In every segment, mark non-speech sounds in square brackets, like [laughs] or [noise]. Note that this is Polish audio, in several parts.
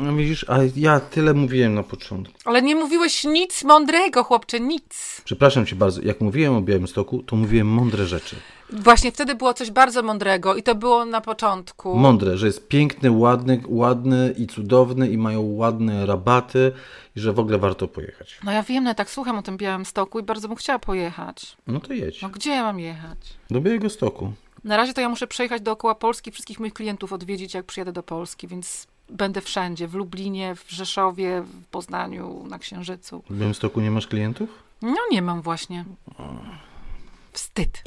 No widzisz, a ja tyle mówiłem na początku. Ale nie mówiłeś nic mądrego, chłopcze, nic. Przepraszam cię bardzo, jak mówiłem o Białym Stoku, to mówiłem mądre rzeczy. Właśnie wtedy było coś bardzo mądrego i to było na początku. Mądre, że jest piękny, ładny, ładny i cudowny i mają ładne rabaty i że w ogóle warto pojechać. No ja wiem, no ja tak słucham o tym Białym Stoku i bardzo bym chciała pojechać. No to jedź. No gdzie ja mam jechać? Do Białego Stoku. Na razie to ja muszę przejechać dookoła Polski, wszystkich moich klientów odwiedzić, jak przyjadę do Polski, więc będę wszędzie, w Lublinie, w Rzeszowie, w Poznaniu, na Księżycu. W Białymstoku nie masz klientów? No nie mam właśnie. Wstyd.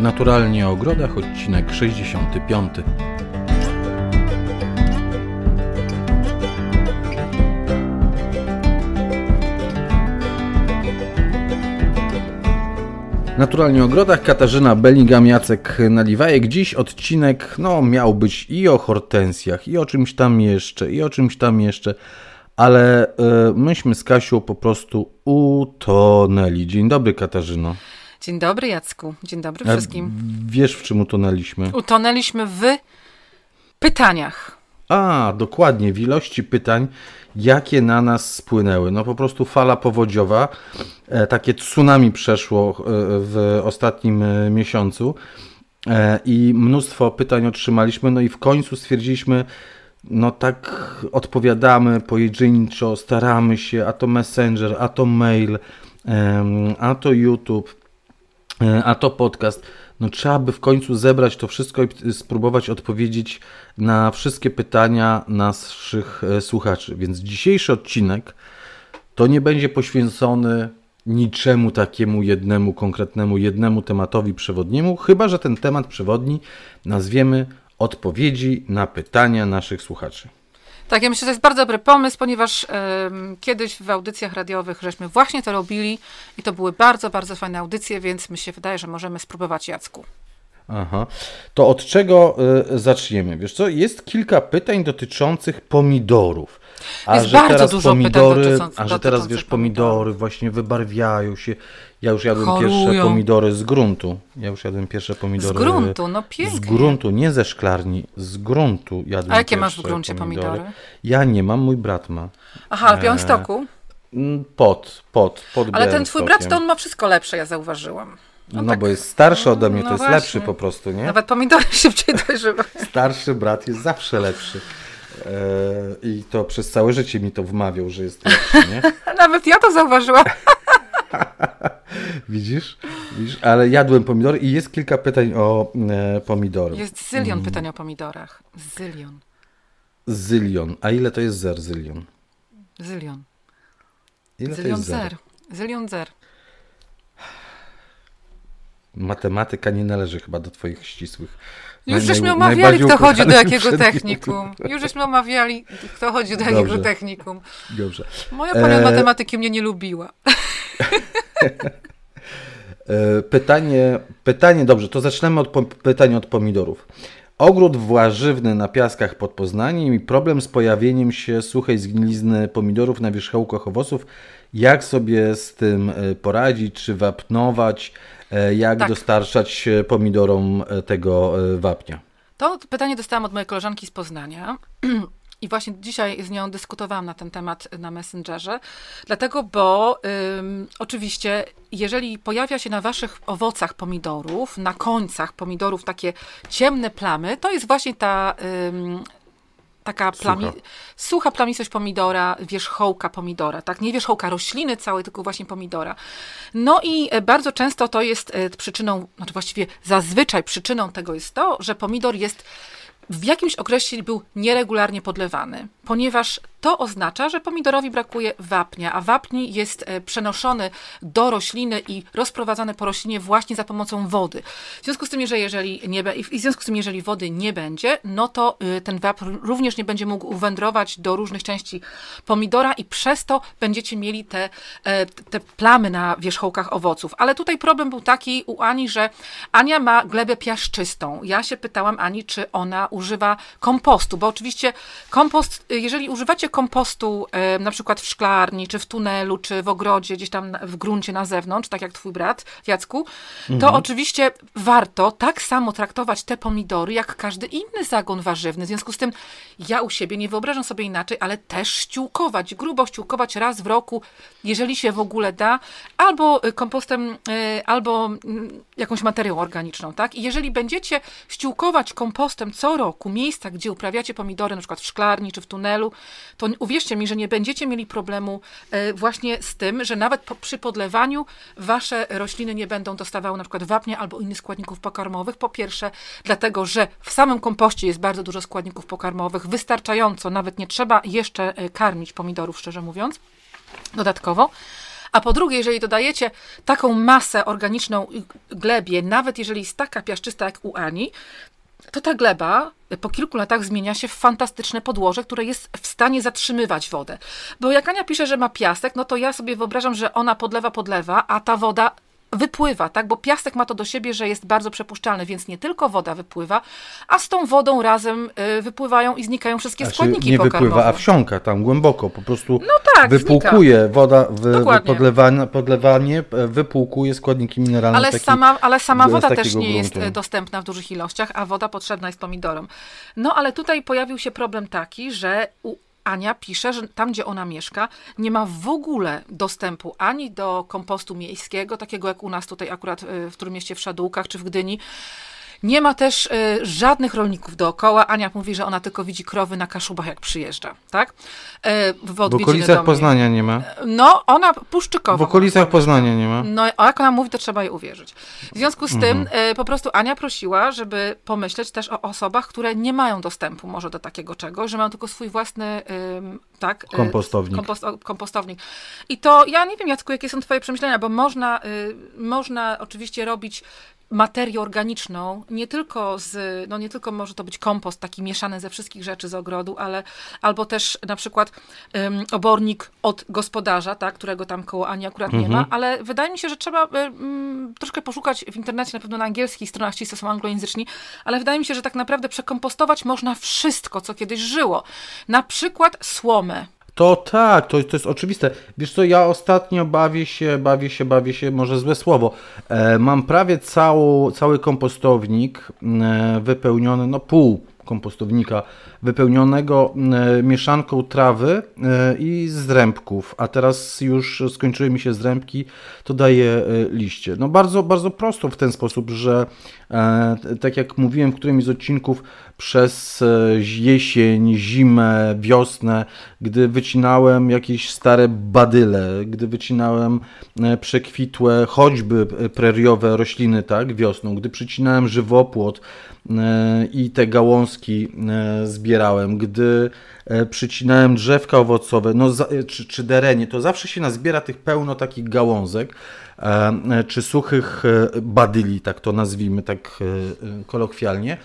Naturalnie o ogrodach, odcinek 65. Naturalnie o ogrodach Katarzyna Bellingham, Jacek Naliwajek. Dziś odcinek no, miał być i o hortensjach, i o czymś tam jeszcze, i o czymś tam jeszcze, ale y, myśmy z Kasią po prostu utonęli. Dzień dobry Katarzyno. Dzień dobry Jacku, dzień dobry e, wszystkim. A wiesz w czym utonęliśmy? Utonęliśmy w pytaniach. A, dokładnie, w ilości pytań, jakie na nas spłynęły. No po prostu fala powodziowa, e, takie tsunami przeszło e, w ostatnim e, miesiącu i mnóstwo pytań otrzymaliśmy, no i w końcu stwierdziliśmy, no tak odpowiadamy pojedynczo, staramy się, a to Messenger, a to mail, a to YouTube, a to podcast no trzeba by w końcu zebrać to wszystko i spróbować odpowiedzieć na wszystkie pytania naszych e, słuchaczy. Więc dzisiejszy odcinek to nie będzie poświęcony niczemu takiemu jednemu konkretnemu, jednemu tematowi przewodniemu, chyba że ten temat przewodni nazwiemy odpowiedzi na pytania naszych słuchaczy. Tak, ja myślę, że to jest bardzo dobry pomysł, ponieważ um, kiedyś w audycjach radiowych żeśmy właśnie to robili i to były bardzo, bardzo fajne audycje, więc mi się wydaje, że możemy spróbować Jacku. Aha. To od czego y, zaczniemy? Wiesz co, jest kilka pytań dotyczących pomidorów. A jest że bardzo teraz dużo pomidory, pytań dotyczących, A że teraz wiesz, pomidory właśnie wybarwiają się, ja już jadłem Chorują. pierwsze pomidory z gruntu. Ja już jadłem pierwsze pomidory. Z gruntu, no pięknie. Z gruntu, nie ze szklarni, z gruntu jadłem. A jakie masz w gruncie pomidory? pomidory? Ja nie mam, mój brat ma. Aha, w stoku? E, pod, pod, pod Ale ten twój brat to on ma wszystko lepsze, ja zauważyłam. No, no tak. bo jest starszy ode no mnie, no to jest właśnie. lepszy po prostu, nie? Nawet pomidory [laughs] szybciej dojrzewa. starszy brat jest zawsze lepszy. E, I to przez całe życie mi to wmawiał, że jest lepszy, nie? [laughs] Nawet ja to zauważyłam. [laughs] Widzisz? Widzisz? Ale jadłem pomidory i jest kilka pytań o e, pomidory. Jest zylion mm. pytań o pomidorach. Zylion. Zylion. A ile to jest zer zylion? Zylion. Ile zylion to jest zer? zer? Zylion zer. Matematyka nie należy chyba do twoich ścisłych już żeśmy omawiali, kto chodzi do jakiego technikum. Już żeśmy omawiali, kto chodzi do jakiego technikum. Dobrze. Moja pani e... matematyki mnie nie lubiła. [laughs] E, pytanie, pytanie, dobrze, to zaczynamy od pytania od pomidorów. Ogród włażywny na piaskach pod Poznaniem i problem z pojawieniem się suchej zgnilizny pomidorów na wierzchołkach owoców jak sobie z tym e, poradzić, czy wapnować, e, jak tak. dostarczać pomidorom e, tego wapnia. To pytanie dostałam od mojej koleżanki z Poznania. [clears throat] I właśnie dzisiaj z nią dyskutowałam na ten temat na Messengerze, dlatego, bo ym, oczywiście, jeżeli pojawia się na waszych owocach pomidorów, na końcach pomidorów takie ciemne plamy, to jest właśnie ta ym, taka plami, sucha. sucha plamistość pomidora, wierzchołka pomidora, tak? Nie wierzchołka rośliny całej, tylko właśnie pomidora. No i e, bardzo często to jest e, przyczyną, znaczy właściwie zazwyczaj przyczyną tego jest to, że pomidor jest w jakimś okresie był nieregularnie podlewany, ponieważ to oznacza, że pomidorowi brakuje wapnia, a wapń jest e, przenoszony do rośliny i rozprowadzany po roślinie właśnie za pomocą wody. W związku z tym, że jeżeli nie, w związku z tym, jeżeli wody nie będzie, no to y, ten wapń również nie będzie mógł wędrować do różnych części pomidora i przez to będziecie mieli te, e, te plamy na wierzchołkach owoców. Ale tutaj problem był taki u Ani, że Ania ma glebę piaszczystą. Ja się pytałam Ani, czy ona używa kompostu, bo oczywiście kompost, y, jeżeli używacie kompostu na przykład w szklarni, czy w tunelu, czy w ogrodzie, gdzieś tam w gruncie na zewnątrz, tak jak twój brat Jacku, to mhm. oczywiście warto tak samo traktować te pomidory, jak każdy inny zagon warzywny. W związku z tym ja u siebie nie wyobrażam sobie inaczej, ale też ściółkować, grubo ściółkować raz w roku, jeżeli się w ogóle da, albo y, kompostem, y, albo mm, jakąś materią organiczną, tak? I jeżeli będziecie ściółkować kompostem co roku miejsca, gdzie uprawiacie pomidory, na przykład w szklarni czy w tunelu, to uwierzcie mi, że nie będziecie mieli problemu e, właśnie z tym, że nawet po, przy podlewaniu wasze rośliny nie będą dostawały na przykład wapnia albo innych składników pokarmowych. Po pierwsze, dlatego, że w samym kompoście jest bardzo dużo składników pokarmowych, wystarczająco, nawet nie trzeba jeszcze e, karmić pomidorów, szczerze mówiąc, dodatkowo. A po drugie, jeżeli dodajecie taką masę organiczną glebie, nawet jeżeli jest taka piaszczysta jak u Ani, to ta gleba po kilku latach zmienia się w fantastyczne podłoże, które jest w stanie zatrzymywać wodę. Bo jak Ania pisze, że ma piasek, no to ja sobie wyobrażam, że ona podlewa, podlewa, a ta woda wypływa, tak? Bo piasek ma to do siebie, że jest bardzo przepuszczalny, więc nie tylko woda wypływa, a z tą wodą razem y, wypływają i znikają wszystkie znaczy, składniki nie pokarmowe. Nie wypływa, a wsiąka tam głęboko, po prostu no tak, wypłukuje znika. woda, wy, podlewanie, podlewanie e, wypłukuje składniki mineralne. Ale, taki, sama, ale sama woda też nie gruntu. jest dostępna w dużych ilościach, a woda potrzebna jest pomidorom. No ale tutaj pojawił się problem taki, że u Ania pisze, że tam, gdzie ona mieszka, nie ma w ogóle dostępu ani do kompostu miejskiego, takiego jak u nas tutaj akurat y, w którym mieście w Szadółkach czy w Gdyni, nie ma też y, żadnych rolników dookoła. Ania mówi, że ona tylko widzi krowy na Kaszubach, jak przyjeżdża, tak? Y, w, okolicach Poznania nie ma. No, ona Puszczykowa. W okolicach Poznania nie ma. No, a jak ona mówi, to trzeba jej uwierzyć. W związku z mhm. tym e, y, po prostu Ania prosiła, żeby pomyśleć też o osobach, które nie mają dostępu może do takiego czegoś, że mają tylko swój własny tak, kompostownik. Kompost, kompostownik. I to ja nie wiem, Jacku, jakie są twoje przemyślenia, bo można, y, można oczywiście robić materię organiczną, nie tylko z, no nie tylko może to być kompost taki mieszany ze wszystkich rzeczy z ogrodu, ale albo też na przykład um, obornik od gospodarza, tak, którego tam koło Ani akurat mhm. nie ma, mhm. ale wydaje mi się, że trzeba um, troszkę poszukać w internecie, na pewno na angielskich stronach, ci co są anglojęzyczni, ale wydaje mi się, że tak naprawdę przekompostować można wszystko, co kiedyś żyło. Na przykład słomę to tak, to, to jest oczywiste. Wiesz co, ja ostatnio bawię się, bawię się, bawię się, może złe słowo. E, mam prawie całą, cały kompostownik e, wypełniony, no pół kompostownika wypełnionego e, mieszanką trawy e, i zrębków, a teraz już skończyły mi się zrębki, to daję e, liście. No bardzo, bardzo prosto w ten sposób, że tak jak mówiłem w którymś z odcinków, przez jesień, zimę, wiosnę, gdy wycinałem jakieś stare badyle, gdy wycinałem przekwitłe, choćby preriowe rośliny, tak, wiosną, gdy przycinałem żywopłot i te gałązki zbierałem, zbierałem, gdy e, przycinałem drzewka owocowe, no, e, czy, czy derenie, to zawsze się nazbiera tych pełno takich gałązek, e, czy suchych badyli, tak to nazwijmy tak kolokwialnie.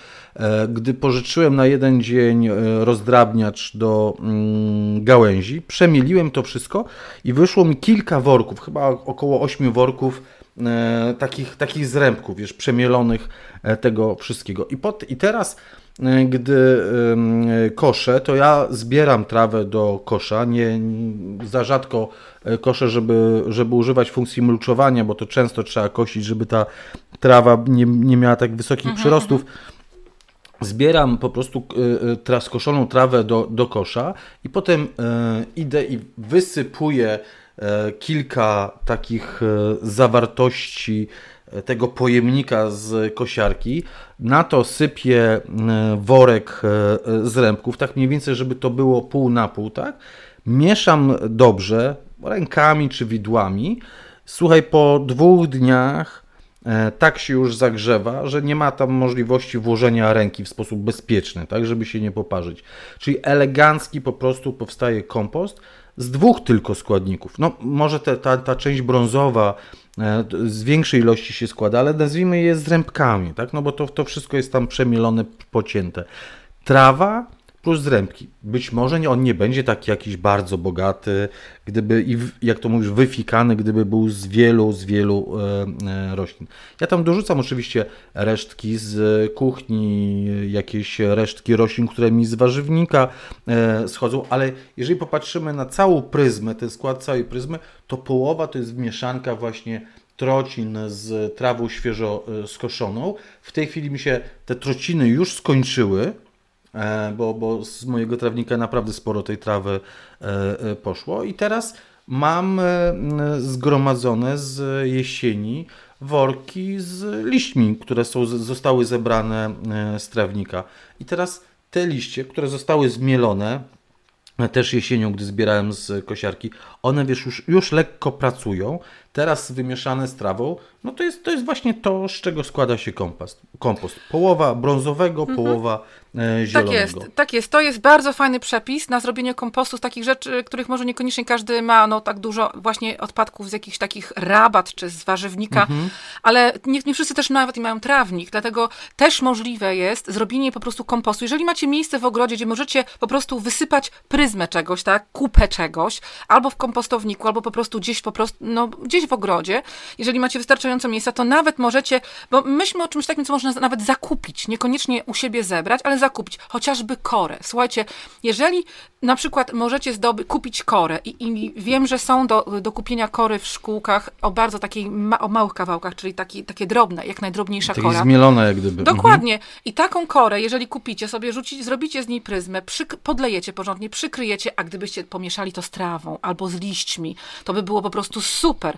Gdy pożyczyłem na jeden dzień rozdrabniacz do mm, gałęzi, przemieliłem to wszystko i wyszło mi kilka worków, chyba około 8 worków takich, takich zrębków, wiesz, przemielonych tego wszystkiego. I, pod, i teraz gdy koszę, to ja zbieram trawę do kosza. Nie, za rzadko e, koszę, żeby, żeby używać funkcji mulczowania, bo to często trzeba kosić, żeby ta trawa nie, nie miała tak wysokich mhm, przyrostów. Mhm. Zbieram po prostu e, e, skoszoną trawę do, do kosza i potem idę i wysypuję kilka takich zawartości tego pojemnika z kosiarki. Na to sypie e, worek e, zrębków, tak mniej więcej, żeby to było pół na pół, tak? Mieszam dobrze, rękami czy widłami. Słuchaj, po dwóch dniach e, tak się już zagrzewa, że nie ma tam możliwości włożenia ręki w sposób bezpieczny, tak, żeby się nie poparzyć. Czyli elegancki po prostu powstaje kompost, z dwóch tylko składników. No, może te, ta, ta część brązowa e, z większej ilości się składa, ale nazwijmy je z rępkami, tak? no bo to, to wszystko jest tam przemielone, pocięte. Trawa plus zrębki. Być może nie, on nie będzie taki jakiś bardzo bogaty, gdyby i jak to mówisz, wyfikany, gdyby był z wielu, z wielu e, e, roślin. Ja tam dorzucam oczywiście resztki z kuchni, jakieś resztki roślin, które mi z warzywnika e, schodzą, ale jeżeli popatrzymy na całą pryzmę, ten skład całej pryzmy, to połowa to jest mieszanka właśnie trocin z trawą świeżo e, skoszoną. W tej chwili mi się te trociny już skończyły, E, bo, bo z mojego trawnika naprawdę sporo tej trawy e, e, poszło. I teraz mam zgromadzone z jesieni worki z liśćmi, które są, zostały zebrane z trawnika. I teraz te liście, które zostały zmielone, też jesienią, gdy zbierałem z kosiarki, one wiesz, już, już lekko pracują teraz wymieszane z trawą, no to jest, to jest właśnie to, z czego składa się kompost. kompost. Połowa brązowego, mhm. połowa e, tak zielonego. Tak jest, tak jest. To jest bardzo fajny przepis na zrobienie kompostu z takich rzeczy, których może niekoniecznie każdy ma no, tak dużo właśnie odpadków z jakichś takich rabat czy z warzywnika, mhm. ale nie, nie wszyscy też nawet mają trawnik, dlatego też możliwe jest zrobienie po prostu kompostu. Jeżeli macie miejsce w ogrodzie, gdzie możecie po prostu wysypać pryzmę czegoś, tak, kupę czegoś, albo w kompostowniku, albo po prostu gdzieś po prostu, no gdzieś gdzieś w ogrodzie, jeżeli macie wystarczająco miejsca, to nawet możecie, bo myślmy o czymś takim, co można nawet zakupić, niekoniecznie u siebie zebrać, ale zakupić chociażby korę. Słuchajcie, jeżeli na przykład możecie zdoby, kupić korę i, i wiem, że są do, do kupienia kory w szkółkach o bardzo takiej, ma, o małych kawałkach, czyli taki, takie drobne, jak najdrobniejsza Takie kora. zmielone jak gdyby. Mhm. Dokładnie. I taką korę, jeżeli kupicie sobie, rzucić, zrobicie z niej pryzmę, przyk- podlejecie porządnie, przykryjecie, a gdybyście pomieszali to z trawą albo z liśćmi, to by było po prostu super.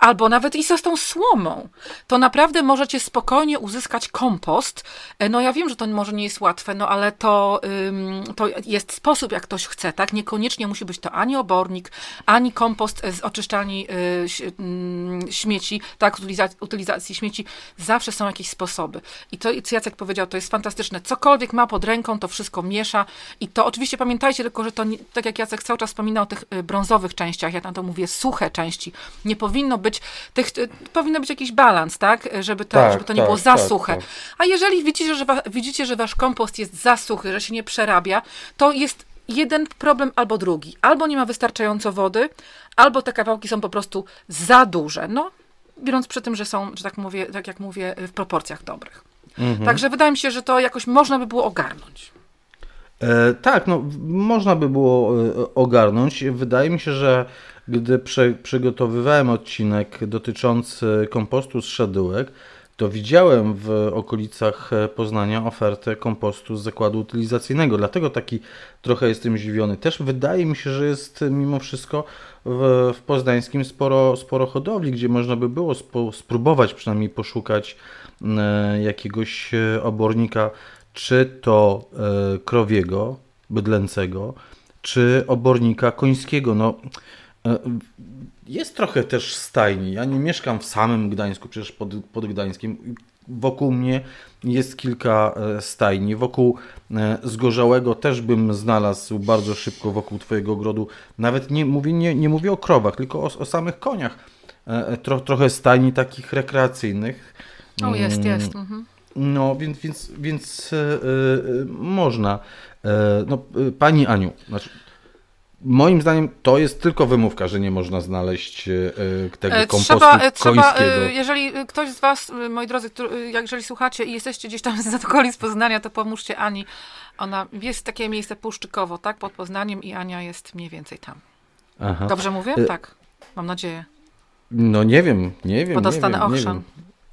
albo nawet i z tą słomą, to naprawdę możecie spokojnie uzyskać kompost. E, no ja wiem, że to może nie jest łatwe, no ale to, to jest sposób, jak ktoś chce, tak? Niekoniecznie musi być to ani obornik, ani kompost z oczyszczalni y, mm, śmieci, tak? Utylizacji, utylizacji śmieci. Zawsze są jakieś sposoby. I to, co Jacek powiedział, to jest fantastyczne. Cokolwiek ma pod ręką, to wszystko miesza i to oczywiście pamiętajcie tylko, że to, tak jak Jacek cały czas wspomina o tych y, brązowych częściach, ja na to mówię suche części, nie powinno być być, tych, powinno być jakiś balans, tak? Żeby to, tak, żeby to nie tak, było za tak, suche. Tak. A jeżeli widzicie że, wa, widzicie, że wasz kompost jest za suchy, że się nie przerabia, to jest jeden problem albo drugi. Albo nie ma wystarczająco wody, albo te kawałki są po prostu za duże. No, biorąc przy tym, że są, że tak mówię, tak jak mówię, w proporcjach dobrych. Mhm. Także wydaje mi się, że to jakoś można by było ogarnąć. E, tak, no, można by było e, ogarnąć. Wydaje mi się, że gdy przygotowywałem odcinek dotyczący kompostu z szadyłek, to widziałem w okolicach Poznania ofertę kompostu z zakładu utylizacyjnego, dlatego taki trochę jestem zdziwiony. Też wydaje mi się, że jest mimo wszystko w, w poznańskim sporo, sporo hodowli, gdzie można by było spo, spróbować przynajmniej poszukać e, jakiegoś obornika czy to e, krowiego, bydlęcego, czy obornika końskiego. No, e, jest trochę też stajni. Ja nie mieszkam w samym Gdańsku, przecież pod, pod Gdańskiem. Wokół mnie jest kilka e, stajni. Wokół zgorzałego też bym znalazł bardzo szybko wokół Twojego ogrodu. Nawet nie mówię, nie, nie mówię o krowach, tylko o, o samych koniach. Tro, trochę stajni takich rekreacyjnych. O, jest, mm. jest. Mhm. No, więc, więc, więc e, e, można. E, no, pani Aniu, znaczy, moim zdaniem to jest tylko wymówka, że nie można znaleźć tego kompostu trzeba, trzeba, jeżeli ktoś z was, moi drodzy, jeżeli słuchacie i jesteście gdzieś tam [laughs] z okolic Poznania, to pomóżcie Ani. Ona jest takie miejsce Puszczykowo, tak, pod Poznaniem i Ania jest mniej więcej tam. Aha. Dobrze mówię? Tak. Mam nadzieję. No nie wiem, nie wiem. Podostanę nie, wiem,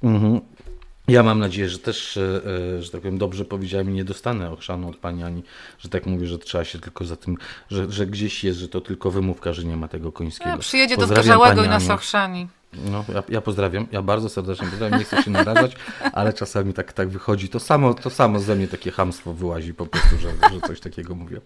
nie Mhm. Ja mam nadzieję, że też, e, e, że tak powiem, dobrze powiedziałem i nie dostanę ochrzanu od pani ani, że tak mówię, że trzeba się tylko za tym, że, że gdzieś jest, że to tylko wymówka, że nie ma tego końskiego. Ja przyjedzie Pozdrawiam do Zdarzałego i nas ochrzani. No, ja, ja, pozdrawiam, ja bardzo serdecznie pozdrawiam, nie chcę się narażać, ale czasami tak, tak wychodzi. To samo, to samo ze mnie takie hamstwo wyłazi po prostu, że, że coś takiego mówię.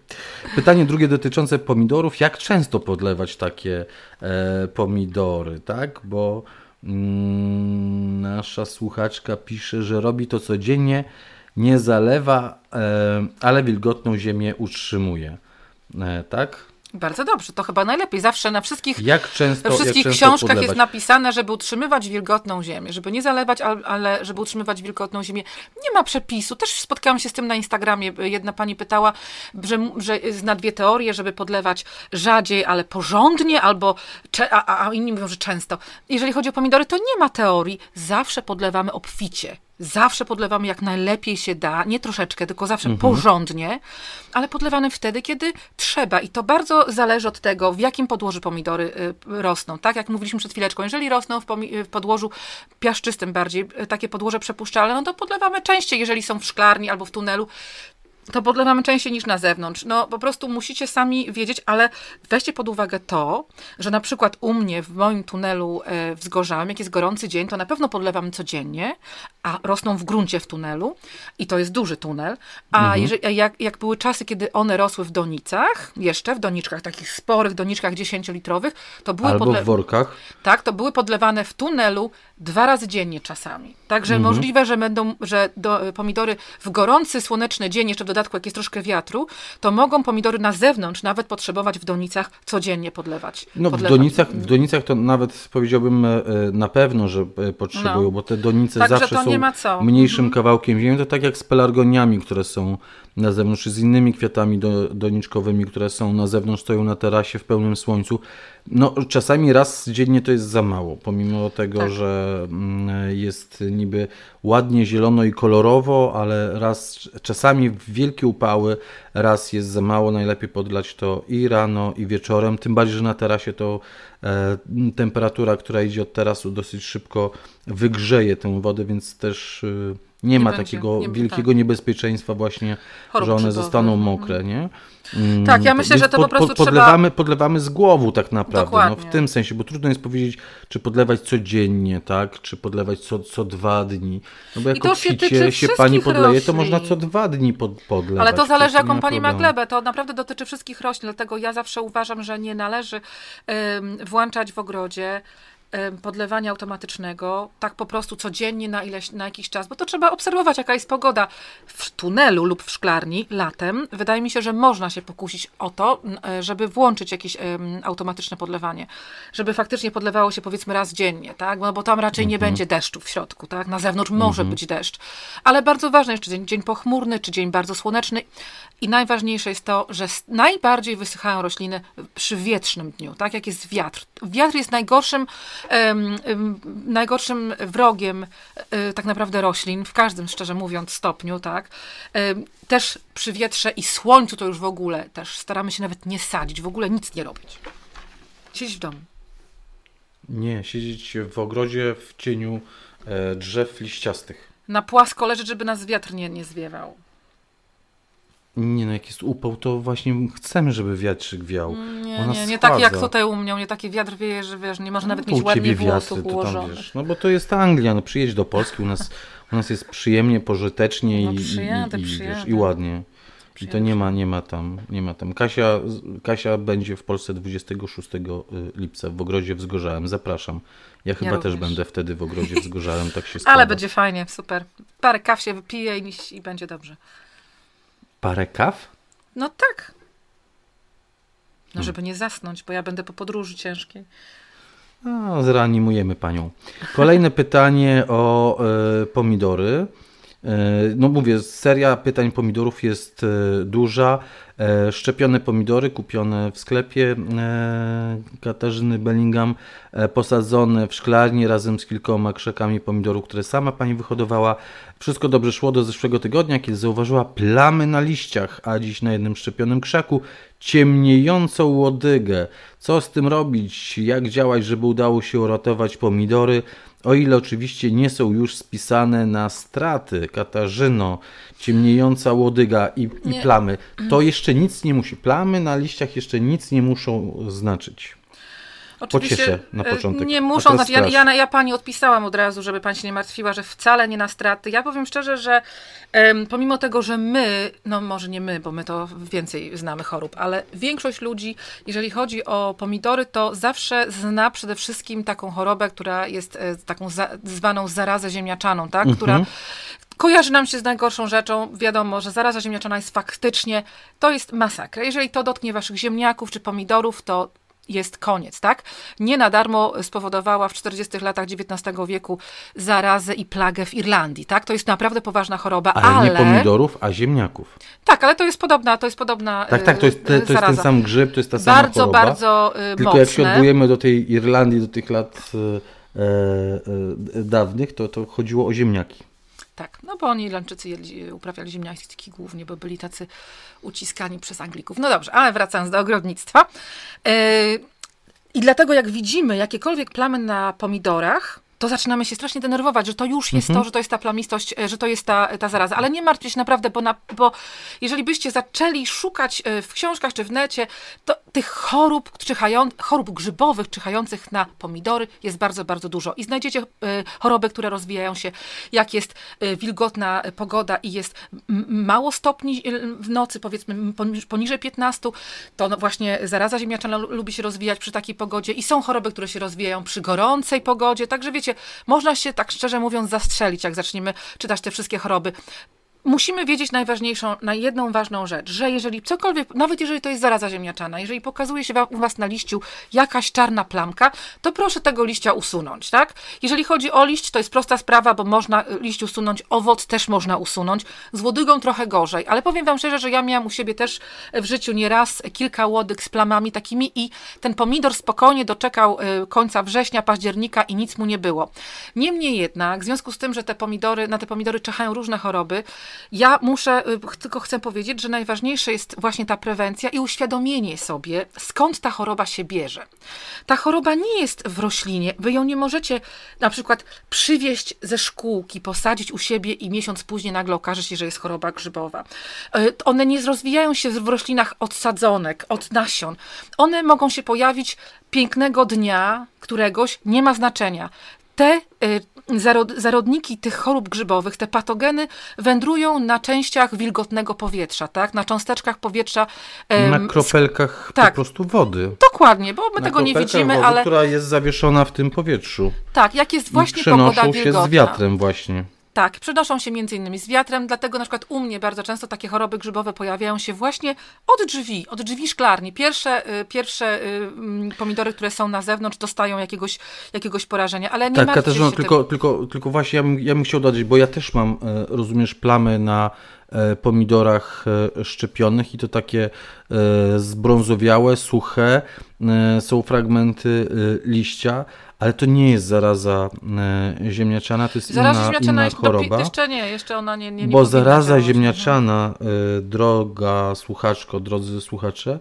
Pytanie drugie dotyczące pomidorów. Jak często podlewać takie e, pomidory, tak? Bo Mm, nasza słuchaczka pisze, że robi to codziennie, nie zalewa, e, ale wilgotną ziemię utrzymuje. E, tak? Bardzo dobrze, to chyba najlepiej. Zawsze na wszystkich, często, wszystkich książkach podlewać? jest napisane, żeby utrzymywać wilgotną ziemię, żeby nie zalewać, ale żeby utrzymywać wilgotną ziemię. Nie ma przepisu. Też spotkałam się z tym na Instagramie. Jedna pani pytała, że, że zna dwie teorie, żeby podlewać rzadziej, ale porządnie, albo a, a inni mówią, że często. Jeżeli chodzi o pomidory, to nie ma teorii. Zawsze podlewamy obficie zawsze podlewamy jak najlepiej się da, nie troszeczkę, tylko zawsze mhm. porządnie, ale podlewamy wtedy, kiedy trzeba. I to bardzo zależy od tego, w jakim podłożu pomidory y, rosną. Tak jak mówiliśmy przed chwileczką, jeżeli rosną w, w podłożu piaszczystym bardziej, y, takie podłoże przepuszczalne, no to podlewamy częściej, jeżeli są w szklarni albo w tunelu to podlewamy częściej niż na zewnątrz. No po prostu musicie sami wiedzieć, ale weźcie pod uwagę to, że na przykład u mnie w moim tunelu e, wzgorzałym, jak jest gorący dzień, to na pewno podlewam codziennie, a rosną w gruncie w tunelu i to jest duży tunel. A mhm. jeżeli, jak, jak były czasy, kiedy one rosły w donicach, jeszcze w doniczkach, takich sporych doniczkach 10-litrowych, to były Albo w workach. Tak, to były podlewane w tunelu dwa razy dziennie czasami. Także mhm. możliwe, że będą, że do, e, pomidory w gorący, słoneczny dzień jeszcze w dodatku jak jest troszkę wiatru, to mogą pomidory na zewnątrz nawet potrzebować w donicach codziennie podlewać. No podlewać. W, donicach, w donicach to nawet powiedziałbym e, e, na pewno, że e, potrzebują, no. bo te donice tak, zawsze są mniejszym mhm. kawałkiem ziemi. To tak jak z pelargoniami, które są na zewnątrz, czy z innymi kwiatami do, doniczkowymi, które są na zewnątrz, stoją na terasie w pełnym słońcu. No czasami raz dziennie to jest za mało, pomimo tego, tak. że mm, jest niby ładnie zielono i kolorowo, ale raz czasami w wielkie upały, raz jest za mało, najlepiej podlać to i rano i wieczorem, tym bardziej, że na tarasie to e, temperatura, która idzie od terasu dosyć szybko wygrzeje tę wodę, więc też e, nie, nie ma będzie, takiego nie, wielkiego tak. niebezpieczeństwa właśnie, Chorób że one zostaną mhm. mokre, nie? tak, ja mm, myślę, że to po, po prostu podlewamy, trzeba... podlewamy z głowu, tak naprawdę, no, w tym sensie, bo trudno jest powiedzieć, czy podlewać codziennie, tak, czy podlewać co, co dwa dni, no bo jako kwicie się, się pani podleje, roślin. to można co dwa dni pod, podlewać. Ale to tak? zależy, jaką pani ma glebę, to naprawdę dotyczy wszystkich roślin, dlatego ja zawsze uważam, że nie należy włączać w ogrodzie podlewania automatycznego, tak po prostu codziennie na, ileś, na jakiś czas, bo to trzeba obserwować, jaka jest pogoda w tunelu lub w szklarni latem. Wydaje mi się, że można się pokusić o to, e, żeby włączyć jakieś automatyczne podlewanie, żeby faktycznie podlewało się powiedzmy raz dziennie, tak? No bo tam raczej nie mhm. będzie deszczu w środku, tak? Na zewnątrz może mhm. być deszcz, ale bardzo ważny jest, czy dzień, dzień pochmurny, czy dzień bardzo słoneczny i najważniejsze jest to, że najbardziej wysychają rośliny przy wietrznym dniu, tak? Jak jest wiatr. Wiatr jest najgorszym najgorszym wrogiem e, tak naprawdę roślin, w każdym szczerze mówiąc stopniu, tak. Też przy wietrze i słońcu to już w ogóle też staramy się nawet nie sadzić, w ogóle nic nie robić. Siedzieć w domu. Nie, siedzieć w ogrodzie w cieniu e, drzew liściastych. Na płasko leżeć, żeby nas wiatr nie, nie zwiewał. Nie no, jak jest upał, to właśnie chcemy, żeby wiatrzyk wiał. Mm, nie, Ona nie, nie tak jak tutaj u mnie, nie taki wiatr wieje, że wiesz, nie można no, nawet no, mieć ładnie włosów wiatry, ułożonych. Tam, wiesz, no bo to jest Anglia, no przyjedź do Polski, u nas, [laughs] u nas jest przyjemnie, pożytecznie no, i, przyjadę, i, i, przyjadę. Wiesz, i ładnie. I to nie ma, nie ma tam, nie ma tam. Kasia, Kasia będzie w Polsce 26 y, lipca w Ogrodzie Wzgorzałem. Zapraszam. Ja chyba ja też będę wtedy w Ogrodzie Wzgorzałem, tak się [laughs] składa. Ale będzie fajnie, super. Parę kaw się wypije i, i będzie dobrze. Parę kaw? No tak. No, hmm. żeby nie zasnąć, bo ja będę po podróży ciężkiej. No, zreanimujemy panią. Kolejne [laughs] pytanie o y, pomidory. E, no mówię, seria pytań pomidorów jest e, duża. E, szczepione pomidory kupione w sklepie Katarzyny Bellingham, posadzone w szklarni razem z kilkoma krzakami pomidorów, które sama pani wyhodowała. Wszystko dobrze szło do zeszłego tygodnia, kiedy zauważyła plamy na liściach, a dziś na jednym szczepionym krzaku ciemniejącą łodygę. Co z tym robić? Jak działać, żeby udało się uratować pomidory? O ile oczywiście nie są już spisane na straty, Katarzyno, ciemniejąca łodyga i, i plamy, to jeszcze nic nie musi. Plamy na liściach jeszcze nic nie muszą znaczyć. Oczywiście na e, początek. Nie muszą, znaczy ja, ja, ja, pani odpisałam od razu, żeby pani się nie martwiła, że wcale nie na straty. Ja powiem szczerze, że um, pomimo tego, że my, no może nie my, bo my to więcej znamy chorób, ale większość ludzi, jeżeli chodzi o pomidory, to zawsze zna przede wszystkim taką chorobę, która jest e, taką za, zwaną zarazę ziemniaczaną, tak? Mhm. Która kojarzy nam się z najgorszą rzeczą. Wiadomo, że zaraza ziemniaczana jest faktycznie, to jest masakra. Jeżeli to dotknie waszych ziemniaków czy pomidorów, to jest koniec, tak? Nie na darmo spowodowała w 40 latach XIX wieku zarazę i plagę w Irlandii, tak? To jest naprawdę poważna choroba, ale... ale... nie pomidorów, a ziemniaków. Tak, ale to jest podobna, to jest podobna Tak, tak, to jest, te, e, to jest ten sam grzyb, to jest ta sama bardzo, choroba. Bardzo, bardzo e, Tylko mocne. jak się odbujemy do tej Irlandii, do tych lat e, e, e dawnych, to, to chodziło o ziemniaki. Tak, no bo oni Irlandczycy jedli, uprawiali ziemniaczki głównie, bo byli tacy uciskani przez Anglików. No dobrze, ale wracając do ogrodnictwa. Y, I dlatego jak widzimy jakiekolwiek plamy na pomidorach, to zaczynamy się strasznie denerwować, że to już jest to, mhm. że to jest ta plamistość, y, że to jest ta, ta zaraza. Ale nie martwcie się naprawdę, bo, na, bo jeżeli byście zaczęli szukać y, w książkach czy w necie, to tych chorób, czyhają, chorób grzybowych czyhających na pomidory jest bardzo, bardzo dużo. I znajdziecie e, choroby, które rozwijają się, jak jest e, wilgotna pogoda i jest mało stopni e, w nocy, powiedzmy poniżej 15, to no właśnie zaraza ziemniaczana lubi się rozwijać przy takiej pogodzie i są choroby, które się rozwijają przy gorącej pogodzie. Także wiecie, można się tak szczerze mówiąc zastrzelić, jak zaczniemy czytać te wszystkie choroby musimy wiedzieć najważniejszą, na jedną ważną rzecz, że jeżeli cokolwiek, nawet jeżeli to jest zaraza ziemniaczana, jeżeli pokazuje się u Was na liściu jakaś czarna plamka, to proszę tego liścia usunąć, tak? Jeżeli chodzi o liść, to jest prosta sprawa, bo można y, liść usunąć, owoc też można usunąć, z łodygą trochę gorzej, ale powiem Wam szczerze, że ja miałam u siebie też w życiu nieraz kilka łodyg z plamami takimi i ten pomidor spokojnie doczekał y, końca września, października i nic mu nie było. Niemniej jednak, w związku z tym, że te pomidory, na te pomidory czekają różne choroby, ja muszę, y, tylko chcę powiedzieć, że najważniejsze jest właśnie ta prewencja i uświadomienie sobie, skąd ta choroba się bierze. Ta choroba nie jest w roślinie. Wy ją nie możecie na przykład przywieźć ze szkółki, posadzić u siebie i miesiąc później nagle okaże się, że jest choroba grzybowa. E, one nie rozwijają się w roślinach od sadzonek, od nasion. One mogą się pojawić pięknego dnia któregoś, nie ma znaczenia te y, zarodniki tych chorób grzybowych, te patogeny wędrują na częściach wilgotnego powietrza, tak? Na cząsteczkach powietrza. Em, na kropelkach tak, po prostu wody. Dokładnie, bo my na tego nie widzimy, wody, ale. która jest zawieszona w tym powietrzu. Tak, jak jest właśnie I pogoda wilgotna. się z wiatrem właśnie. Tak, przenoszą się między innymi z wiatrem, dlatego na przykład u mnie bardzo często takie choroby grzybowe pojawiają się właśnie od drzwi, od drzwi szklarni. Pierwsze, y, pierwsze y, mm, pomidory, które są na zewnątrz, dostają jakiegoś, jakiegoś porażenia, ale nie Tak, Katarzyna, tylko, tego. tylko, tylko właśnie ja bym, ja bym chciał dodać, bo ja też mam, e, rozumiesz, plamy na e, pomidorach e, szczepionych i to takie zbrązowiałe, suche, E, są fragmenty e, liścia, ale to nie jest zaraza e, ziemniaczana, to jest zaraza inna, inna jeszcze choroba. Do, jeszcze nie, jeszcze ona nie, nie, nie Bo zaraza no. ziemniaczana, droga słuchaczko, drodzy słuchacze,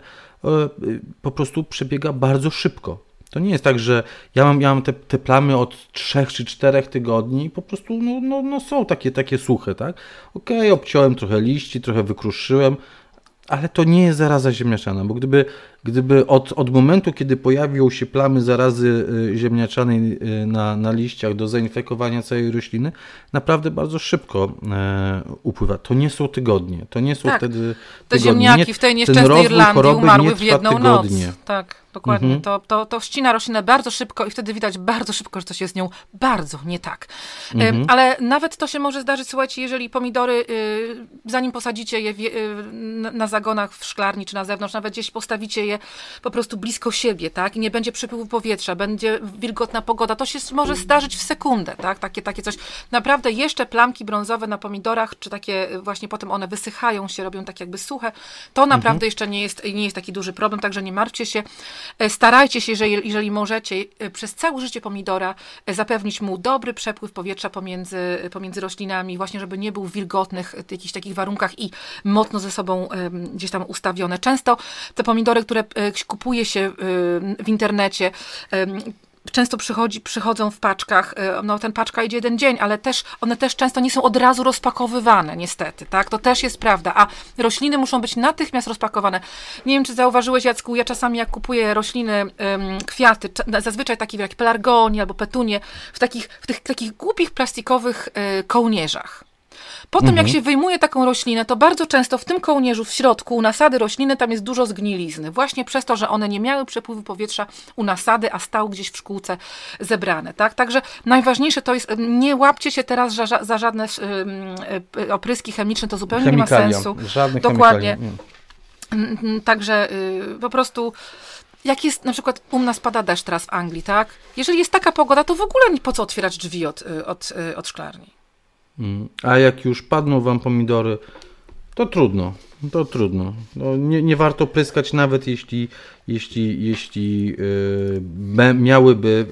po prostu przebiega bardzo szybko. To nie jest tak, że ja mam, ja mam te, te plamy od 3 czy 4 tygodni i po prostu no, no, no, są takie, takie suche, tak? Okej, okay, obciąłem trochę liści, trochę wykruszyłem, ale to nie jest zaraza ziemniaczana, bo gdyby, gdyby od, od momentu, kiedy pojawią się plamy zarazy y, ziemniaczanej y, na, na liściach do zainfekowania całej rośliny, naprawdę bardzo szybko e, upływa. To nie są tygodnie, to nie są tak. wtedy tygodnie. Te ziemniaki nie, w tej nieszczęsnej Irlandii umarły w jedną tygodnie. noc. Tak. Dokładnie. Mhm. To, to, to ścina roślinę bardzo szybko i wtedy widać bardzo szybko, że coś jest z nią bardzo nie tak. Mhm. Ale nawet to się może zdarzyć, słuchajcie, jeżeli pomidory, y, zanim posadzicie je y, na zagonach w szklarni czy na zewnątrz, nawet gdzieś postawicie je po prostu blisko siebie, tak? I nie będzie przepływu powietrza, będzie wilgotna pogoda. To się może zdarzyć w sekundę, tak? Takie, takie coś. Naprawdę jeszcze plamki brązowe na pomidorach, czy takie y, właśnie potem one wysychają się, robią tak jakby suche. To mhm. naprawdę mhm. jeszcze nie jest, nie jest taki duży problem, także nie martwcie się. E, starajcie się, jeżeli, jeżeli możecie, e, przez całe życie pomidora e, zapewnić mu dobry przepływ powietrza pomiędzy, pomiędzy roślinami, właśnie żeby nie był w wilgotnych jakichś takich warunkach i mocno ze sobą gdzieś tam ustawione. Często te pomidory, które kupuje się w internecie, często przychodzi, przychodzą w paczkach, y, no ten paczka idzie jeden dzień, ale też one też często nie są od razu rozpakowywane, niestety, tak? To też jest prawda, a rośliny muszą być natychmiast rozpakowane. Nie wiem, czy zauważyłeś, Jacku, ja czasami jak kupuję rośliny, kwiaty, zazwyczaj takie jak pelargonie albo petunie, w takich, w tych takich głupich plastikowych y, kołnierzach. Potem mhm. jak się wyjmuje taką roślinę, to bardzo często w tym kołnierzu w środku nasady rośliny tam jest dużo zgnilizny. Właśnie przez to, że one nie miały przepływu powietrza u nasady, a stał gdzieś w szkółce zebrane. Tak? Także najważniejsze to jest, nie łapcie się teraz za, za żadne e, opryski chemiczne, to zupełnie nie ma sensu. Żadnych Dokładnie. Chemikalium. Mm, także y, po prostu jak jest na przykład u nas pada deszcz teraz w Anglii, tak? Jeżeli jest taka pogoda, to w ogóle po co otwierać drzwi od, y, od, y, od szklarni. Mm. A jak już padną wam pomidory, to trudno, to trudno. No, nie, nie warto pryskać nawet jeśli, jeśli, jeśli yy, miałyby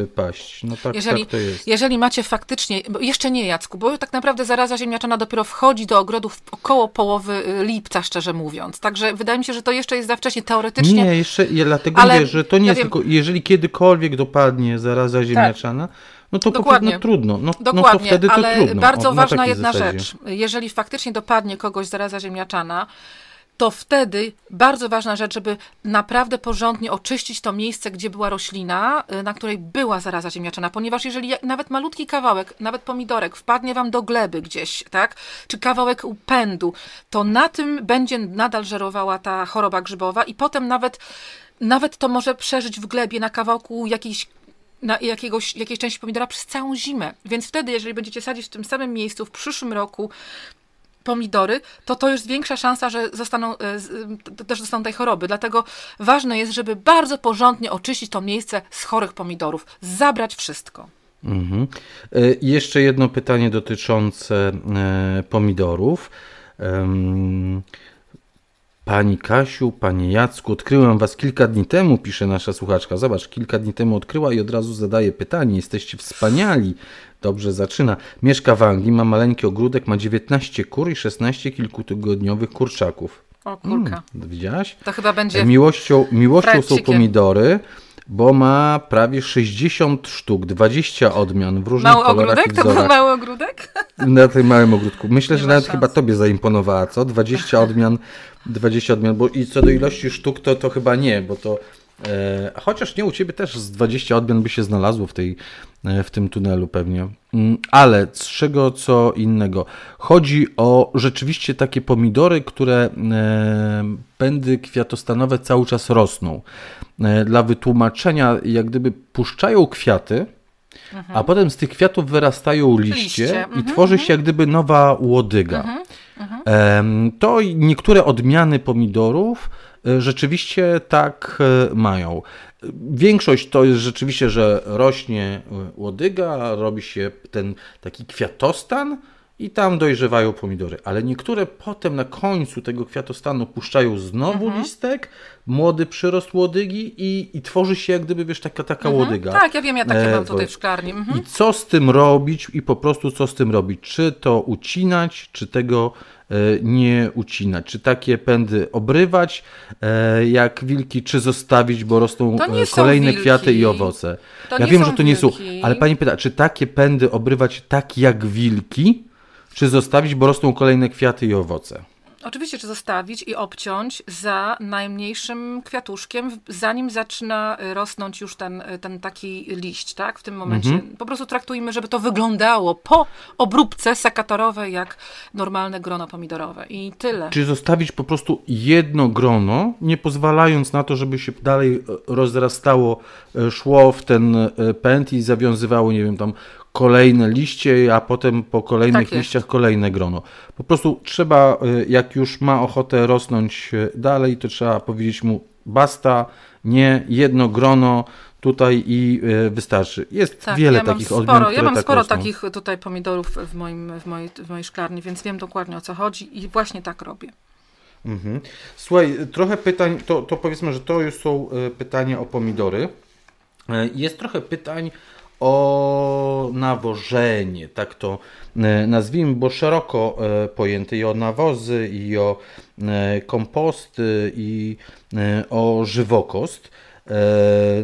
yy, paść. No tak, jeżeli, tak to jest. Jeżeli macie faktycznie, jeszcze nie Jacku, bo tak naprawdę zaraza ziemniaczana dopiero wchodzi do ogrodów około połowy y, lipca, szczerze mówiąc. Także wydaje mi się, że to jeszcze jest za wcześnie teoretycznie. Nie, jeszcze, ja dlatego mówię, że to nie ja jest wiem, tylko, jeżeli kiedykolwiek dopadnie zaraza tak. ziemniaczana, tak no to Dokładnie. Po, no, trudno. No, Dokładnie, no to wtedy to ale trudno. bardzo o, ważna jedna zasadzie. rzecz. Jeżeli faktycznie dopadnie kogoś zaraza ziemniaczana, to wtedy bardzo ważna rzecz, żeby naprawdę porządnie oczyścić to miejsce, gdzie była roślina, y, na której była zaraza ziemniaczana, ponieważ jeżeli nawet malutki kawałek, nawet pomidorek wpadnie wam do gleby gdzieś, tak, czy kawałek upędu, to na tym będzie nadal żerowała ta choroba grzybowa i potem nawet nawet to może przeżyć w glebie na kawałku jakiejś na jakiegoś, jakiejś części pomidora przez całą zimę. Więc wtedy, jeżeli będziecie sadzić w tym samym miejscu w przyszłym roku pomidory, to to już zwiększa szansa, że zostaną, e, e, też zostaną tej choroby. Dlatego ważne jest, żeby bardzo porządnie oczyścić to miejsce z chorych pomidorów, zabrać wszystko. Mhm. E, jeszcze jedno pytanie dotyczące pomidorów. Pani Kasiu, panie Jacku, odkryłem was kilka dni temu, pisze nasza słuchaczka. Zobacz, kilka dni temu odkryła i od razu zadaje pytanie. Jesteście wspaniali. Dobrze zaczyna. Mieszka w Anglii, ma maleńki ogródek, ma 19 kur i 16 kilkutygodniowych kurczaków. O, kurka. Mm, widziałaś? To chyba będzie. E, miłością, miłością są pomidory bo ma prawie 60 sztuk, 20 odmian w różnych mały kolorach ogródek? i wzorach. To był mały ogródek? Na tym małym ogródku. Myślę, Nie że nawet szans. chyba tobie zaimponowała, co? 20 odmian [laughs] 20 odmian, bo i co do ilości sztuk, to, to chyba nie, bo to. E, chociaż nie u ciebie też z 20 odmian by się znalazło w, tej, e, w tym tunelu pewnie. Mm, ale z czego co innego? Chodzi o rzeczywiście takie pomidory, które e, pędy kwiatostanowe cały czas rosną. E, dla wytłumaczenia, jak gdyby puszczają kwiaty, mhm. a potem z tych kwiatów wyrastają liście, liście. i mhm. tworzy mhm. się jak gdyby nowa łodyga. Mhm. Mhm. To niektóre odmiany pomidorów e, rzeczywiście tak e, mają. E, większość to jest rzeczywiście, że rośnie łodyga, robi się ten taki kwiatostan, i tam dojrzewają pomidory. Ale niektóre potem na końcu tego kwiatostanu puszczają znowu mhm. listek, młody przyrost łodygi i, i, tworzy się jak gdyby wiesz, taka, taka mhm. łodyga. Tak, ja wiem, ja takie e, mam tutaj w szklarni. Mhm. I co z tym robić i po prostu co z tym robić? Czy to ucinać, czy tego e, nie ucinać? Czy takie pędy obrywać e, jak wilki, czy zostawić, bo rosną e, kolejne wilki. kwiaty i owoce? To ja wiem, że to wilki. nie są, ale pani pyta, czy takie pędy obrywać tak jak wilki? Czy zostawić, bo rosną kolejne kwiaty i owoce? Oczywiście, czy zostawić i obciąć za najmniejszym kwiatuszkiem, zanim zaczyna rosnąć już ten, ten taki liść, tak? W tym momencie mhm. po prostu traktujmy, żeby to wyglądało po obróbce sekatorowej jak normalne grono pomidorowe i tyle. Czy zostawić po prostu jedno grono, nie pozwalając na to, żeby się dalej e, rozrastało, e, szło w ten e, pęd i zawiązywało, nie wiem, tam kolejne liście, a potem po kolejnych tak liściach kolejne grono. Po prostu trzeba, y, jak już ma ochotę rosnąć y, dalej, to trzeba powiedzieć mu basta, nie, jedno grono, tutaj i y, wystarczy. Jest tak, wiele ja takich sporo, odmian, które Ja mam tak sporo rosną. takich tutaj pomidorów w, moim, w, mojej, w mojej szklarni, więc wiem dokładnie o co chodzi i właśnie tak robię. Mhm. Słuchaj, trochę pytań, to, to powiedzmy, że to już są pytania o pomidory. Jest trochę pytań o nawożenie, tak to e, nazwijmy, bo szeroko e, pojęte i o nawozy, i o e, komposty, i o żywokost.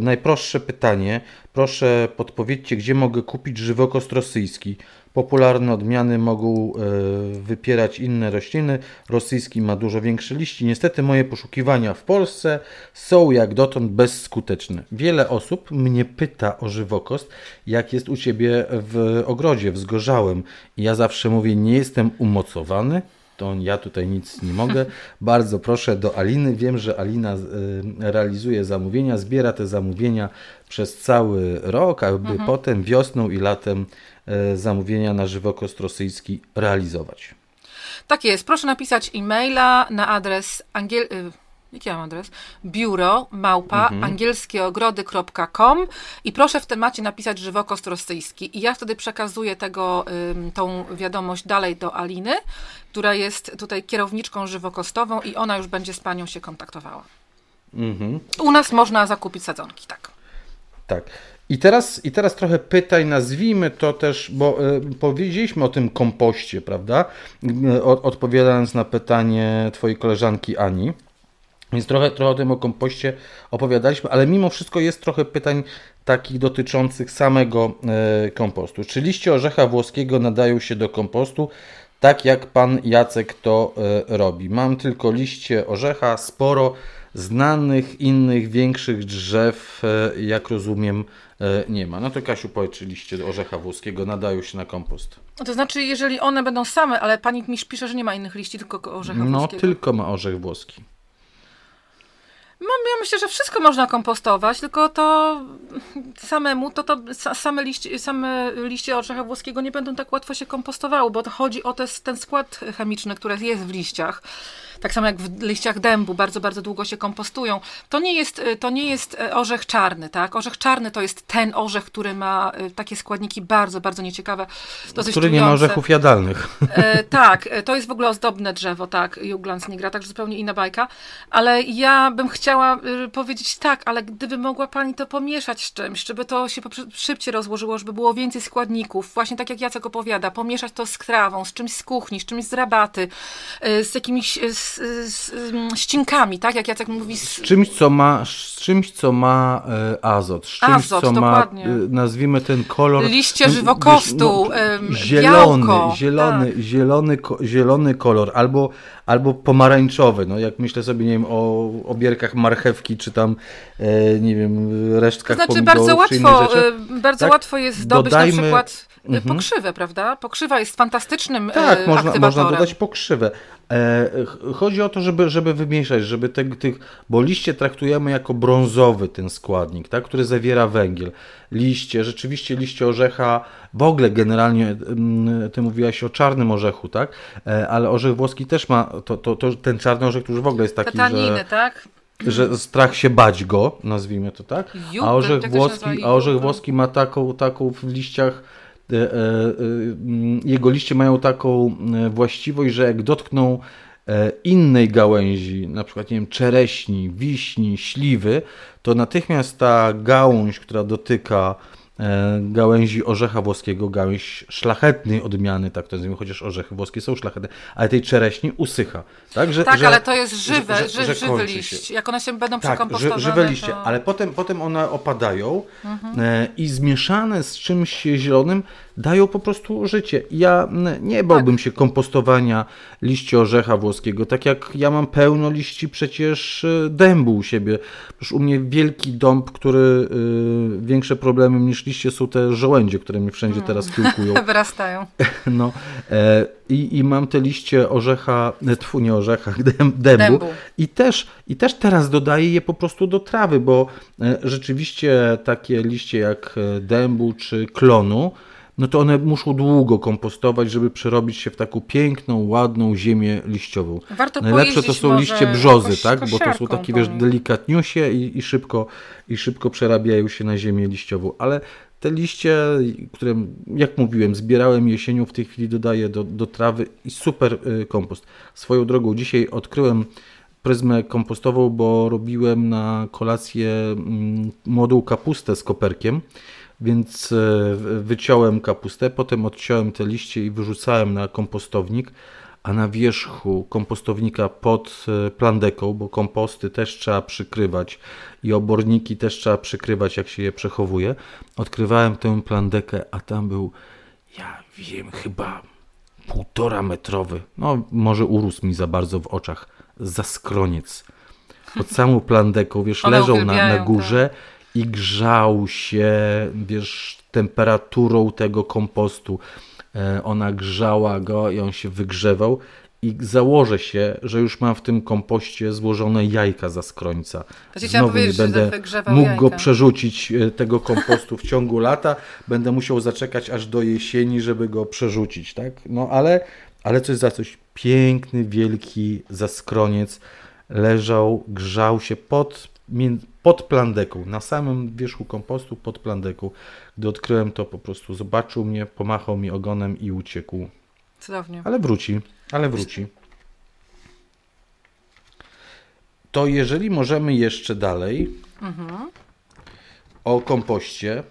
Najprostsze pytanie, proszę podpowiedzcie, gdzie mogę kupić żywokost rosyjski? Popularne odmiany mogą e, wypierać inne rośliny. Rosyjski ma dużo większe liści. Niestety moje poszukiwania w Polsce są jak dotąd bezskuteczne. Wiele osób mnie pyta o żywokost, jak jest u ciebie w ogrodzie, wzgorzałem. I ja zawsze mówię, nie jestem umocowany, to ja tutaj nic nie mogę. [laughs] Bardzo proszę do Aliny. Wiem, że Alina e, realizuje zamówienia, zbiera te zamówienia przez cały rok, aby mhm. potem wiosną i latem E, zamówienia na żywokost rosyjski realizować. Tak jest. Proszę napisać e-maila na adres angiel... Y, jaki mam adres? Biuro małpa mhm. angielskieogrody.com i proszę w temacie napisać żywokost rosyjski. I ja wtedy przekazuję tego, tą wiadomość dalej do Aliny, która jest tutaj kierowniczką żywokostową i ona już będzie z panią się kontaktowała. Mhm. U nas można zakupić sadzonki, tak. Tak. I teraz, I teraz trochę pytań, nazwijmy to też, bo e, powiedzieliśmy o tym kompoście, prawda? E, odpowiadając na pytanie Twojej koleżanki Ani. Więc trochę, trochę o tym o kompoście opowiadaliśmy, ale mimo wszystko jest trochę pytań takich dotyczących samego e, kompostu. Czy liście orzecha włoskiego nadają się do kompostu, tak jak pan Jacek to robi? Mam tylko liście orzecha, sporo znanych innych większych drzew, jak rozumiem, E, nie ma. No to Kasiu, powiedz, liście orzecha włoskiego nadają się na kompost. No to znaczy, jeżeli one będą same, ale pani mi pisze, że nie ma innych liści, tylko orzecha no, włoskiego. No, tylko ma orzech włoski. Ja myślę, że wszystko można kompostować, tylko to samemu, to, to same, liście, same liście orzecha włoskiego nie będą tak łatwo się kompostowały, bo to chodzi o te, ten skład chemiczny, który jest w liściach. Tak samo jak w liściach dębu, bardzo, bardzo długo się kompostują. To nie jest, y, to nie jest y, orzech czarny, tak? Orzech czarny to jest ten orzech, który ma y, takie składniki bardzo, bardzo nieciekawe. Dosyć który nie ma orzechów jadalnych. E, tak, e, to jest w ogóle ozdobne drzewo, tak, Juglans nigra, także zupełnie inna bajka. Ale ja bym chciała chciała y, powiedzieć tak, ale gdyby mogła Pani to pomieszać z czymś, żeby to się szybciej rozłożyło, żeby było więcej składników, właśnie tak jak Jacek opowiada, pomieszać to z krawą, z czymś z kuchni, z czymś z rabaty, y, z jakimiś y, z, z, z ścinkami, tak jak Jacek mówi. Z... czymś, co ma, z czymś, co ma e, azot, z czymś, azot, co dokładnie. ma, e, nazwijmy ten kolor. Liście żywokostu, no, zielony, białko, zielony, tak. zielony, zielony kolor, albo albo pomarańczowy. No, jak myślę sobie, nie wiem, o obierkach marchewki, czy tam, e, nie wiem, resztkach to znaczy, pomidorów, bardzo łatwo, czy e, bardzo tak? łatwo jest zdobyć Dodajmy... na przykład mhm. Y, pokrzywę, prawda? Pokrzywa jest fantastycznym y, Tak, można, można dodać pokrzywę. E, chodzi o to, żeby, żeby wymieszać, żeby tych, bo liście traktujemy jako brązowy ten składnik, tak, który zawiera węgiel. Liście, rzeczywiście liście orzecha, w ogóle generalnie, mm, ty mówiłaś o czarnym orzechu, tak, e, ale orzech włoski też ma, to, to, to, ten czarny orzech to już w ogóle jest taki, Tataniny, że... tak? że strach się bać go, nazwijmy to tak. A orzech włoski, a orzech włoski ma taką, taką w liściach E, e, e, jego liście mają taką właściwość, że jak dotkną innej gałęzi, na przykład nie wiem, czereśni, wiśni, śliwy, to natychmiast ta gałąź, która dotyka E, gałęzi orzecha włoskiego, gałęź szlachetnej odmiany, tak to nazwijmy, chociaż orzechy włoskie są szlachetne, ale tej czereśni usycha. Tak, że, tak że, ale to jest żywe, że, że, że żywy liść. Jak one się będą tak, przekompostowane. Żywe liście, to... ale potem, potem one opadają mhm. E, i zmieszane z czymś zielonym dają po prostu życie. Ja nie tak. bałbym tak. się kompostowania liści orzecha włoskiego, tak jak ja mam pełno liści przecież y, dębu u siebie. Przecież u mnie wielki dąb, który y, większe problemy niż liście są te żołędzie, które mi wszędzie hmm. teraz kiełkują. [laughs] Wyrastają. [laughs] No. E, i, I mam te liście orzecha, e, tfu, nie orzecha, [laughs] dębu. dębu. I, też, I też teraz dodaję je po prostu do trawy, bo e, rzeczywiście takie liście jak e, dębu czy klonu, no to one muszą długo kompostować, żeby przerobić się w taką piękną, ładną ziemię liściową. Warto Najlepsze to są liście brzozy, tak? Bo to są takie, wiesz, delikatniusie i, i, szybko, i szybko przerabiają się na ziemię liściową. Ale te liście, które, jak mówiłem, zbierałem jesienią, w tej chwili dodaję do, do trawy i super y, kompost. Swoją drogą, dzisiaj odkryłem pryzmę kompostową, bo robiłem na kolację mm, młodą kapustę z koperkiem. Więc e, wyciąłem kapustę, potem odciąłem te liście i wyrzucałem na kompostownik, a na wierzchu kompostownika pod e, plandeką, bo komposty też trzeba przykrywać i oborniki też trzeba przykrywać, jak się je przechowuje, odkrywałem tę plandekę, a tam był, ja wiem, chyba półtora metrowy, no może urósł mi za bardzo w oczach, zaskroniec. Pod samą plandeką, wiesz, One leżał na, na tak. górze, tak i grzał się, wiesz, temperaturą tego kompostu. E, ona grzała go i on się wygrzewał i założę się, że już mam w tym kompoście złożone jajka za skrońca. Znowu nie będę mógł jajka. go przerzucić e, tego kompostu w ciągu lata. Będę musiał zaczekać aż do jesieni, żeby go przerzucić, tak? No ale, ale coś za coś. Piękny, wielki zaskroniec leżał, grzał się pod pod plandeką, na samym wierzchu kompostu pod plandeką. Gdy odkryłem to, po prostu zobaczył mnie, pomachał mi ogonem i uciekł. Cudownie. Ale wróci, ale wróci. To jeżeli możemy jeszcze dalej mhm. o kompoście.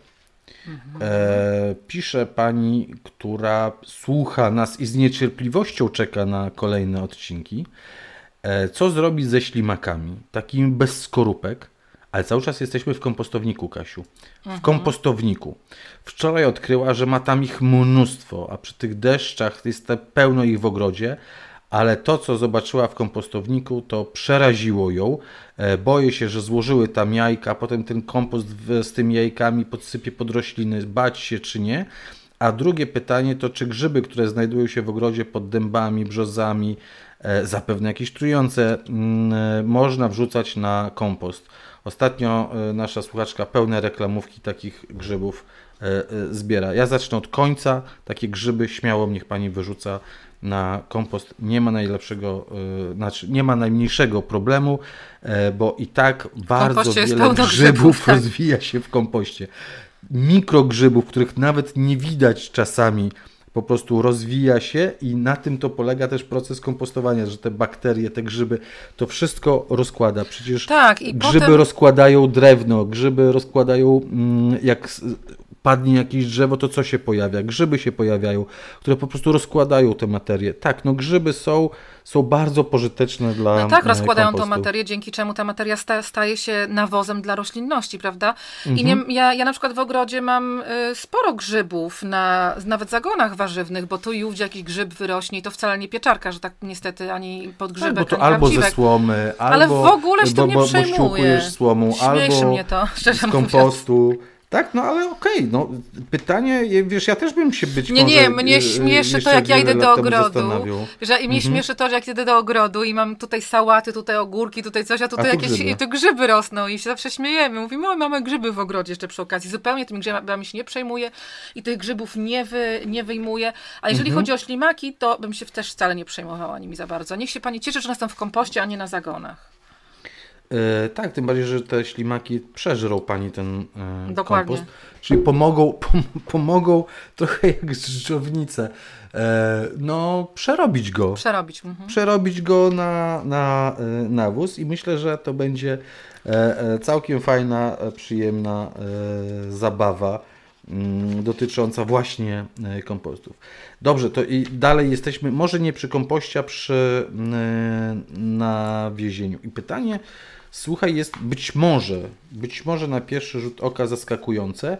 Mhm. E, pisze pani, która słucha nas i z niecierpliwością czeka na kolejne odcinki. E, co zrobić ze ślimakami, takim bez skorupek, ale cały czas jesteśmy w kompostowniku, Kasiu. W mhm. kompostowniku. Wczoraj odkryła, że ma tam ich mnóstwo, a przy tych deszczach jest pełno ich w ogrodzie, ale to, co zobaczyła w kompostowniku, to przeraziło ją. E, boję się, że złożyły tam jajka, a potem ten kompost z tymi jajkami podsypie pod rośliny, bać się czy nie. A drugie pytanie to, czy grzyby, które znajdują się w ogrodzie pod dębami, brzozami, E, zapewne jakieś trujące, mm, e, można wrzucać na kompost. Ostatnio e, nasza słuchaczka pełne reklamówki takich grzybów zbiera. Ja zacznę od końca. Takie grzyby śmiało niech pani wyrzuca na kompost. Nie ma najlepszego, znaczy nie ma najmniejszego problemu, bo i tak bardzo wiele grzybów, grzybów tak. rozwija się w kompoście. Mikrogrzybów, których nawet nie widać czasami po prostu rozwija się i na tym to polega też proces kompostowania, że te bakterie, te grzyby, to wszystko rozkłada. Przecież tak, grzyby potem... rozkładają drewno, grzyby rozkładają mm, jak padnie jakieś drzewo, to co się pojawia? Grzyby się pojawiają, które po prostu rozkładają tę materię. Tak, no grzyby są, są bardzo pożyteczne dla No tak, e, rozkładają kompostu. tą materię, dzięki czemu ta materia sta, staje się nawozem dla roślinności, prawda? Mhm. I nie, ja, ja na przykład w ogrodzie mam y, sporo grzybów, na, nawet zagonach warzywnych, bo tu i ówdzie jakiś grzyb wyrośnie i to wcale nie pieczarka, że tak niestety ani podgrzybek, tak, albo to, ani Albo ze słomy, albo... Ale w ogóle się bo, tym nie bo, bo słomą, albo mnie to, z kompostu. Mówiąc. Tak, no ale okej, okay, no pytanie, wiesz, ja też bym się być nie, może... Nie, nie, mnie y, y, śmieszy to, jak ja idę do ogrodu, że i mnie mhm. śmieszy to, że jak idę do ogrodu i mam tutaj sałaty, tutaj ogórki, tutaj coś, a tutaj a jakieś grzyby. grzyby rosną i się zawsze śmiejemy. Mówimy, o, mamy grzyby w ogrodzie jeszcze przy okazji. Zupełnie tymi grzybami się nie przejmuję i tych grzybów nie, wy, nie wyjmuję. A jeżeli mhm. chodzi o ślimaki, to bym się też wcale nie przejmowała nimi za bardzo. Niech się pani cieszy, że nas tam w kompoście, a nie na zagonach. E, tak, tym bardziej, że te ślimaki przeżrą pani ten e, kompost. Czyli pomogą, [laughs] pom pomogą trochę jak żdżownice. E, no, przerobić go. Przerobić. Mhm. Przerobić go na, na e, nawóz i myślę, że to będzie e, e, całkiem fajna, e, przyjemna zabawa mm, dotycząca właśnie kompostów. Dobrze, to i dalej jesteśmy, może nie przy kompoście, a przy mm, nawiezieniu. I pytanie słuchaj, jest być może, być może na pierwszy rzut oka zaskakujące,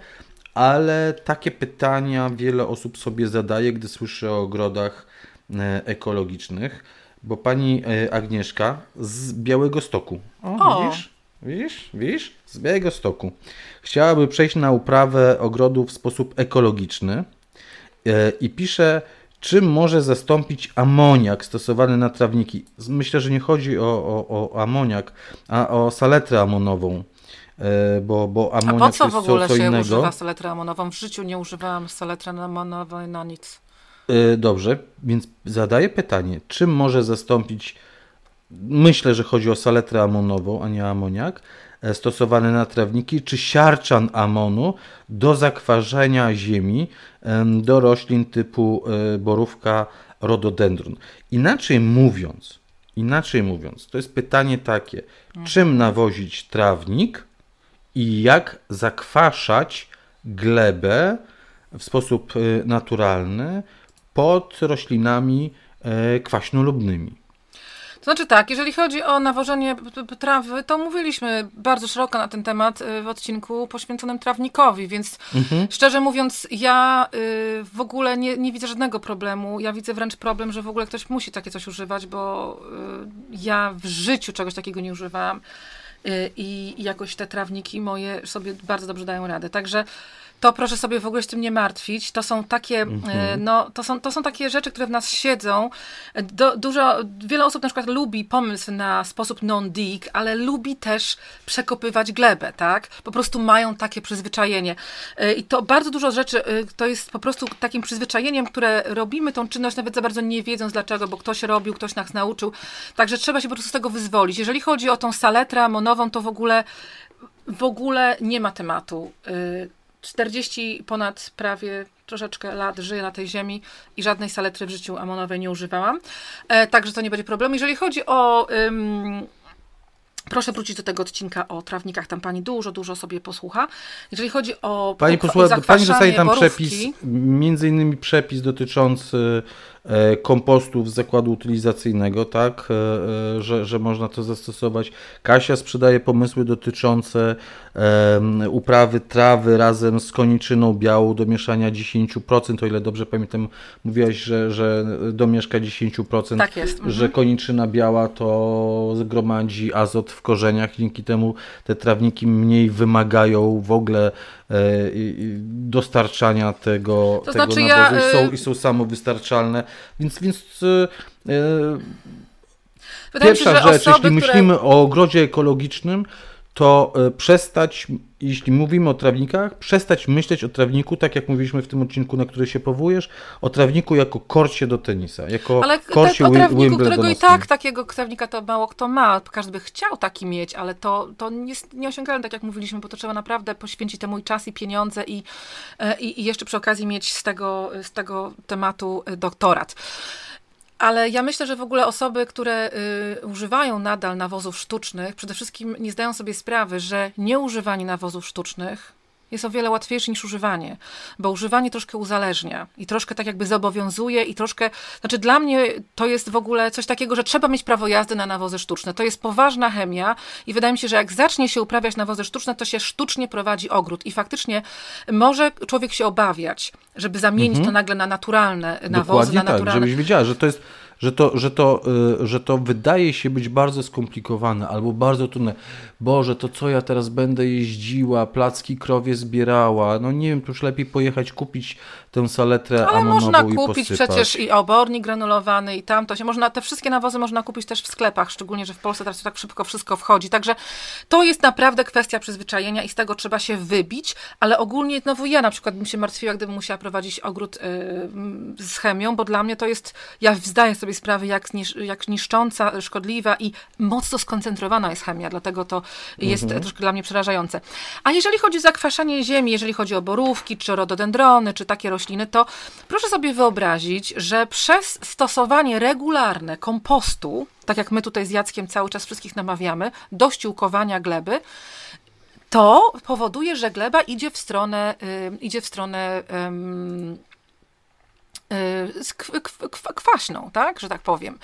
ale takie pytania wiele osób sobie zadaje, gdy słyszy o ogrodach e, ekologicznych, bo pani e, Agnieszka z Białego Stoku. O, o. widzisz? Widzisz? Widzisz? Z Białego Stoku. Chciałaby przejść na uprawę ogrodów w sposób ekologiczny e, i pisze, Czym może zastąpić amoniak stosowany na trawniki? Myślę, że nie chodzi o, o, o amoniak, a o saletrę amonową. E, bo, bo amoniak a po co jest w ogóle co, co się innego. używa saletry amonową? W życiu nie używałam saletry amonowej na nic. E, dobrze, więc zadaję pytanie, czym może zastąpić, myślę, że chodzi o saletrę amonową, a nie amoniak, e, stosowany na trawniki, czy siarczan amonu do zakwarzenia ziemi do roślin typu e, borówka rododendron. Inaczej mówiąc, inaczej mówiąc, to jest pytanie takie, czym nawozić trawnik i jak zakwaszać glebę w sposób e, naturalny pod roślinami e, kwaśnolubnymi. To znaczy tak, jeżeli chodzi o nawożenie trawy, to mówiliśmy bardzo szeroko na ten temat y, w odcinku poświęconym trawnikowi, więc mhm. szczerze mówiąc, ja y, w ogóle nie, nie widzę żadnego problemu. Ja widzę wręcz problem, że w ogóle ktoś musi takie coś używać, bo y, ja w życiu czegoś takiego nie używałam i jakoś te trawniki moje sobie bardzo dobrze dają radę. Także to proszę sobie w ogóle się tym nie martwić. To są takie, e, mhm. no, to są, to są takie rzeczy, które w nas siedzą. Do, dużo, wiele osób na przykład lubi pomysł na sposób non-dig, ale lubi też przekopywać glebę, tak? Po prostu mają takie przyzwyczajenie. E, I to bardzo dużo rzeczy, e, to jest po prostu takim przyzwyczajeniem, które robimy tą czynność nawet za bardzo nie wiedząc dlaczego, bo ktoś robił, ktoś nas nauczył. Także trzeba się po prostu z tego wyzwolić. Jeżeli chodzi o tą saletrę amonową, to w ogóle w ogóle nie ma tematu. 40 ponad prawie troszeczkę lat żyję na tej ziemi i żadnej saletry w życiu amonowej nie używałam. E, także to nie będzie problem. Jeżeli chodzi o. Ym, proszę wrócić do tego odcinka o trawnikach. Tam pani dużo, dużo sobie posłucha. Jeżeli chodzi o. Pani posłucha, pani dostaje tam borówki, przepis, między innymi przepis dotyczący E, kompostów z zakładu utylizacyjnego, tak, e, e, że, że można to zastosować. Kasia sprzedaje pomysły dotyczące uprawy trawy razem z koniczyną białą do mieszania 10%, o ile dobrze pamiętam, mówiłaś, że, że domieszka 10%, tak jest. Mhm. że koniczyna biała to gromadzi azot w korzeniach, dzięki temu te trawniki mniej wymagają w ogóle E, dostarczania tego, to tego znaczy naboru ja... i, są, y, i są samowystarczalne. Więc, więc y, e, Wydaje Pierwsza się, rzecz, osoby, jeśli myślimy które... o ogrodzie ekologicznym, to e, przestać jeśli mówimy o trawnikach, przestać myśleć o trawniku, tak jak mówiliśmy w tym odcinku, na który się powołujesz, o trawniku jako korcie do tenisa, jako ale korcie Ale o trawniku, którego i tak takiego trawnika to mało kto ma, każdy by chciał taki mieć, ale to, to nie nieosiągalne, tak jak mówiliśmy, bo to trzeba naprawdę poświęcić temu i czas, i pieniądze, i, e, i, i jeszcze przy okazji mieć z tego, z tego tematu e, doktorat. Ale ja myślę, że w ogóle osoby, które y, używają nadal nawozów sztucznych, przede wszystkim nie zdają sobie sprawy, że nieużywanie nawozów sztucznych jest o wiele łatwiejszy niż używanie, bo używanie troszkę uzależnia i troszkę tak jakby zobowiązuje i troszkę, znaczy dla mnie to jest w ogóle coś takiego, że trzeba mieć prawo jazdy na nawozy sztuczne. To jest poważna chemia i wydaje mi się, że jak zacznie się uprawiać nawozy sztuczne, to się sztucznie prowadzi ogród i faktycznie może człowiek się obawiać, żeby zamienić mhm. to nagle na naturalne nawozy, Dokładnie na tak, naturalne. tak, żebyś wiedziała, że to jest że to, że to, y, że to wydaje się być bardzo skomplikowane albo bardzo trudne. Boże, to co ja teraz będę jeździła, placki krowie zbierała, no nie wiem, to już lepiej pojechać kupić tę saletrę Ale można kupić przecież i obornik granulowany i tamto się można, te wszystkie nawozy można kupić też w sklepach, szczególnie, że w Polsce teraz to tak szybko wszystko wchodzi. Także to jest naprawdę kwestia przyzwyczajenia i z tego trzeba się wybić, ale ogólnie znowu ja na przykład bym się martwiła, gdybym musiała prowadzić ogród y, mm, z chemią, bo dla mnie to jest, ja zdaję sobie sprawę, jak, jak niszcząca, szkodliwa i mocno skoncentrowana jest chemia, dlatego to jest mhm. troszkę dla mnie przerażające. A jeżeli chodzi o zakwaszanie ziemi, jeżeli chodzi o borówki, czy rododendrony, czy takie rośliny, rośliny, to proszę sobie wyobrazić, że przez stosowanie regularne kompostu, tak jak my tutaj z Jackiem cały czas wszystkich namawiamy, do ściółkowania gleby, to powoduje, że gleba idzie w stronę, y, idzie w stronę y, kwaśną, tak, że tak powiem.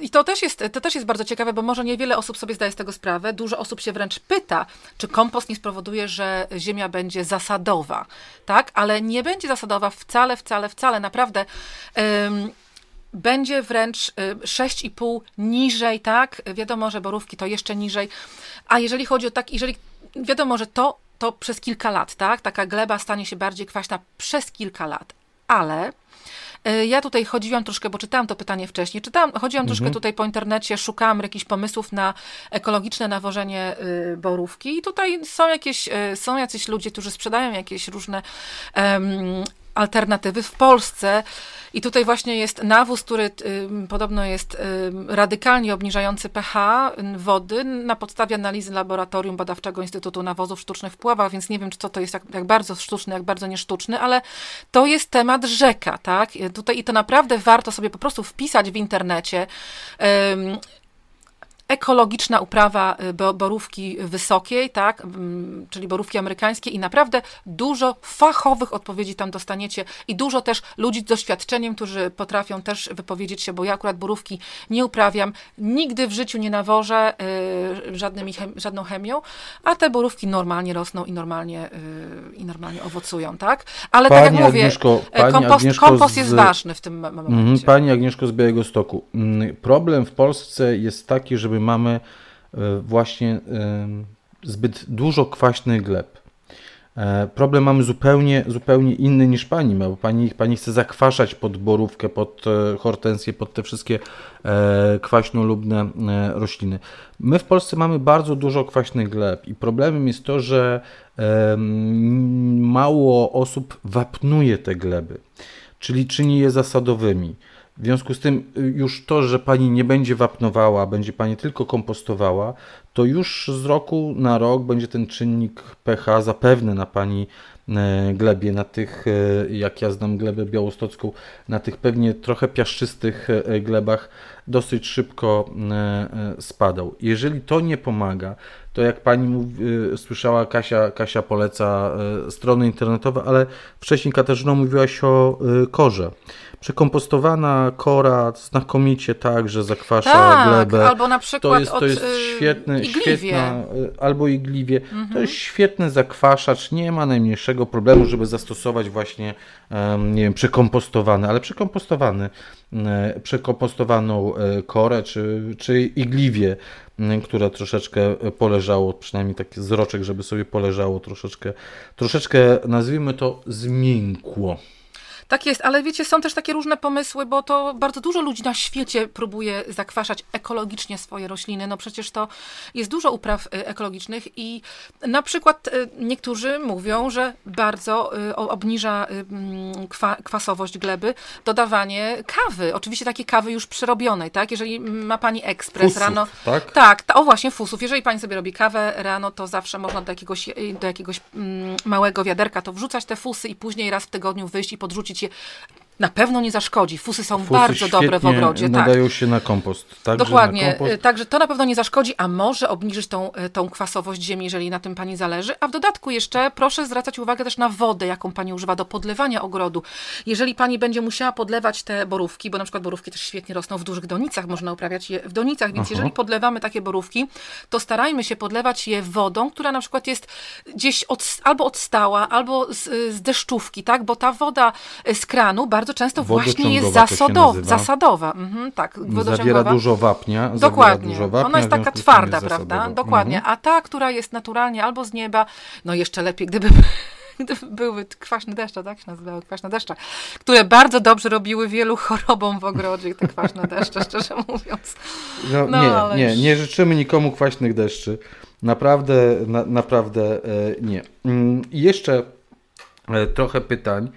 I to też, jest, to też jest bardzo ciekawe, bo może niewiele osób sobie zdaje z tego sprawę. Dużo osób się wręcz pyta, czy kompost nie spowoduje, że ziemia będzie zasadowa, tak? Ale nie będzie zasadowa wcale, wcale, wcale. Naprawdę. Ym, będzie wręcz 6,5 niżej, tak? Wiadomo, że borówki to jeszcze niżej. A jeżeli chodzi o tak, jeżeli wiadomo, że to, to przez kilka lat, tak? Taka gleba stanie się bardziej kwaśna przez kilka lat, ale E, ja tutaj chodziłam troszkę, bo czytałam to pytanie wcześniej, czytałam, chodziłam mhm. troszkę tutaj po internecie, szukałam jakichś pomysłów na ekologiczne nawożenie y, borówki i tutaj są jakieś, y, są jacyś ludzie, którzy sprzedają jakieś różne um, alternatywy w Polsce. I tutaj właśnie jest nawóz, który y, podobno jest y, radykalnie obniżający pH wody na podstawie analizy Laboratorium Badawczego Instytutu Nawozów Sztucznych w Pławach, więc nie wiem, czy co to jest, jak, jak bardzo sztuczny, jak bardzo niesztuczny, ale to jest temat rzeka, tak? Tutaj i to naprawdę warto sobie po prostu wpisać w internecie ekologiczna uprawa y, borówki wysokiej, tak, mm, czyli borówki amerykańskiej i naprawdę dużo fachowych odpowiedzi tam dostaniecie i dużo też ludzi z doświadczeniem, którzy potrafią też wypowiedzieć się, bo ja akurat borówki nie uprawiam, nigdy w życiu nie nawożę y, żadnymi, żadną chemią, a te borówki normalnie rosną i normalnie, y, i normalnie owocują, tak? Ale pani tak jak mówię, kompost, kompost, jest z... ważny w tym momencie. Mhm, pani Agnieszko z Białego Stoku. Mm, problem w Polsce jest taki, żeby sobie mamy e, właśnie e, zbyt dużo kwaśnych gleb. E, problem mamy zupełnie, zupełnie inny niż pani ma, bo pani, pani chce zakwaszać pod borówkę, pod hortensję, pod te wszystkie kwaśnolubne rośliny. My w Polsce mamy bardzo dużo kwaśnych gleb i problemem jest to, że mało osób wapnuje te gleby, czyli czyni je zasadowymi. W związku z tym y, już to, że pani nie będzie wapnowała, będzie pani tylko kompostowała, to już z roku na rok będzie ten czynnik pH zapewne na pani e, glebie, na tych, e, jak ja znam glebę białostocką, na tych pewnie trochę piaszczystych e, glebach dosyć szybko e, e, spadał. Jeżeli to nie pomaga, to jak pani mówi, e, słyszała, Kasia, Kasia poleca strony internetowe, ale wcześniej Katarzyna mówiłaś o korze. Przekompostowana kora znakomicie także zakwasza tak, glebę. Albo na przykład to jest, to jest świetny, świetna, albo igliwie. Mhm. To jest świetny zakwaszacz, nie ma najmniejszego problemu, żeby zastosować właśnie nie wiem, przekompostowany, ale przekompostowany, przekompostowaną e, korę czy, czy igliwie, które troszeczkę poleżało, przynajmniej taki zroczek, żeby sobie poleżało troszeczkę, troszeczkę nazwijmy to zmiękło. Tak jest, ale wiecie, są też takie różne pomysły, bo to bardzo dużo ludzi na świecie próbuje zakwaszać ekologicznie swoje rośliny. No przecież to jest dużo upraw y, ekologicznych i na przykład y, niektórzy mówią, że bardzo y, obniża mm, kwa kwasowość gleby dodawanie kawy. Oczywiście takiej kawy już przerobionej, tak? Jeżeli ma pani ekspres fusów, rano. Tak, tak o właśnie, fusów. Jeżeli pani sobie robi kawę rano, to zawsze można do jakiegoś, do jakiegoś mm, małego wiaderka to wrzucać te fusy i później raz w tygodniu wyjść i podrzucić вещи Na pewno nie zaszkodzi. Fusy są Fusy bardzo dobre w ogrodzie. Tak. Nadają tak. się na kompost. Także Dokładnie. Na kompost. Także to na pewno nie zaszkodzi, a może obniżyć tą, e, tą kwasowość ziemi, jeżeli na tym pani zależy. A w dodatku jeszcze proszę zwracać uwagę też na wodę, jaką pani używa do podlewania ogrodu. Jeżeli pani będzie musiała podlewać te borówki, bo na przykład borówki też świetnie rosną w dużych donicach, można uprawiać je w donicach, więc Aha. jeżeli podlewamy takie borówki, to starajmy się podlewać je wodą, która na przykład jest gdzieś od, albo odstała, albo z, z deszczówki, tak? Bo ta woda z kranu bardzo bardzo często właśnie jest zasadow, zasadowa. Mhm, tak, zawiera dużo wapnia. Dokładnie. Dużo wapnia, Ona jest taka twarda, jest prawda? Zasadowa. Mhm. Dokładnie. Mhm. A ta, która jest naturalnie albo z nieba, no jeszcze lepiej, [laughs] gdyby były kwaśne deszcze, tak się nazywały, kwaśne deszcze, które bardzo dobrze robiły wielu chorobom w ogrodzie, te kwaśne deszcze, [laughs] szczerze mówiąc. No, no nie, ale... nie, nie życzymy nikomu kwaśnych deszczy. Naprawdę, na, naprawdę e, nie. Mm, I jeszcze e, trochę pytań.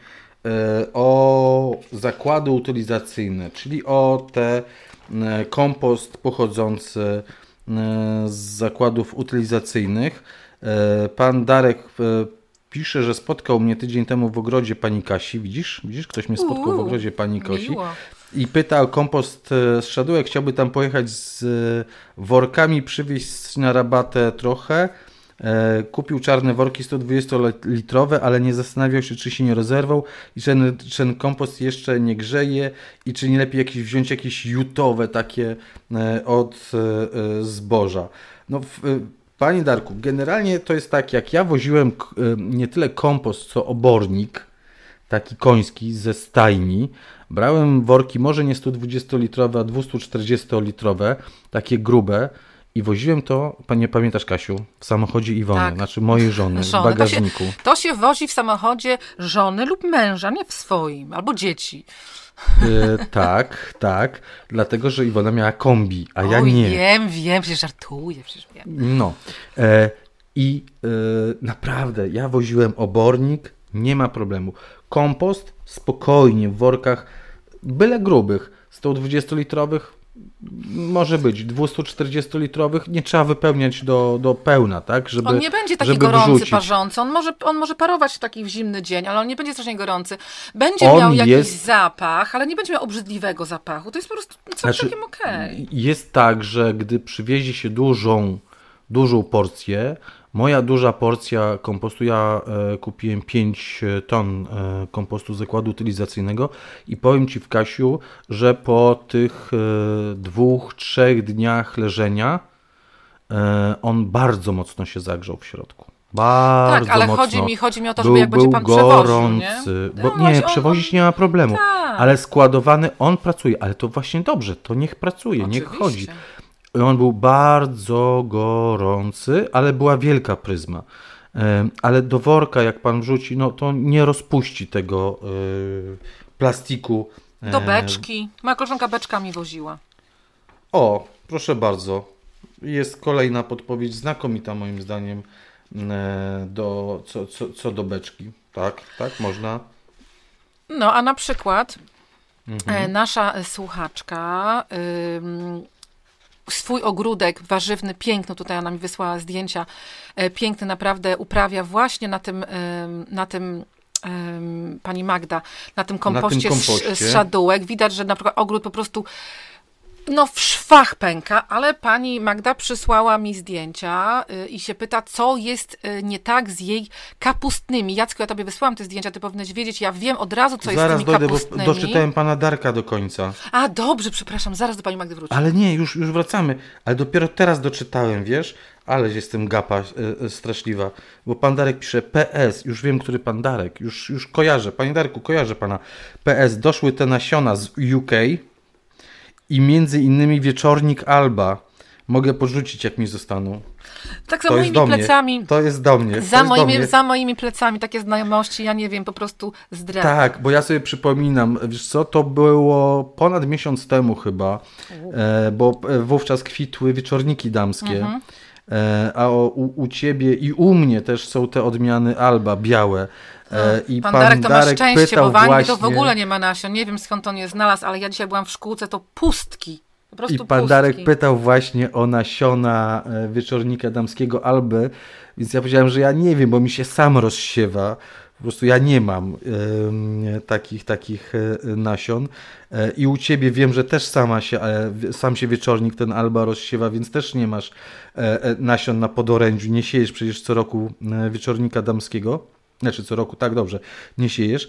E, o zakłady utylizacyjne, czyli o te e, kompost pochodzący e, z zakładów utylizacyjnych. Pan Darek pisze, że spotkał mnie tydzień temu w ogrodzie pani Kasi. Widzisz? Widzisz? Ktoś mnie spotkał w ogrodzie pani Kasi. I pyta o kompost z szadułek. Chciałby tam pojechać z workami, przywieźć na rabatę trochę E, kupił czarne worki 120-litrowe, ale nie zastanawiał się, czy się nie rozerwał i czy ten, czy ten kompost jeszcze nie grzeje i czy nie lepiej jakiś, wziąć jakieś jutowe takie e, od e, zboża. No, Panie Darku, generalnie to jest tak, jak ja woziłem nie tyle kompost, co obornik, taki koński ze stajni, brałem worki może nie 120-litrowe, a 240-litrowe, takie grube, i woziłem to, panie pamiętasz Kasiu, w samochodzie Iwony, tak. znaczy mojej żony, żony. w bagażniku. To się, to się wozi w samochodzie żony lub męża, nie w swoim, albo dzieci. E, tak, tak, dlatego, że Iwona miała kombi, a ja nie. wiem, wiem, przecież żartuję, przecież wiem. No, e, i e, naprawdę, ja woziłem obornik, nie ma problemu. Kompost spokojnie w workach, byle grubych, 120-litrowych, może być 240 litrowych, nie trzeba wypełniać do, do pełna, tak? Żeby, on nie będzie taki gorący, wrzucić. parzący. On może, on może parować w taki zimny dzień, ale on nie będzie strasznie gorący. Będzie on miał jakiś jest... zapach, ale nie będzie miał obrzydliwego zapachu. To jest po prostu coś znaczy, takim okej. Okay. Jest tak, że gdy przywiezie się dużą, dużą porcję, Moja duża porcja kompostu, ja e, kupiłem 5 e, ton e, kompostu z zakładu utylizacyjnego i powiem Ci w Kasiu, że po tych dwóch, trzech dniach leżenia on bardzo mocno się zagrzał w środku. Bardzo tak, ale mocno. Chodzi, mi, chodzi mi o to, żeby był, jak będzie pan gorący, przewoził, nie? Bo, no, nie, on... przewozić nie ma problemu, tak. ale składowany on pracuje, ale to właśnie dobrze, to niech pracuje, Oczywiście. niech chodzi on był bardzo gorący, ale była wielka pryzma. Ale do worka, jak pan wrzuci, no to nie rozpuści tego y, plastiku. E, do beczki. Moja koleżanka mi woziła. O, proszę bardzo. Jest kolejna podpowiedź, znakomita moim zdaniem, mm, e, do, co, co, co do beczki. Tak, tak, można. No, a na przykład e, mhm. nasza słuchaczka. Yy swój ogródek warzywny, piękny, tutaj ona mi wysłała zdjęcia, e, piękny naprawdę uprawia właśnie na tym, na tym pani Magda, na tym kompoście, na tym kompoście. z szadułek. Widać, że na przykład ogród po prostu no w szwach pęka, ale pani Magda przysłała mi zdjęcia y, i się pyta, co jest y, nie tak z jej kapustnymi. Jacku, ja tobie wysłałam te zdjęcia, ty powinieneś wiedzieć, ja wiem od razu, co zaraz jest z tymi dojdę, kapustnymi. Zaraz doczytałem pana Darka do końca. A, dobrze, przepraszam, zaraz do pani Magdy wrócę. Ale nie, już, już wracamy, ale dopiero teraz doczytałem, wiesz, ale jestem gapa e, straszliwa, bo pan Darek pisze PS, już wiem, który pan Darek, już, już kojarzę, panie Darku, kojarzę pana. PS, doszły te nasiona z UK, i między innymi Wieczornik Alba. Mogę porzucić, jak mi zostaną. Tak, za to moimi plecami. To jest do mnie. Za, moimi, do mnie. za moimi plecami takie znajomości, ja nie wiem, po prostu zdrę. Tak, bo ja sobie przypominam, wiesz co, to było ponad miesiąc temu chyba, e, bo e, wówczas kwitły wieczorniki damskie. Mhm. E, a o, u, u ciebie i u mnie też są te odmiany alba białe. E, no, I pan, pan Darek to Darek ma szczęście, bo w właśnie... to w ogóle nie ma nasion. Nie wiem skąd on je znalazł, ale ja dzisiaj byłam w szkółce, to pustki. Po prostu I pan pustki. Darek pytał właśnie o nasiona e, wieczornika damskiego Alby, więc ja powiedziałem, że ja nie wiem, bo mi się sam rozsiewa. Po prostu ja nie mam y, takich, takich e, nasion. Y, I u ciebie wiem, że też sama się, sam się wieczornik ten alba rozsiewa, więc też nie masz nasion na podorędziu. Nie siejesz przecież co roku wieczornika damskiego. Znaczy co roku, tak dobrze, nie siejesz.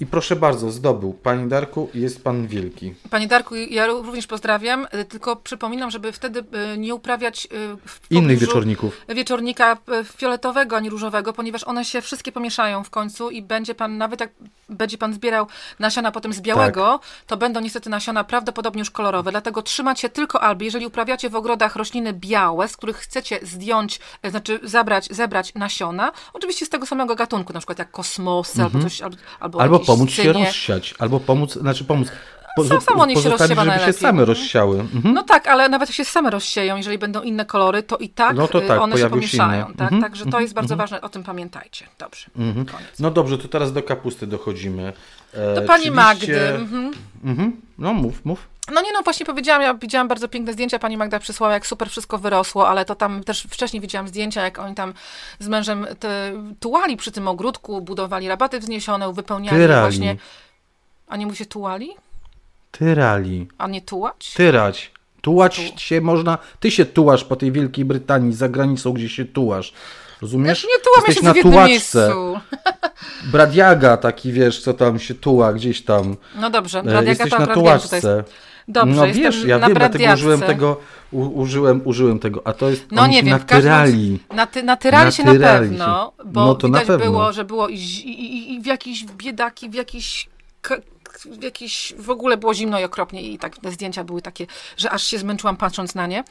I proszę bardzo, zdobył. Pani Darku, jest pan wielki. Pani Darku, ja również pozdrawiam, y, tylko przypominam, żeby wtedy y, nie uprawiać y, innych wieczorników. Wieczornika fioletowego, ani różowego, ponieważ one się wszystkie pomieszają w końcu i będzie pan, nawet jak będzie pan zbierał nasiona potem z białego, tak. to będą niestety nasiona prawdopodobnie już kolorowe. Dlatego trzymać się tylko alby. Jeżeli uprawiacie w ogrodach rośliny białe, z których chcecie zdjąć, e, znaczy zabrać, zebrać nasiona, oczywiście z tego samego gatunku, na przykład jak kosmosy mhm. albo coś, albo, albo, albo pomóc cynie. się rozsiać, albo pomóc, znaczy pomóc po, sam, sam oni się rozsiewa żeby najlepiej. się same mhm. rozsiały. Mhm. No tak, ale nawet jak się same rozsieją, jeżeli będą inne kolory, to i tak, no to y, tak one się pomieszają. Się tak? Mhm. Także to jest mhm. bardzo mhm. ważne, o tym pamiętajcie. Dobrze, No dobrze, to teraz do kapusty dochodzimy. E, do pani oczywiście... Magdy. No mów, mów. No nie no, właśnie powiedziałam, ja widziałam bardzo piękne zdjęcia, pani Magda przysłała, jak super wszystko wyrosło, ale to tam też wcześniej widziałam zdjęcia, jak oni tam z mężem te, tułali przy tym ogródku, budowali rabaty wzniesione, wypełniali Tyrali. właśnie... A nie mu się tułali? Tyrali. A nie tułać? Tyrać. Tułać tu. się można. Ty się tułasz po tej Wielkiej Brytanii, za granicą, gdzie się tułasz. Rozumiesz? nie tułam, Jesteś się na w tułaczce. Miejscu. [laughs] Bradiaga taki, wiesz, co tam się tuła gdzieś tam. No dobrze, e, Bradiaga Jesteś to na tułaczce. Dobrze, no wiesz, ja wiem, dlatego użyłem tego, u, użyłem, użyłem tego, a to jest no, nie wiem, tyrali. Na tyrali się na pewno, bo no to widać pewno. było, że było i, i, i w jakiś biedaki, w jakiś jakiś, w ogóle było zimno i okropnie i tak te zdjęcia były takie, że aż się zmęczyłam patrząc na nie.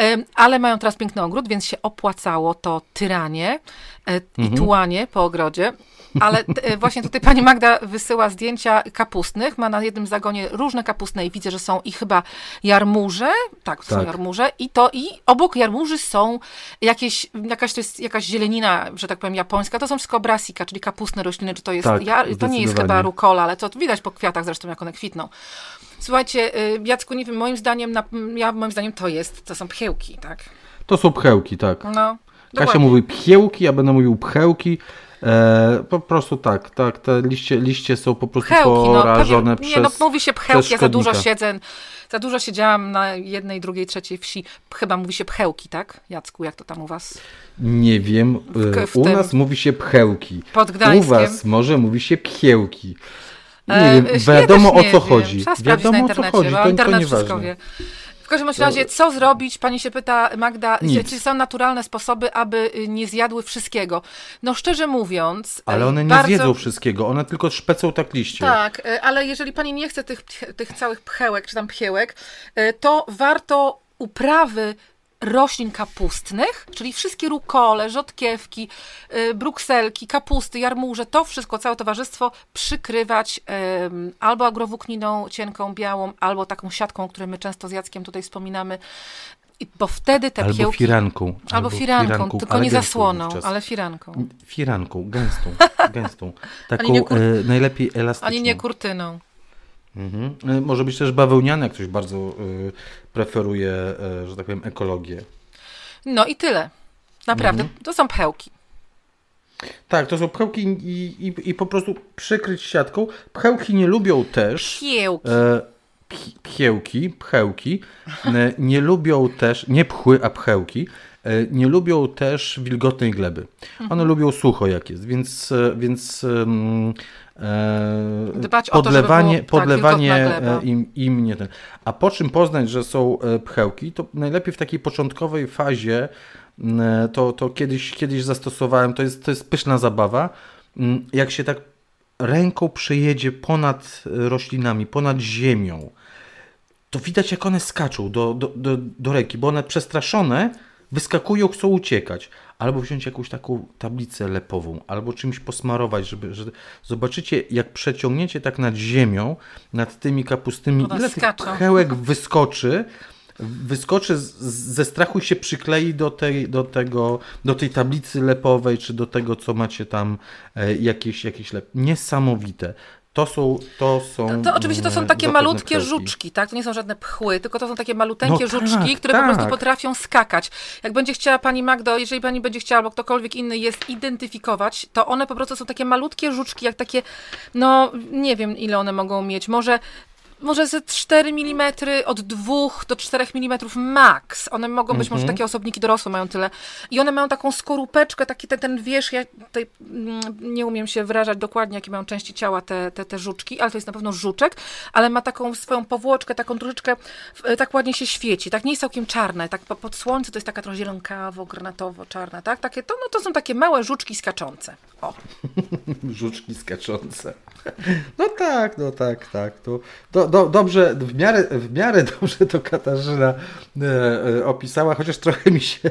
E, ale mają teraz piękny ogród, więc się opłacało to tyranie e, i mhm. tułanie po ogrodzie. Ale t, e, właśnie tutaj pani Magda wysyła zdjęcia kapustnych. Ma na jednym zagonie różne kapustne i widzę, że są i chyba jarmuże. Tak, to tak. są jarmuże. I to i obok jarmuży są jakieś, jakaś, to jest jakaś zielenina, że tak powiem, japońska. To są wszystko brassica, czyli kapustne rośliny. Czy to jest, tak, jar, to nie jest chyba rukola, ale to widać po kwiatach zresztą, jak one kwitną. Słuchajcie, y, Jacku, nie wiem, moim zdaniem, na, ja, moim zdaniem to jest, to są pchełki, tak? To są pchełki, tak. No. Kasia dokładnie. mówi pchełki, ja będę mówił pchełki. E, po prostu tak, tak, te liście, liście są po prostu pchełki, porażone no, pewnie, przez Nie, no mówi się pchełki, ja za dużo siedzę, za dużo siedziałam na jednej, drugiej, trzeciej wsi. Chyba mówi się pchełki, tak? Jacku, jak to tam u was? Nie wiem, w, w e, u nas mówi się pchełki, u was może mówi się pchiełki. Nie e, wiem, wiadomo nie o co wiem. chodzi. Trzeba wiadomo o co chodzi, to, internet to Wie każdym razie, no, co zrobić? Pani się pyta, Magda, Nic. czy są naturalne sposoby, aby y, nie zjadły wszystkiego? No szczerze mówiąc... Y, ale one nie bardzo... zjedzą wszystkiego, one tylko szpecą tak liście. Tak, y, ale jeżeli pani nie chce tych, tych całych pchełek, czy tam pchiełek, to warto uprawy roślin kapustnych, czyli wszystkie rukole, rzodkiewki, y, brukselki, kapusty, jarmuże, to wszystko, całe towarzystwo przykrywać albo agrowłókniną cienką, białą, albo taką siatką, którą my często z Jackiem tutaj wspominamy, bo wtedy te albo piełki... Firanką, albo, albo firanką, firanką tylko nie zasłoną, ale firanką. Firanką, gęstą, gęstą. [laughs] Taką e, najlepiej elastyczną. Ani nie kurtyną. Mhm. E, może być też bawełniany, jak ktoś bardzo y, preferuje, y, że tak powiem, ekologię. No i tyle. Naprawdę, mhm. to są pchełki. Tak, to są pchełki i, i, i, po prostu przykryć siatką. Pchełki nie lubią też. Pchełki. E, pchełki. nie lubią też, nie pchły, a pchełki. E, nie lubią też wilgotnej gleby. One mhm. lubią sucho jak jest, więc, więc um, E, Dbać podlewanie, to, było, tak, podlewanie tak, im, im nie ten. A po czym poznać, że są e, pchełki, to najlepiej w takiej początkowej fazie, to, to kiedyś, kiedyś zastosowałem, to jest, to jest pyszna zabawa, jak się tak ręką przejedzie ponad roślinami, ponad ziemią, to widać jak one skaczą do, do, do, do reki, bo one przestraszone wyskakują, chcą uciekać. Albo wziąć jakąś taką tablicę lepową, albo czymś posmarować, żeby, żeby... zobaczycie, jak przeciągniecie tak nad ziemią, nad tymi kapustymi, ile tych pchełek [laughs] wyskoczy, wyskoczy z, z, ze strachu i się przyklei do tej, do, tego, do tej tablicy lepowej, czy do tego, co macie tam e, jakieś, jakieś lep... Niesamowite. To są, to są. To, to oczywiście to są e, takie malutkie żuczki, tak? To nie są żadne pchły, tylko to są takie maluteńkie no tak, żuczki, tak, które tak. po prostu tak. potrafią skakać. Jak będzie chciała pani Magdo, jeżeli pani będzie chciała, albo ktokolwiek inny je zidentyfikować, to one po prostu są takie malutkie żuczki, jak takie, no nie wiem ile one mogą mieć, może może ze 4 mm, od 2 do 4 mm max. One mogą być, może mhm. takie osobniki dorosłe mają tyle. I one mają taką skorupeczkę, taki ten, ten wierzch, ja tutaj mm, nie umiem się wyrażać dokładnie, jakie mają części ciała te, te, te żuczki, ale to jest na pewno żuczek, ale ma taką swoją powłoczkę, taką troszeczkę, e, tak ładnie się świeci, tak nie jest całkiem czarne, tak pod słońce to jest taka trochę zielonkawo, granatowo, czarna, tak? Takie, to, no, to są takie małe żuczki skaczące. O. [laughs] żuczki skaczące. [laughs] No tak, no tak, tak. To, to, do, dobrze, w miarę, w miarę dobrze to Katarzyna e, e, opisała, chociaż trochę mi się,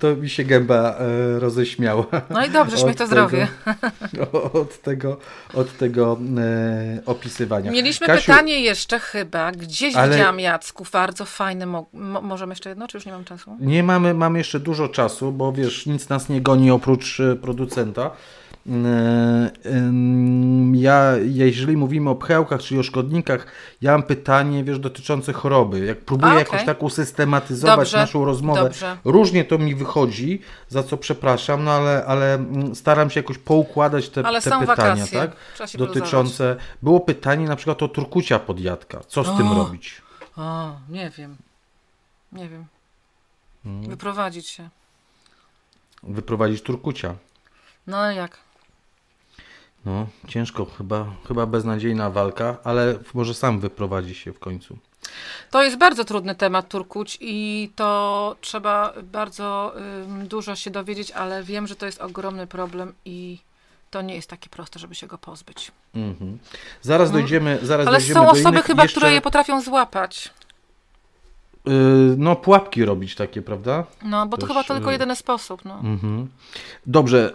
to mi się gęba e, roześmiała. No i dobrze, śmiech to zdrowie. Od, tego, od tego e, opisywania. Mieliśmy Kasiu, pytanie jeszcze chyba, gdzieś ale... widziałam Jacku, bardzo fajne, mo mo możemy jeszcze jedno, czy już nie mam czasu? Nie mamy, mamy jeszcze dużo czasu, bo wiesz, nic nas nie goni oprócz e, producenta. E, ja, jeżeli mówimy o pchełkach, czyli o szkodnikach, ja mam pytanie, wiesz, dotyczące choroby. Jak próbuję A, okay. jakoś tak usystematyzować Dobrze. naszą rozmowę. Dobrze. Różnie to mi wychodzi, za co przepraszam, no ale, ale staram się jakoś poukładać te, ale te pytania, wakacje. tak? Dotyczące. Było pytanie na przykład o turkucia podjadka. Co z o, tym robić? O, nie wiem. Nie wiem. Hmm. Wyprowadzić się. Wyprowadzić turkucia. No jak? No, ciężko, chyba, chyba beznadziejna walka, ale może sam wyprowadzi się w końcu. To jest bardzo trudny temat, Turkuć, i to trzeba bardzo dużo się dowiedzieć, ale wiem, że to jest ogromny problem i to nie jest takie proste, żeby się go pozbyć. Mm -hmm. Zaraz mhm. dojdziemy, zaraz Ale dojdziemy są osoby innych. chyba, Jeszcze... które je potrafią złapać. Y, no, pułapki robić takie, prawda? No, bo to chyba tylko y, jedyny sposób. No. Mhm. Dobrze,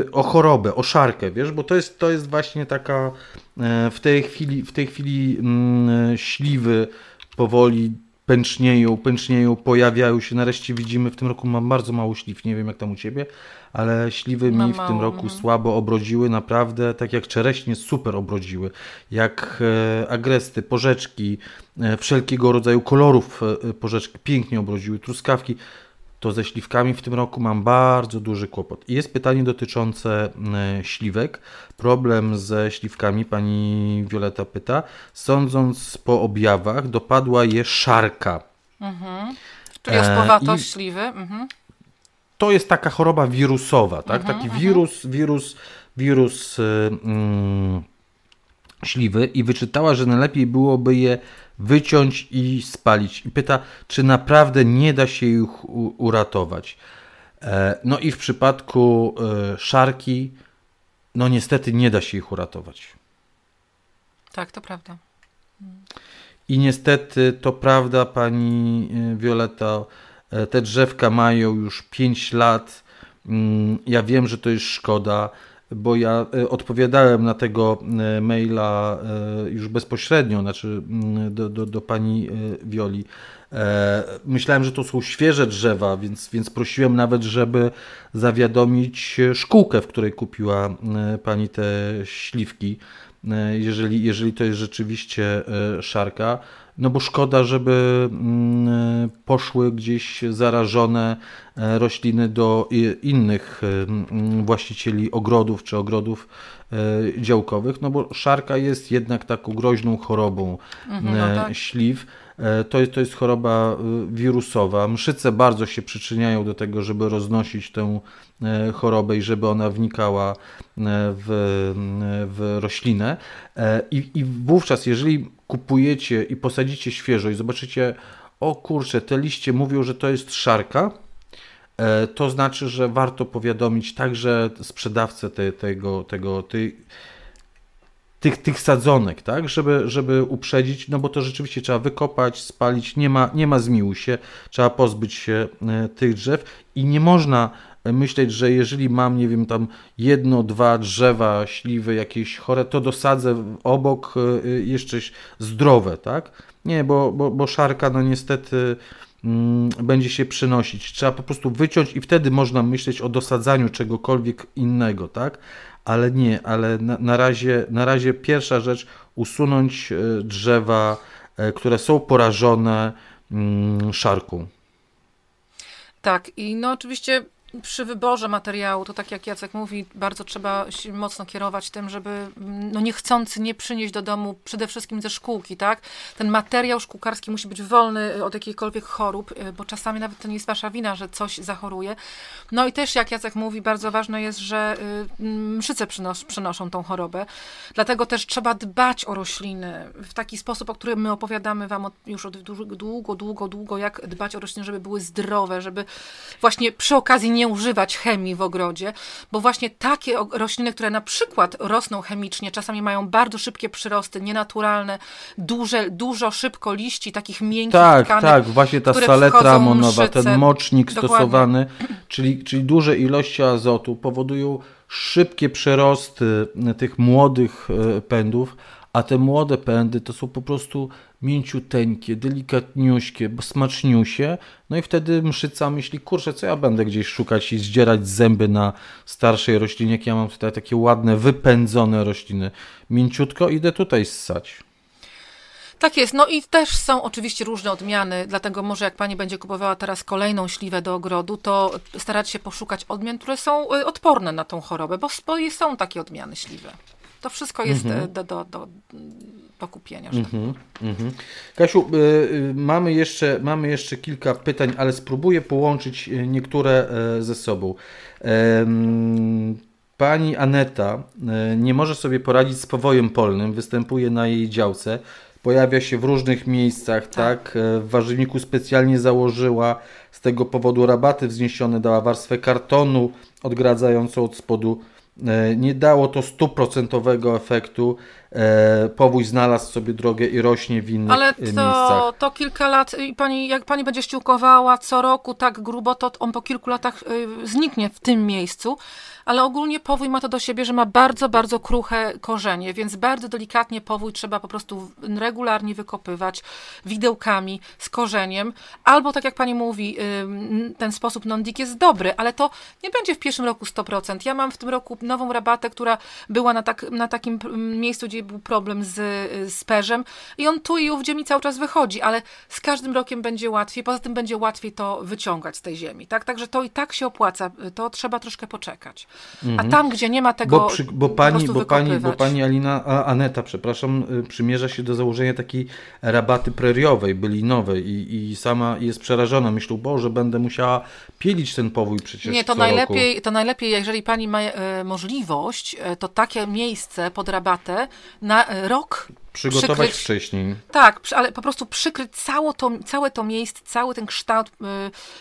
y, o chorobę, o szarkę, wiesz, bo to jest, to jest właśnie taka w tej chwili, w tej chwili mm, śliwy powoli pęcznieją, pęcznieją, pojawiają się. Nareszcie widzimy, w tym roku mam bardzo mało śliw, nie wiem jak tam u Ciebie, ale śliwy mi w tym roku no. słabo obrodziły, naprawdę, tak jak czereśnie super obrodziły, jak e, agresty, porzeczki, e, wszelkiego rodzaju kolorów e, porzeczki pięknie obrodziły, truskawki, to ze śliwkami w tym roku mam bardzo duży kłopot. I jest pytanie dotyczące e, śliwek. Problem ze śliwkami, pani Wioleta pyta. Sądząc po objawach, dopadła je szarka. Mhm. Czyli ospowatość e, śliwy. Mhm. To jest taka choroba wirusowa, tak? Mhm, Taki mhm. wirus, wirus, wirus y, mm, śliwy i wyczytała, że najlepiej byłoby je wyciąć i spalić. I pyta, czy naprawdę nie da się ich uratować. E, no i w przypadku e, szarki, no niestety nie da się ich uratować. Tak, to prawda. I niestety to prawda, pani e, Violeta, te drzewka mają już 5 lat. Mm, ja wiem, że to jest szkoda bo ja e, odpowiadałem na tego e, maila e, już bezpośrednio, znaczy mm, do, do, do pani Wioli. Myślałem, że to są świeże drzewa, więc, więc prosiłem nawet, żeby zawiadomić szkółkę, w której kupiła pani te śliwki, jeżeli, jeżeli to jest rzeczywiście szarka. No bo szkoda, żeby mm, poszły gdzieś zarażone e, rośliny do innych mm, właścicieli ogrodów czy ogrodów e, działkowych, no bo szarka jest jednak taką groźną chorobą mhm, no e, tak. śliw. E, to jest, to jest choroba e, wirusowa. Mszyce bardzo się przyczyniają do tego, żeby roznosić tę e, chorobę i żeby ona wnikała w, w roślinę. I, I wówczas, jeżeli kupujecie i posadzicie świeżo i zobaczycie, o kurczę, te liście mówią, że to jest szarka, to znaczy, że warto powiadomić także sprzedawcę te, tego, tego, tej tych, tych sadzonek, tak, żeby, żeby uprzedzić, no bo to rzeczywiście trzeba wykopać, spalić, nie ma, nie ma zmiłu się, trzeba pozbyć się e, tych drzew i nie można e, myśleć, że jeżeli mam, nie wiem, tam jedno, dwa drzewa, śliwy jakieś chore, to dosadzę obok e, jeszcze zdrowe, tak? Nie, bo, bo, bo szarka, no niestety mm, będzie się przynosić. Trzeba po prostu wyciąć i wtedy można myśleć o dosadzaniu czegokolwiek innego, tak? ale nie, ale na, na, razie, na razie pierwsza rzecz usunąć e, drzewa, e, które są porażone mm, szarką. Tak, i no oczywiście przy wyborze materiału, to tak jak Jacek mówi, bardzo trzeba się mocno kierować tym, żeby mm, no niechcący nie przynieść do domu przede wszystkim ze szkółki, tak? Ten materiał szkółkarski musi być wolny e, od jakichkolwiek chorób, e, bo czasami nawet to nie jest wasza wina, że coś zachoruje. No i też jak Jacek mówi, bardzo ważne jest, że e, mszyce przynos przynoszą tą chorobę, dlatego też trzeba dbać o rośliny w taki sposób, o którym my opowiadamy wam już od długo, długo, długo, jak dbać o rośliny, żeby były zdrowe, żeby właśnie przy okazji nie nie używać chemii w ogrodzie, bo właśnie takie rośliny, które na przykład rosną chemicznie, czasami mają bardzo szybkie przyrosty, nienaturalne, duże, dużo szybko liści, takich miękkich Tak, tkanek, tak, właśnie ta saletra amonowa, ten mocznik Dokładnie. stosowany, czyli, czyli duże ilości azotu powodują szybkie przyrosty tych młodych e, pędów, a te młode pędy to są po prostu mięciuteńkie, delikatniuśkie, smaczniusie. No i wtedy mszyca myśli, kurczę, co ja będę gdzieś szukać i zdzierać zęby na starszej roślinie, jak ja mam tutaj takie ładne, wypędzone rośliny. Mięciutko idę tutaj ssać. Tak jest. No i też są oczywiście różne odmiany, dlatego może jak pani będzie kupowała teraz kolejną śliwę do ogrodu, to starać się poszukać odmian, które są y, odporne na tą chorobę, bo, są takie odmiany śliwe. To wszystko jest mhm. E, do, do, do, do kupienia. mhm. tak. mhm. mhm. Kasiu, y, mamy, jeszcze, mamy jeszcze kilka pytań, ale spróbuję połączyć niektóre ze sobą. Pani Aneta nie może sobie poradzić z powojem polnym, występuje na jej działce pojawia się w różnych miejscach, tak? tak? W warzywniku specjalnie założyła z tego powodu rabaty wzniesione, dała warstwę kartonu odgradzającą od spodu E, nie dało to stuprocentowego efektu. E, powój znalazł sobie drogę i rośnie w innych Ale e, to, miejscach. to kilka lat pani, jak pani będzie ściukowała co roku tak grubo, to on po kilku latach zniknie w tym miejscu ale ogólnie powój ma to do siebie, że ma bardzo, bardzo kruche korzenie, więc bardzo delikatnie powój trzeba po prostu regularnie wykopywać widełkami z korzeniem, albo tak jak pani mówi, ten sposób non-dig jest dobry, ale to nie będzie w pierwszym roku 100%. Ja mam w tym roku nową rabatę, która była na, tak, na takim miejscu, gdzie był problem z, y, z perzem i on tu i ówdzie mi cały czas wychodzi, ale z każdym rokiem będzie łatwiej, poza tym będzie łatwiej to wyciągać z tej ziemi, tak? Także to i tak się opłaca, y, to trzeba troszkę poczekać. Mhm. A tam, gdzie nie ma tego. Bo, przy, bo pani, bo, pani, bo pani Alina, a, Aneta, przepraszam, y, przymierza się do założenia takiej rabaty preriowej, bylinowej i, i sama jest przerażona. Myślą, Boże, będę musiała pielić ten powój przecież. Nie, to najlepiej, roku. to najlepiej, jeżeli pani ma e, możliwość, e, to takie miejsce pod rabatę na e, rok Przygotować przykryć, wcześniej. Tak, ale po prostu przykryć całe to, całe to miejsce, cały ten kształt y,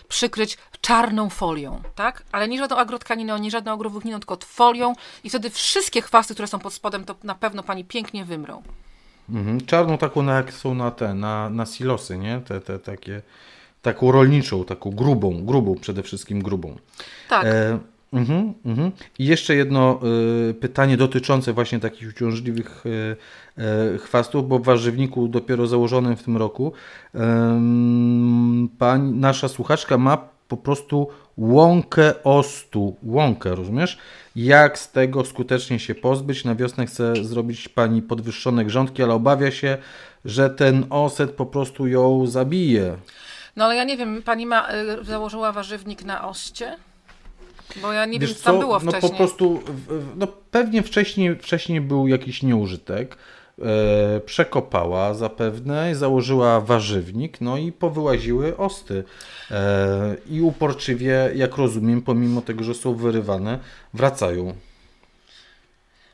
przykryć czarną folią, tak? Ale nie żadną agrotkaniną, nie żadną agrowłókniną, tylko folią i wtedy wszystkie chwasty, które są pod spodem, to na pewno pani pięknie wymrą. Mhm, czarną taką na, no, jak są na te, na, na silosy, nie? Te, te takie, taką rolniczą, taką grubą, grubą przede wszystkim grubą. Tak. E Mhm, mhm. I jeszcze jedno y, pytanie dotyczące właśnie takich uciążliwych y, y, chwastów, bo w warzywniku dopiero założonym w tym roku pani, nasza słuchaczka ma po prostu łąkę ostu, łąkę, rozumiesz? Jak z tego skutecznie się pozbyć? Na wiosnę chce zrobić pani podwyższone grządki, ale obawia się, że ten oset po prostu ją zabije. No ale ja nie wiem, pani ma, y, założyła warzywnik na oście? Bo ja nie Wiesz wiem, co tam było no Po prostu, no pewnie wcześniej, wcześniej był jakiś nieużytek. E, przekopała zapewne, założyła warzywnik, no i powyłaziły osty. E, I uporczywie, jak rozumiem, pomimo tego, że są wyrywane, wracają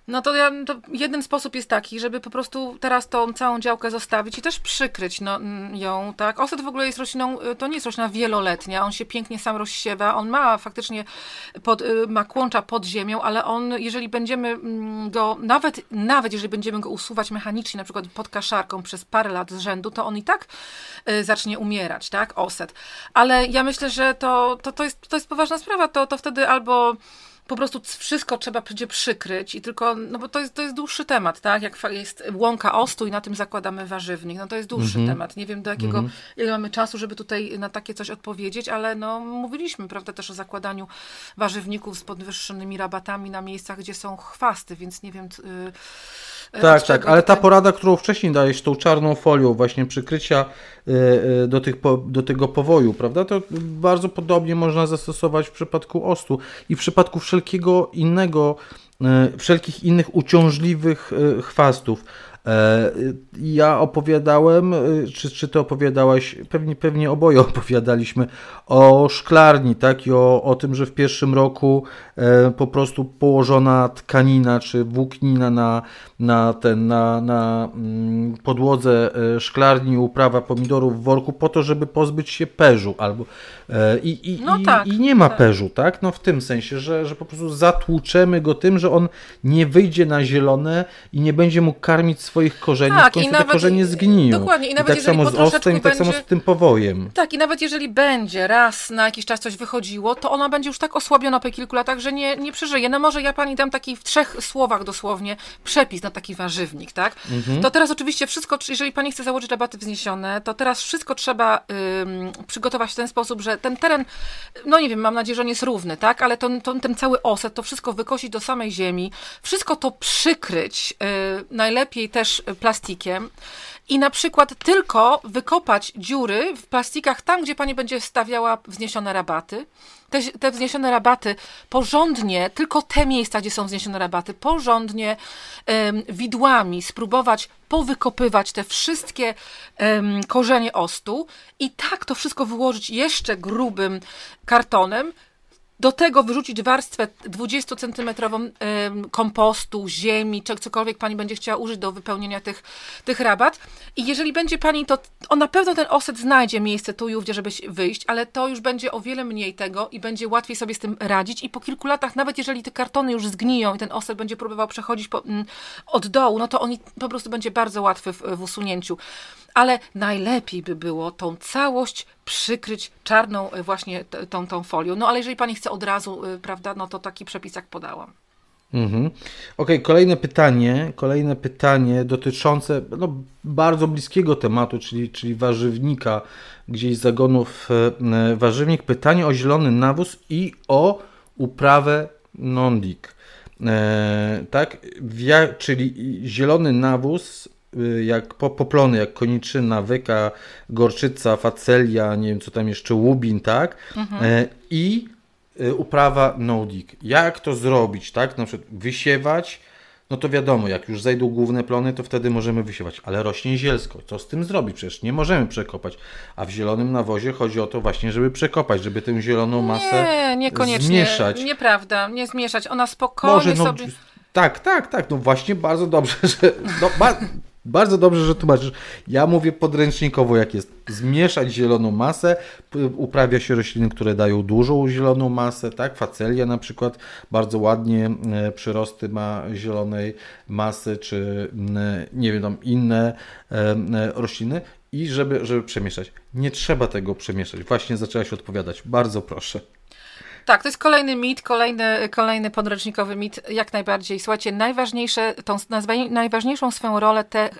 no to, ja, to jeden sposób jest taki, żeby po prostu teraz tą całą działkę zostawić i też przykryć no, mm, ją, tak. Oset w ogóle jest rośliną, y, to nie jest roślina wieloletnia, on się pięknie sam rozsiewa, on ma faktycznie, pod, y, ma kłącza pod ziemią, ale on, jeżeli będziemy mm, go, nawet, nawet jeżeli będziemy go usuwać mechanicznie, na przykład pod kaszarką przez parę lat z rzędu, to on i tak y, zacznie umierać, tak, oset. Ale ja myślę, że to, to, to, jest, to jest poważna sprawa, to, to wtedy albo po prostu wszystko trzeba będzie przykryć i tylko, no bo to jest, to jest dłuższy temat, tak? Jak jest łąka ostu i na tym zakładamy warzywnik, no to jest dłuższy mm -hmm. temat. Nie wiem do jakiego, mm -hmm. ile mamy czasu, żeby tutaj na takie coś odpowiedzieć, ale no mówiliśmy, prawda, też o zakładaniu warzywników z podwyższonymi rabatami na miejscach, gdzie są chwasty, więc nie wiem... Yy, E, tak, znaczy, tak, ale ta porada, którą wcześniej dałeś, tą czarną folią właśnie przykrycia e, e, do, tych, do tego powoju, prawda, to bardzo podobnie można zastosować w przypadku ostu i w przypadku wszelkiego innego, wszelkich innych uciążliwych chwastów E, ja opowiadałem, e, czy, czy ty opowiadałeś, pewnie, pewnie oboje [laughs] opowiadaliśmy o szklarni, tak? I o, o tym, że w pierwszym roku e, po prostu położona tkanina czy włóknina na, na, ten, na, na mm, podłodze szklarni, uprawa pomidorów w worku po to, żeby pozbyć się perzu albo E, I, i, no tak, i, i nie ma tak. tak? No w tym sensie, że, że po prostu zatłuczemy go tym, że on nie wyjdzie na zielone i nie będzie mógł karmić swoich korzeni, tak, w końcu i nawet, te korzenie zgniją. Dokładnie. I, nawet tak I tak samo z ostem, i tak samo z tym powojem. Tak, i nawet jeżeli będzie raz na jakiś czas coś wychodziło, to ona będzie już tak osłabiona po kilku latach, że nie, nie przeżyje. No może ja pani dam taki w trzech słowach dosłownie przepis na taki warzywnik, tak? Mhm. To teraz oczywiście wszystko, jeżeli pani chce założyć rabaty wzniesione, to teraz wszystko trzeba ym, przygotować w ten sposób, że że ten teren, no nie wiem, mam nadzieję, że on jest równy, tak? Ale ten, ten, ten cały oset, to wszystko wykosić do samej ziemi, wszystko to przykryć y, najlepiej też plastikiem i na przykład tylko wykopać dziury w plastikach tam, gdzie pani będzie stawiała wzniesione rabaty. Te, te wzniesione rabaty porządnie, tylko te miejsca, gdzie są wzniesione rabaty, porządnie um, widłami spróbować powykopywać te wszystkie um, korzenie ostu i tak to wszystko wyłożyć jeszcze grubym kartonem, do tego wyrzucić warstwę 20-centymetrową kompostu, ziemi, czy cokolwiek pani będzie chciała użyć do wypełnienia tych, tych rabat. I jeżeli będzie pani to, on na pewno ten oset znajdzie miejsce tu i ówdzie, żeby wyjść, ale to już będzie o wiele mniej tego i będzie łatwiej sobie z tym radzić. I po kilku latach, nawet jeżeli te kartony już zgniją i ten oset będzie próbował przechodzić po, mm, od dołu, no to on po prostu będzie bardzo łatwy w, w usunięciu ale najlepiej by było tą całość przykryć czarną e, właśnie tą, tą folią. No ale jeżeli pani chce od razu, e, prawda, no to taki przepis jak podałam. Mhm. Okej, okay, kolejne pytanie, kolejne pytanie dotyczące no, bardzo bliskiego tematu, czyli, czyli warzywnika, gdzieś z zagonów e, warzywnik. Pytanie o zielony nawóz i o uprawę non-dig. E, tak, Wia czyli zielony nawóz Y, jak poplony, jak koniczyna, wyka, gorczyca, facelia, nie wiem co tam jeszcze, łubin, tak? Mhm. E, I y, uprawa Nodig. Jak to zrobić, tak? Na przykład wysiewać, no to wiadomo, jak już zajdą główne plony, to wtedy możemy wysiewać, ale rośnie zielsko. Co z tym zrobić? Przecież nie możemy przekopać. A w zielonym nawozie chodzi o to właśnie, żeby przekopać, żeby tę zieloną masę nie, niekoniecznie. zmieszać. Nieprawda, nie zmieszać. Ona spokojnie Może, no, sobie... Tak, tak, tak. No właśnie bardzo dobrze, [laughs] że... No, ba... Bardzo dobrze, że tłumaczysz. Ja mówię podręcznikowo, jak jest. Zmieszać zieloną masę, uprawia się rośliny, które dają dużą zieloną masę, tak? Facelia na przykład bardzo ładnie e, przyrosty ma zielonej masy, czy nie wiem, tam inne e, rośliny. I żeby, żeby przemieszać. Nie trzeba tego przemieszać. Właśnie zaczęłaś odpowiadać. Bardzo proszę. Tak, to jest kolejny mit, kolejny, kolejny podręcznikowy mit, jak najbardziej. Słuchajcie, najważniejsze, tą, najważniejszą swoją rolę te y,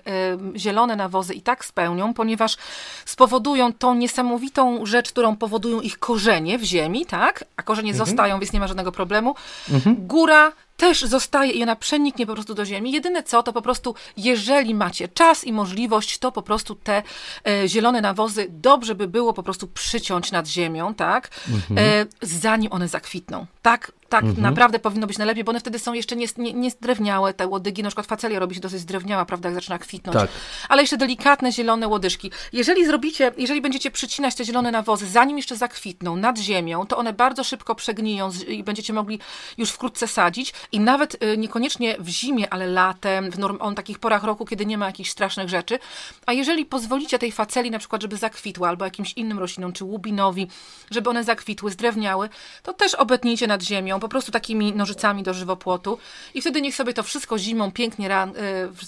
zielone nawozy i tak spełnią, ponieważ spowodują tą niesamowitą rzecz, którą powodują ich korzenie w ziemi, tak? A korzenie mhm. zostają, więc nie ma żadnego problemu. Mhm. Góra też zostaje i ona przeniknie po prostu do ziemi. Jedyne co, to po prostu jeżeli macie czas i możliwość, to po prostu te e, zielone nawozy dobrze by było po prostu przyciąć nad ziemią, tak? Mhm. E, zanim one zakwitną. Tak tak mhm. naprawdę powinno być najlepiej, bo one wtedy są jeszcze niezdrewniałe, nie, nie te łodygi, na przykład facelia robi się dosyć drewniała, prawda, jak zaczyna kwitnąć, tak. ale jeszcze delikatne, zielone łodyżki. Jeżeli zrobicie, jeżeli będziecie przycinać te zielone nawozy, zanim jeszcze zakwitną nad ziemią, to one bardzo szybko przegniją i będziecie mogli już wkrótce sadzić i nawet y, niekoniecznie w zimie, ale latem, w norm- on takich porach roku, kiedy nie ma jakichś strasznych rzeczy, a jeżeli pozwolicie tej faceli na przykład, żeby zakwitła, albo jakimś innym roślinom, czy łubinowi, żeby one zakwitły, zdrewniały, to też obetnijcie nad ziemią, po prostu takimi nożycami do żywopłotu i wtedy niech sobie to wszystko zimą pięknie ran,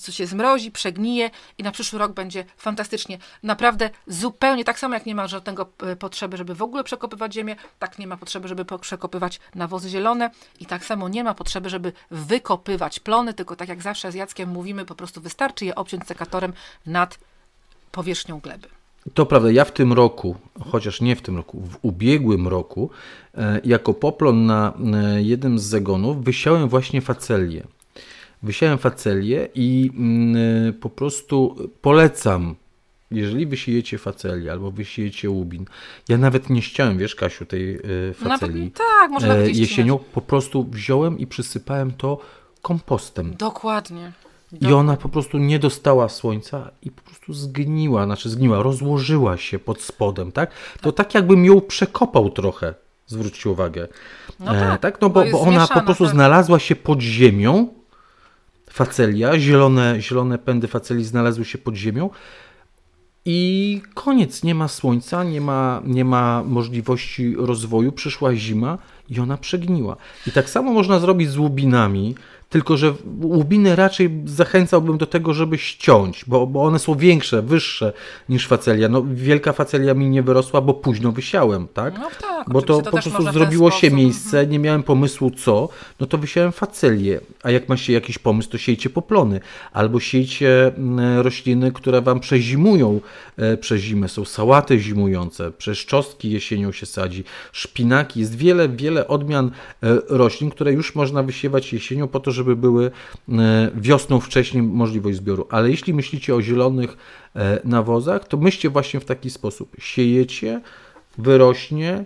y, się zmrozi, przegnije i na przyszły rok będzie fantastycznie. Naprawdę zupełnie tak samo jak nie ma żadnego y, potrzeby, żeby w ogóle przekopywać ziemię, tak nie ma potrzeby, żeby przekopywać nawozy zielone i tak samo nie ma potrzeby, żeby wykopywać plony, tylko tak jak zawsze z Jackiem mówimy, po prostu wystarczy je obciąć sekatorem nad powierzchnią gleby. To prawda, ja w tym roku, chociaż nie w tym roku, w ubiegłym roku, e, jako poplon na e, jednym z zegonów wysiałem właśnie facelię. Wysiałem facelię i mm, e, po prostu polecam jeżeli wysiejecie facelię albo wysiejecie łubin, ja nawet nie ściąłem, wiesz Kasiu, tej no faceli nawet, tak, można nawet jesienią, po prostu wziąłem i przysypałem to kompostem. Dokładnie. I ona po prostu nie dostała słońca i po prostu zgniła, znaczy zgniła, rozłożyła się pod spodem, tak? To tak, tak jakbym ją przekopał trochę, zwróćcie uwagę. No tak, e, tak? No bo, bo, bo ona po prostu tak. znalazła się pod ziemią, facelia, zielone, zielone pędy faceli znalazły się pod ziemią i koniec, nie ma słońca, nie ma, nie ma możliwości rozwoju, przyszła zima i ona przegniła. I tak samo można zrobić z łubinami, tylko że łubiny raczej zachęcałbym do tego, żeby ściąć, bo, bo one są większe, wyższe niż facelia. No, wielka facelia mi nie wyrosła, bo późno wysiałem, tak? No tak bo to, to po prostu zrobiło się miejsce, mhm. nie miałem pomysłu co, no to wysiałem facelię. A jak macie jakiś pomysł, to siejcie poplony, albo siejcie mm, rośliny, które wam przezimują e, przez zimę. Są sałaty zimujące, przeszczostki jesienią się sadzi, szpinaki. Jest wiele, wiele odmian e, roślin, które już można wysiewać jesienią po to, żeby były e, wiosną wcześniej możliwość zbioru. Ale jeśli myślicie o zielonych e, nawozach, to myślcie właśnie w taki sposób. Siejecie, wyrośnie,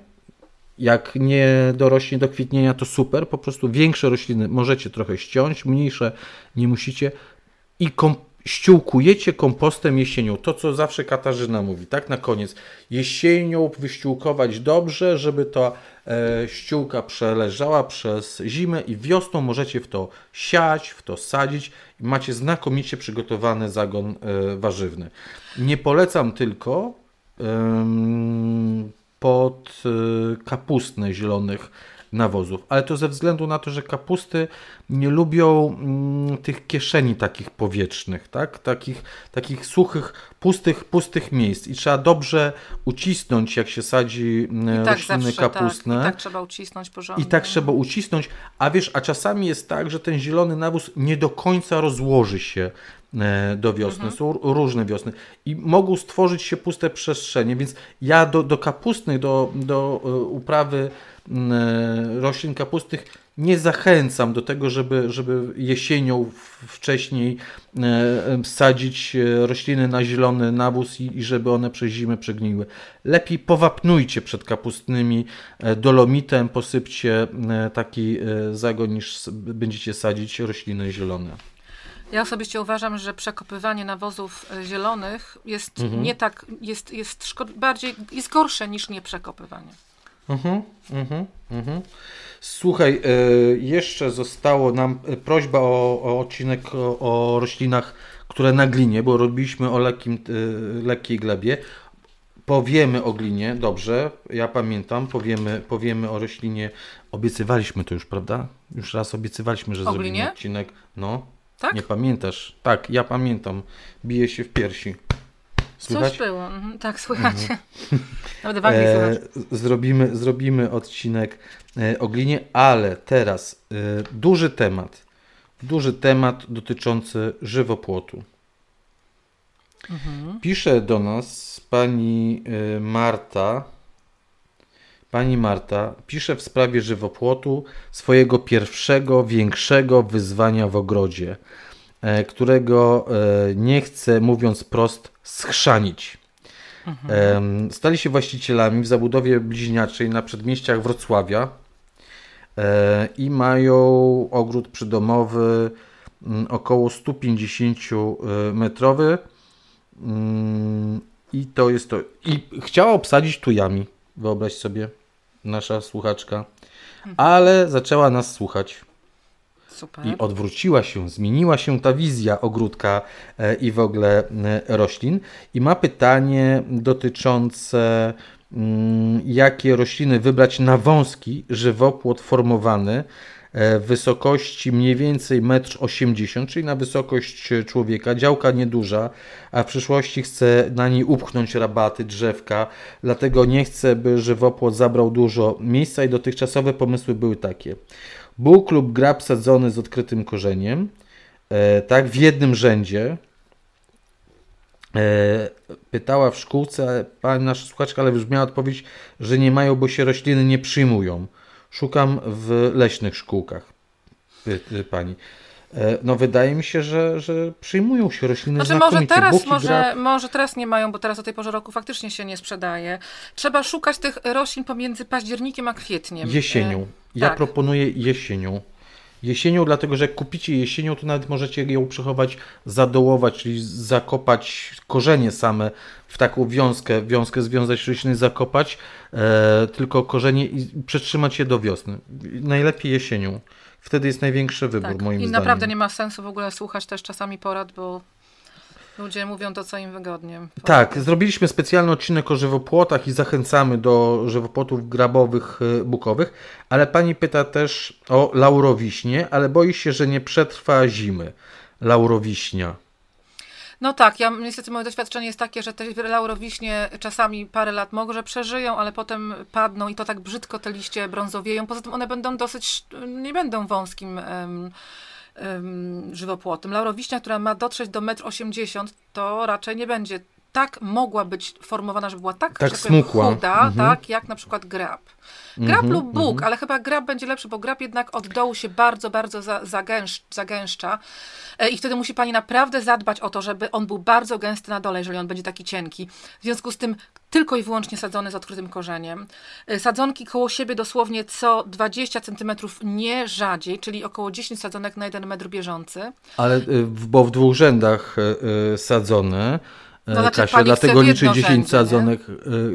jak nie dorośnie do kwitnienia, to super. Po prostu większe rośliny możecie trochę ściąć, mniejsze nie musicie i kompletnie ściółkujecie kompostem jesienią. To, co zawsze Katarzyna mówi, tak na koniec. Jesienią wyściółkować dobrze, żeby ta e, ściółka przeleżała przez zimę i wiosną możecie w to siać, w to sadzić i macie znakomicie przygotowany zagon e, warzywny. Nie polecam tylko e, pod kapustne zielonych nawozów, ale to ze względu na to, że kapusty nie lubią mm, tych kieszeni takich powietrznych, tak? takich, takich suchych, pustych, pustych miejsc i trzeba dobrze ucisnąć, jak się sadzi mm, I tak rośliny zawsze, tak. kapustne. Tak, I tak trzeba ucisnąć porządnie. I tak trzeba ucisnąć, a wiesz, a czasami jest tak, że ten zielony nawóz nie do końca rozłoży się e, do wiosny, mhm. są różne wiosny i mogą stworzyć się puste przestrzenie, więc ja do, do kapustnych, do, do e, uprawy Mm, e, roślin kapustych nie zachęcam do tego, żeby, żeby jesienią wcześniej e, e, sadzić rośliny na zielony nawóz i, i żeby one przez zimę przegniły. Lepiej powapnujcie przed kapustnymi dolomitem, posypcie taki zagon niż będziecie sadzić rośliny zielone. Ja osobiście uważam, że przekopywanie nawozów zielonych jest mhm. nie tak, jest, jest szkod- bardziej, jest gorsze niż nieprzekopywanie. Mhm, mhm, mhm. Słuchaj, e, jeszcze zostało nam e, prośba o, o odcinek o, o, roślinach, które na glinie, bo robiliśmy o lekkim, e, lekkiej glebie. Powiemy o glinie, dobrze, ja pamiętam, powiemy, powiemy o roślinie. Obiecywaliśmy to już, prawda? Już raz obiecywaliśmy, że o zrobimy glinie? odcinek. No, tak? nie pamiętasz? Tak, ja pamiętam. Bije się w piersi. Słychać? Coś było, mhm. tak, mhm. słychać. Mhm. [laughs] Nawet w E, zrobimy, zrobimy odcinek e, o glinie, ale teraz e, duży temat. Duży temat dotyczący żywopłotu. Mhm. Pisze do nas pani e, Marta. Pani Marta pisze w sprawie żywopłotu swojego pierwszego, większego wyzwania w ogrodzie, e, którego nie chce, mówiąc prost, schrzanić. Mhm. Stali się właścicielami w zabudowie bliźniaczej na przedmieściach Wrocławia e, i mają ogród przydomowy mm, około 150 e, metrowy mm, i to jest to. I chciała obsadzić tujami, wyobraź sobie, nasza słuchaczka, mhm. ale zaczęła nas słuchać. Super. I odwróciła się, zmieniła się ta wizja ogródka e, i w ogóle e, roślin. I ma pytanie dotyczące mm, jakie rośliny wybrać na wąski żywopłot formowany e, w wysokości mniej więcej 1,80 m, czyli na wysokość człowieka. Działka nieduża, a w przyszłości chce na niej upchnąć rabaty, drzewka, dlatego nie chce by żywopłot zabrał dużo miejsca i dotychczasowe pomysły były takie. Bóg lub grab sadzony z odkrytym korzeniem, e, tak, w jednym rzędzie. E, pytała w szkółce pani nasza słuchaczka, ale brzmiała odpowiedź, że nie mają, bo się rośliny nie przyjmują. Szukam w leśnych szkółkach. Y, pani. E, no wydaje mi się, że, że przyjmują się rośliny znaczy, może teraz, może, może teraz nie mają, bo teraz o tej porze roku faktycznie się nie sprzedaje. Trzeba szukać tych roślin pomiędzy październikiem a kwietniem. E, jesienią. Ja tak. proponuję jesienią. Jesienią, dlatego że jak kupicie jesienią, to nawet możecie ją przechować, zadołować, czyli zakopać korzenie same w taką wiązkę, wiązkę związać rośliny, zakopać e, tylko korzenie i przetrzymać je do wiosny. Najlepiej jesienią wtedy jest największy wybór, tak. moim I zdaniem. I naprawdę nie ma sensu w ogóle słuchać też czasami porad, bo Ludzie mówią to, co im wygodnie. Tak, zrobiliśmy specjalny odcinek o żywopłotach i zachęcamy do żywopłotów grabowych, y, bukowych, ale pani pyta też o laurowiśnie, ale boi się, że nie przetrwa zimy laurowiśnia. No tak, ja niestety moje doświadczenie jest takie, że te laurowiśnie czasami parę lat może przeżyją, ale potem padną i to tak brzydko te liście brązowieją. Poza tym one będą dosyć, nie będą wąskim um, um, żywopłotem. Laurowiśnia, która ma dotrzeć do 1,80 m, to raczej nie będzie tak mogła być formowana, że była tak, tak że tak smukła. chuda, mhm. tak jak na przykład grab. Grab mm -hmm, lub Bóg, mm -hmm. ale chyba Grab będzie lepszy, bo Grab jednak od dołu się bardzo, bardzo za, zagęsz, zagęszcza e, i wtedy musi pani naprawdę zadbać o to, żeby on był bardzo gęsty na dole, jeżeli on będzie taki cienki. W związku z tym tylko i wyłącznie sadzony z odkrytym korzeniem. E, sadzonki koło siebie dosłownie co 20 cm nie rzadziej, czyli około 10 sadzonek na 1 metr bieżący. Ale y, bo w dwóch rzędach y, y, sadzone E, no, znaczy, Kasia, dlatego liczy 10 rzędzie, sadzonek,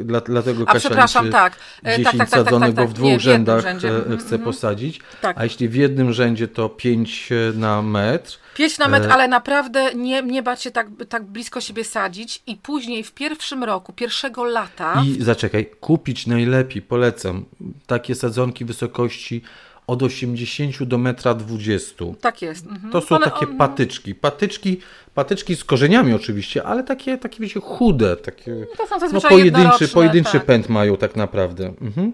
e, dla, dlatego a, Kasia liczy tak. 10 e, tak, tak, tak, tak, sadzonek, tak, bo w dwóch nie, rzędach w mhm, chce mhm. posadzić, a jeśli w jednym rzędzie to 5 na metr. 5 na metr, ale naprawdę nie, nie bać się tak, tak blisko siebie sadzić i później w pierwszym roku, pierwszego lata... I zaczekaj, kupić najlepiej, polecam, takie sadzonki wysokości od 80 do metra 20. Tak jest. Mhm. To są One, takie mhm. patyczki. patyczki. Patyczki z korzeniami oczywiście, ale takie, takie wiecie, chude. Takie, no to są no, pojedynczy, pojedynczy tak. pęd mają tak naprawdę. Mhm.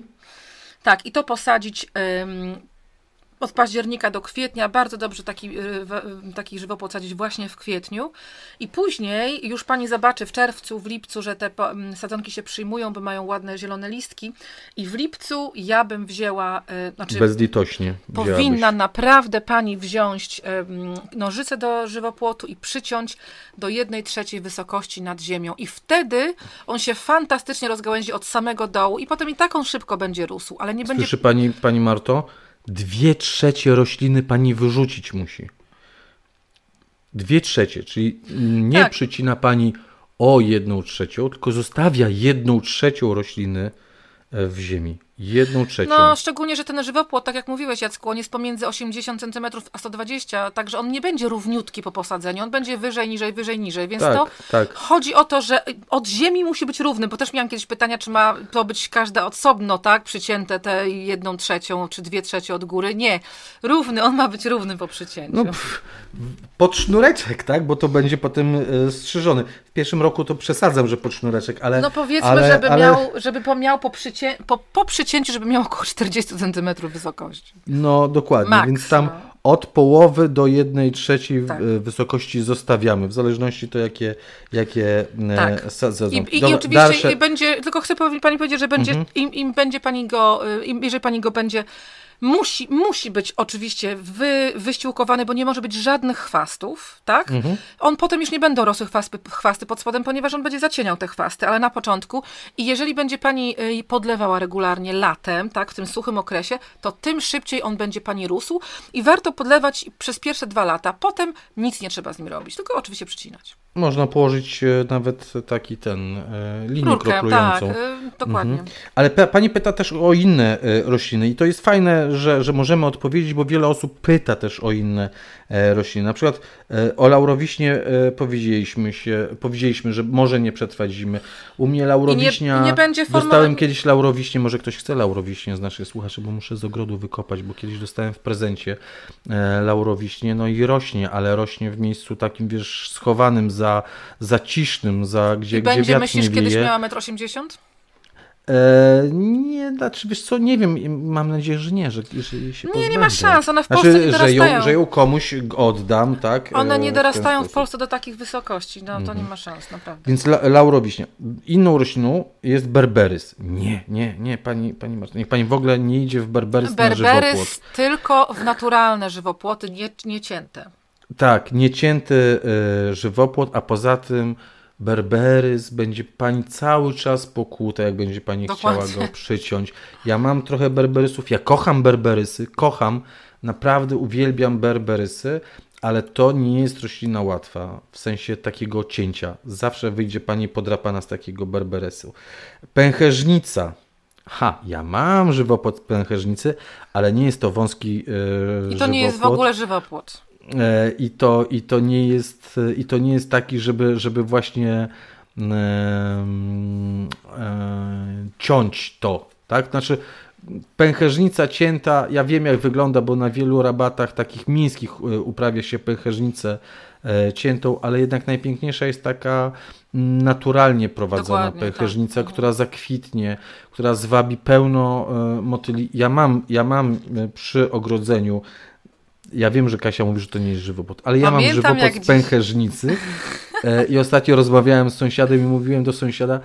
Tak, i to posadzić od października do kwietnia. Bardzo dobrze taki, y, y, taki żywopłot sadzić właśnie w kwietniu. I później już pani zobaczy w czerwcu, w lipcu, że te mm, sadzonki się przyjmują, bo mają ładne zielone listki. I w lipcu ja bym wzięła, y, znaczy bezlitośnie. Powinna naprawdę pani wziąć mm, nożyce do żywopłotu i przyciąć do jednej trzeciej wysokości nad ziemią. I wtedy on się fantastycznie rozgałęzi od samego dołu i potem i taką szybko będzie rósł, ale nie Słyszy będzie... Słyszy pani, pani Marto, dwie trzecie rośliny pani wyrzucić musi. Dwie trzecie, czyli nie tak. przycina pani o jedną trzecią, tylko zostawia jedną trzecią rośliny e, w ziemi. Jedną trzecią. No, szczególnie, że ten żywopłot, tak jak mówiłeś Jacku, on jest pomiędzy 80 cm a 120, także on nie będzie równiutki po posadzeniu, on będzie wyżej, niżej, wyżej, niżej, więc tak, to tak. chodzi o to, że od ziemi musi być równy, bo też miałam kiedyś pytania, czy ma to być każda osobno, tak, przycięte te jedną trzecią, czy dwie trzecie od góry, nie. Równy, on ma być równy po przycięciu. No, pff, pod sznureczek, tak, bo to będzie potem e, strzyżony w pierwszym roku to przesadzam, że po sznureczek, ale... No powiedzmy, ale, żeby, ale... Miał, żeby pomiał po, przycię... po, po przycięciu, żeby miał około 40 cm wysokości. No dokładnie, Max. więc tam no. od połowy do jednej trzeciej tak. E, wysokości zostawiamy, w zależności to jakie, jakie e, tak. sezon. I, i, i oczywiście dalsze... będzie, tylko chcę Pani powiedzieć, że będzie, mhm. im, im będzie Pani go, y, im, jeżeli Pani go będzie musi, musi być oczywiście wy, wyściółkowany, bo nie może być żadnych chwastów, tak? Mhm. On potem już nie będą rosły chwasty, chwasty pod spodem, ponieważ on będzie zacieniał te chwasty, ale na początku i jeżeli będzie pani y, podlewała regularnie latem, tak, w tym suchym okresie, to tym szybciej on będzie pani rósł i warto podlewać przez pierwsze dwa lata, potem nic nie trzeba z nim robić, tylko oczywiście przycinać. Można położyć e, nawet taki ten e, linię Rurkę, kroplującą. Tak, e, dokładnie. Mhm. Ale pani pyta też o inne rośliny i to jest fajne, że, że możemy odpowiedzieć, bo wiele osób pyta też o inne rośliny. Na przykład E, o laurowiśnie e, powiedzieliśmy się, powiedzieliśmy, że może nie przetrwać zimy. U mnie laurowiśnia, nie, nie będzie forma... dostałem kiedyś laurowiśnie, może ktoś chce laurowiśnie z naszych słuchaczy, bo muszę z ogrodu wykopać, bo kiedyś dostałem w prezencie e, laurowiśnie, no i rośnie, ale rośnie w miejscu takim, wiesz, schowanym, za, za cisznym, za gdzie, I gdzie będzie, wiatr myślisz, nie wieje. kiedyś miała metr 80? E, nie, znaczy wiesz co, nie wiem, mam nadzieję, że nie, że, że się Nie, pozbędę. nie ma szans, one w znaczy, Polsce znaczy, nie dorastają. Że ją, że ją komuś oddam, tak? One nie e, dorastają w, w Polsce do takich wysokości, no to mhm. nie ma szans, naprawdę. Więc la, laurowiśnia. Inną rośliną jest berberys. Nie, nie, nie, pani, pani Marta, niech pani w ogóle nie idzie w berberys, berberys na żywopłot. tylko w naturalne żywopłoty, nie, niecięte. Tak, niecięty y, żywopłot, a poza tym berberys, będzie pani cały czas pokuta, jak będzie pani Dokładnie. chciała go [laughs] przyciąć. Ja mam trochę berberysów, ja kocham berberysy, kocham, naprawdę uwielbiam berberysy, ale to nie jest roślina łatwa, w sensie takiego cięcia. Zawsze wyjdzie pani podrapana z takiego berberysu. Pęcherznica. Ha, ja mam żywopłot pęcherznicy, ale nie jest to wąski yy, I to żywopłot. nie jest w ogóle żywopłot. E, I to, i to, nie, jest, i to nie jest taki, żeby, żeby właśnie e, e, ciąć to. Tak? Znaczy, pęcherznica cięta, ja wiem jak wygląda, bo na wielu rabatach takich mińskich e, uprawia się pęcherznicę e, ciętą, ale jednak najpiękniejsza jest taka naturalnie prowadzona Dokładnie, pęcherznica, tak. Mhm. która zakwitnie, która zwabi pełno motyli. Ja mam, ja mam przy ogrodzeniu ja wiem, że Kasia mówi, że to nie jest żywopłot, ale ja Pamiętam, mam żywopłot z pęcherznicy e, i ostatnio rozmawiałem z sąsiadem i mówiłem do sąsiada,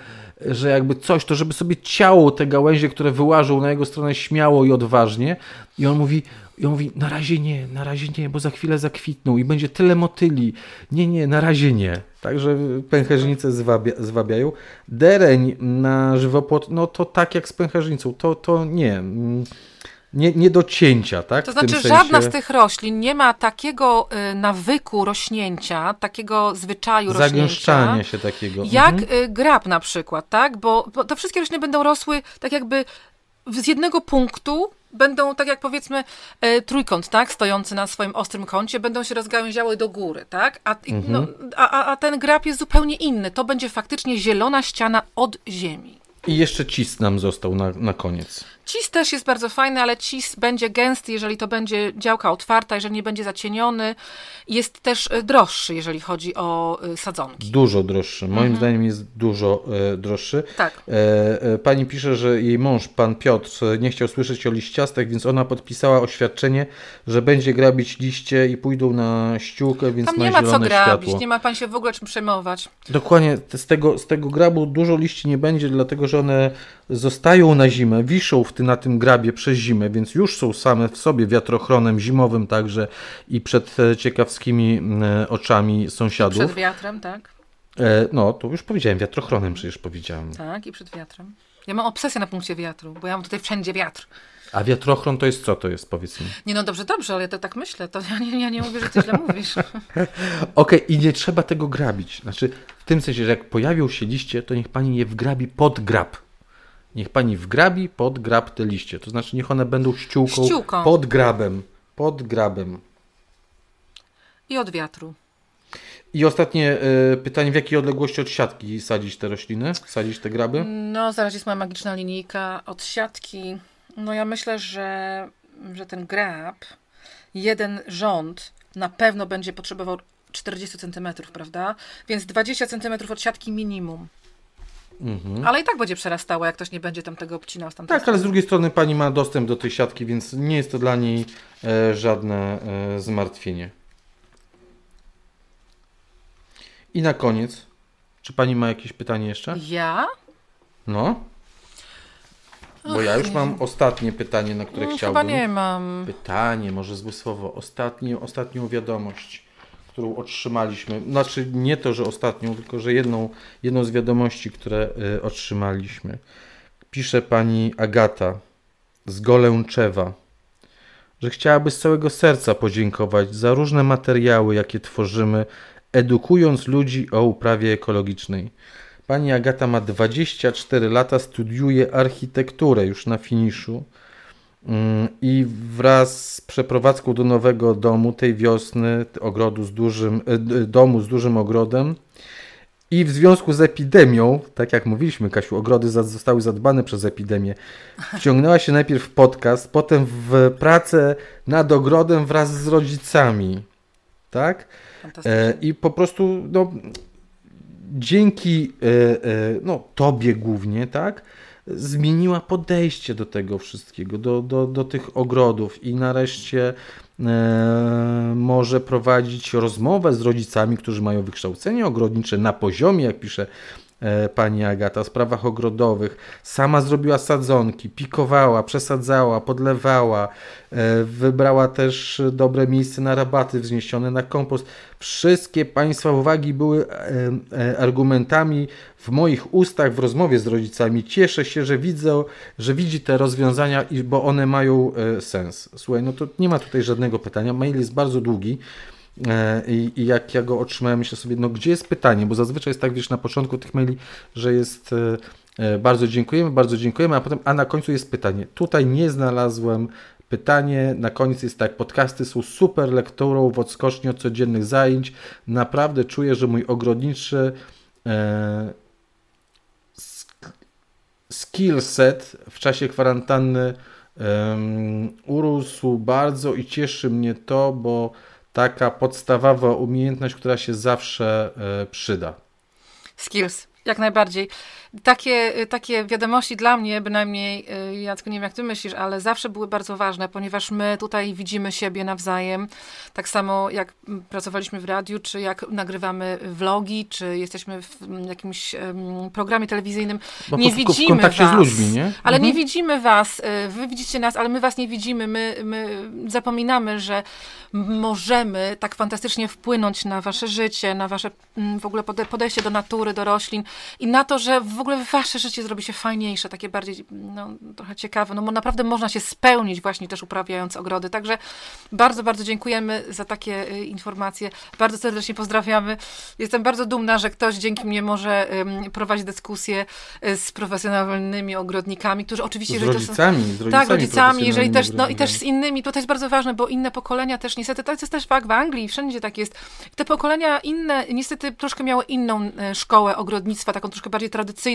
że jakby coś, to żeby sobie ciało te gałęzie, które wyłażą na jego stronę śmiało i odważnie i on mówi, i on mówi, na razie nie, na razie nie, bo za chwilę zakwitną i będzie tyle motyli. Nie, nie, na razie nie. Także pęcherznice zwabia, zwabiają. Dereń na żywopłot, no to tak jak z pęcherznicą, to, to nie. Mm nie, nie do cięcia, tak? To znaczy, sensie... żadna z tych roślin nie ma takiego y, nawyku rośnięcia, takiego zwyczaju rośnięcia. się takiego. Jak grap, mhm. y, grab na przykład, tak? Bo, bo te wszystkie rośliny będą rosły tak jakby z jednego punktu będą, tak jak powiedzmy, y, trójkąt, tak, stojący na swoim ostrym kącie, będą się rozgałęziały do góry, tak? A, mhm. no, a, a ten grab jest zupełnie inny. To będzie faktycznie zielona ściana od ziemi. I jeszcze cis nam został na, na koniec. Cis też jest bardzo fajny, ale cis będzie gęsty, jeżeli to będzie działka otwarta, jeżeli nie będzie zacieniony. Jest też e, droższy, jeżeli chodzi o e, sadzonki. Dużo droższy. Moim mhm. zdaniem jest dużo e, droższy. Tak. pani pisze, że jej mąż, pan Piotr, nie chciał słyszeć o liściastach, więc ona podpisała oświadczenie, że będzie grabić liście i pójdą na ściółkę, więc Tam nie ma co grabić, światło. nie ma pan się w ogóle czym przejmować. Dokładnie, z tego, z tego grabu dużo liści nie będzie, dlatego że one zostają na zimę, wiszą w jachty na tym grabie przez zimę, więc już są same w sobie wiatrochronem zimowym także i przed e, ciekawskimi e, oczami sąsiadów. I przed wiatrem, tak? E, no, to już powiedziałem, wiatrochronem przecież powiedziałem. Tak, i przed wiatrem. Ja mam obsesję na punkcie wiatru, bo ja mam tutaj wszędzie wiatr. A wiatrochron to jest co to jest, powiedz mi? Nie no, dobrze, dobrze, ale ja to tak myślę, to ja nie, ja nie mówię, że ty źle mówisz. [laughs] Okej, okay, i nie trzeba tego grabić. Znaczy, w tym sensie, że jak pojawią się liście, to niech pani je wgrabi pod grab. Niech pani wgrabi pod grab te liście. To znaczy, niech one będą ściółką, ściółką. pod grabem. Pod grabem. I od wiatru. I ostatnie y, pytanie, w jakiej odległości od siatki sadzić te rośliny, sadzić te graby? No, zaraz jest moja magiczna linijka. Od siatki, no ja myślę, że, że ten grab, jeden rząd na pewno będzie potrzebował 40 cm, prawda? Więc 20 cm od siatki minimum. Mhm. Ale i tak będzie przerastało, jak ktoś nie będzie tam tego obcinał. tak, strony. ale z drugiej strony pani ma dostęp do tej siatki, więc nie jest to dla niej e, żadne e, zmartwienie. I na koniec, czy pani ma jakieś pytanie jeszcze? Ja? No. Bo ja już mam ostatnie pytanie, na które no, chciałbym. Chyba nie mam. Pytanie, może złe słowo. Ostatnie, ostatnią wiadomość którą otrzymaliśmy. Znaczy nie to, że ostatnią, tylko że jedną, jedną z wiadomości, które y, otrzymaliśmy. Pisze pani Agata z Golęczewa, że chciałaby z całego serca podziękować za różne materiały, jakie tworzymy, edukując ludzi o uprawie ekologicznej. Pani Agata ma 24 lata, studiuje architekturę już na finiszu. Mm, I wraz z przeprowadzką do nowego domu tej wiosny, ogrodu z dużym, e, domu z dużym ogrodem, i w związku z epidemią, tak jak mówiliśmy, Kasiu, ogrody zostały zadbane przez epidemię. [laughs] Wciągnęła się najpierw w podcast, potem w pracę nad ogrodem wraz z rodzicami. Tak? E, I po prostu no, dzięki e, no, tobie głównie, tak? zmieniła podejście do tego wszystkiego, do, do, do tych ogrodów i nareszcie e, może prowadzić rozmowę z rodzicami, którzy mają wykształcenie ogrodnicze na poziomie, jak pisze E, pani Agata, w sprawach ogrodowych. Sama zrobiła sadzonki, pikowała, przesadzała, podlewała, e, wybrała też dobre miejsce na rabaty wzniesione na kompost. Wszystkie państwa uwagi były e, argumentami w moich ustach w rozmowie z rodzicami. Cieszę się, że widzę, że widzi te rozwiązania, bo one mają sens. Słuchaj, no to nie ma tutaj żadnego pytania. Mail jest bardzo długi. E, I, jak ja go otrzymałem, myślę sobie, no gdzie jest pytanie? Bo zazwyczaj jest tak, wiesz, na początku tych maili, że jest e, e, bardzo dziękujemy, bardzo dziękujemy, a potem, a na końcu jest pytanie. Tutaj nie znalazłem pytanie. Na koniec jest tak: podcasty są super lekturą w odskoczni od codziennych zajęć. Naprawdę czuję, że mój ogrodniczy e, skill set w czasie kwarantanny e, urósł bardzo i cieszy mnie to, bo taka podstawowa umiejętność, która się zawsze e, przyda. Skills, jak najbardziej takie, takie wiadomości dla mnie, bynajmniej, y, Jacku, nie wiem jak ty myślisz, ale zawsze były bardzo ważne, ponieważ my tutaj widzimy siebie nawzajem, tak samo jak mm, pracowaliśmy w radiu, czy jak nagrywamy vlogi, czy jesteśmy w mm, jakimś programie telewizyjnym. Bo no, nie w, widzimy w was, z ludźmi, nie? Ale mhm. nie widzimy was, y, wy widzicie nas, ale my was nie widzimy, my, my zapominamy, że możemy tak fantastycznie wpłynąć na wasze życie, na wasze mm, w ogóle podejście do natury, do roślin i na to, że w ogóle ogóle wasze życie zrobi się fajniejsze, takie bardziej, no, trochę ciekawe, no bo naprawdę można się spełnić właśnie też uprawiając ogrody. Także bardzo, bardzo dziękujemy za takie y, informacje. Bardzo serdecznie pozdrawiamy. Jestem bardzo dumna, że ktoś dzięki mnie może prowadzić dyskusję y, z profesjonalnymi ogrodnikami, którzy oczywiście... Z rodzicami, są, z rodzicami. Tak, rodzicami, jeżeli też, no i też z innymi, to też bardzo ważne, bo inne pokolenia też niestety, to jest też fakt w Anglii, wszędzie tak jest. Te pokolenia inne niestety troszkę miały inną y, szkołę ogrodnictwa, taką troszkę bardziej tradycyjną,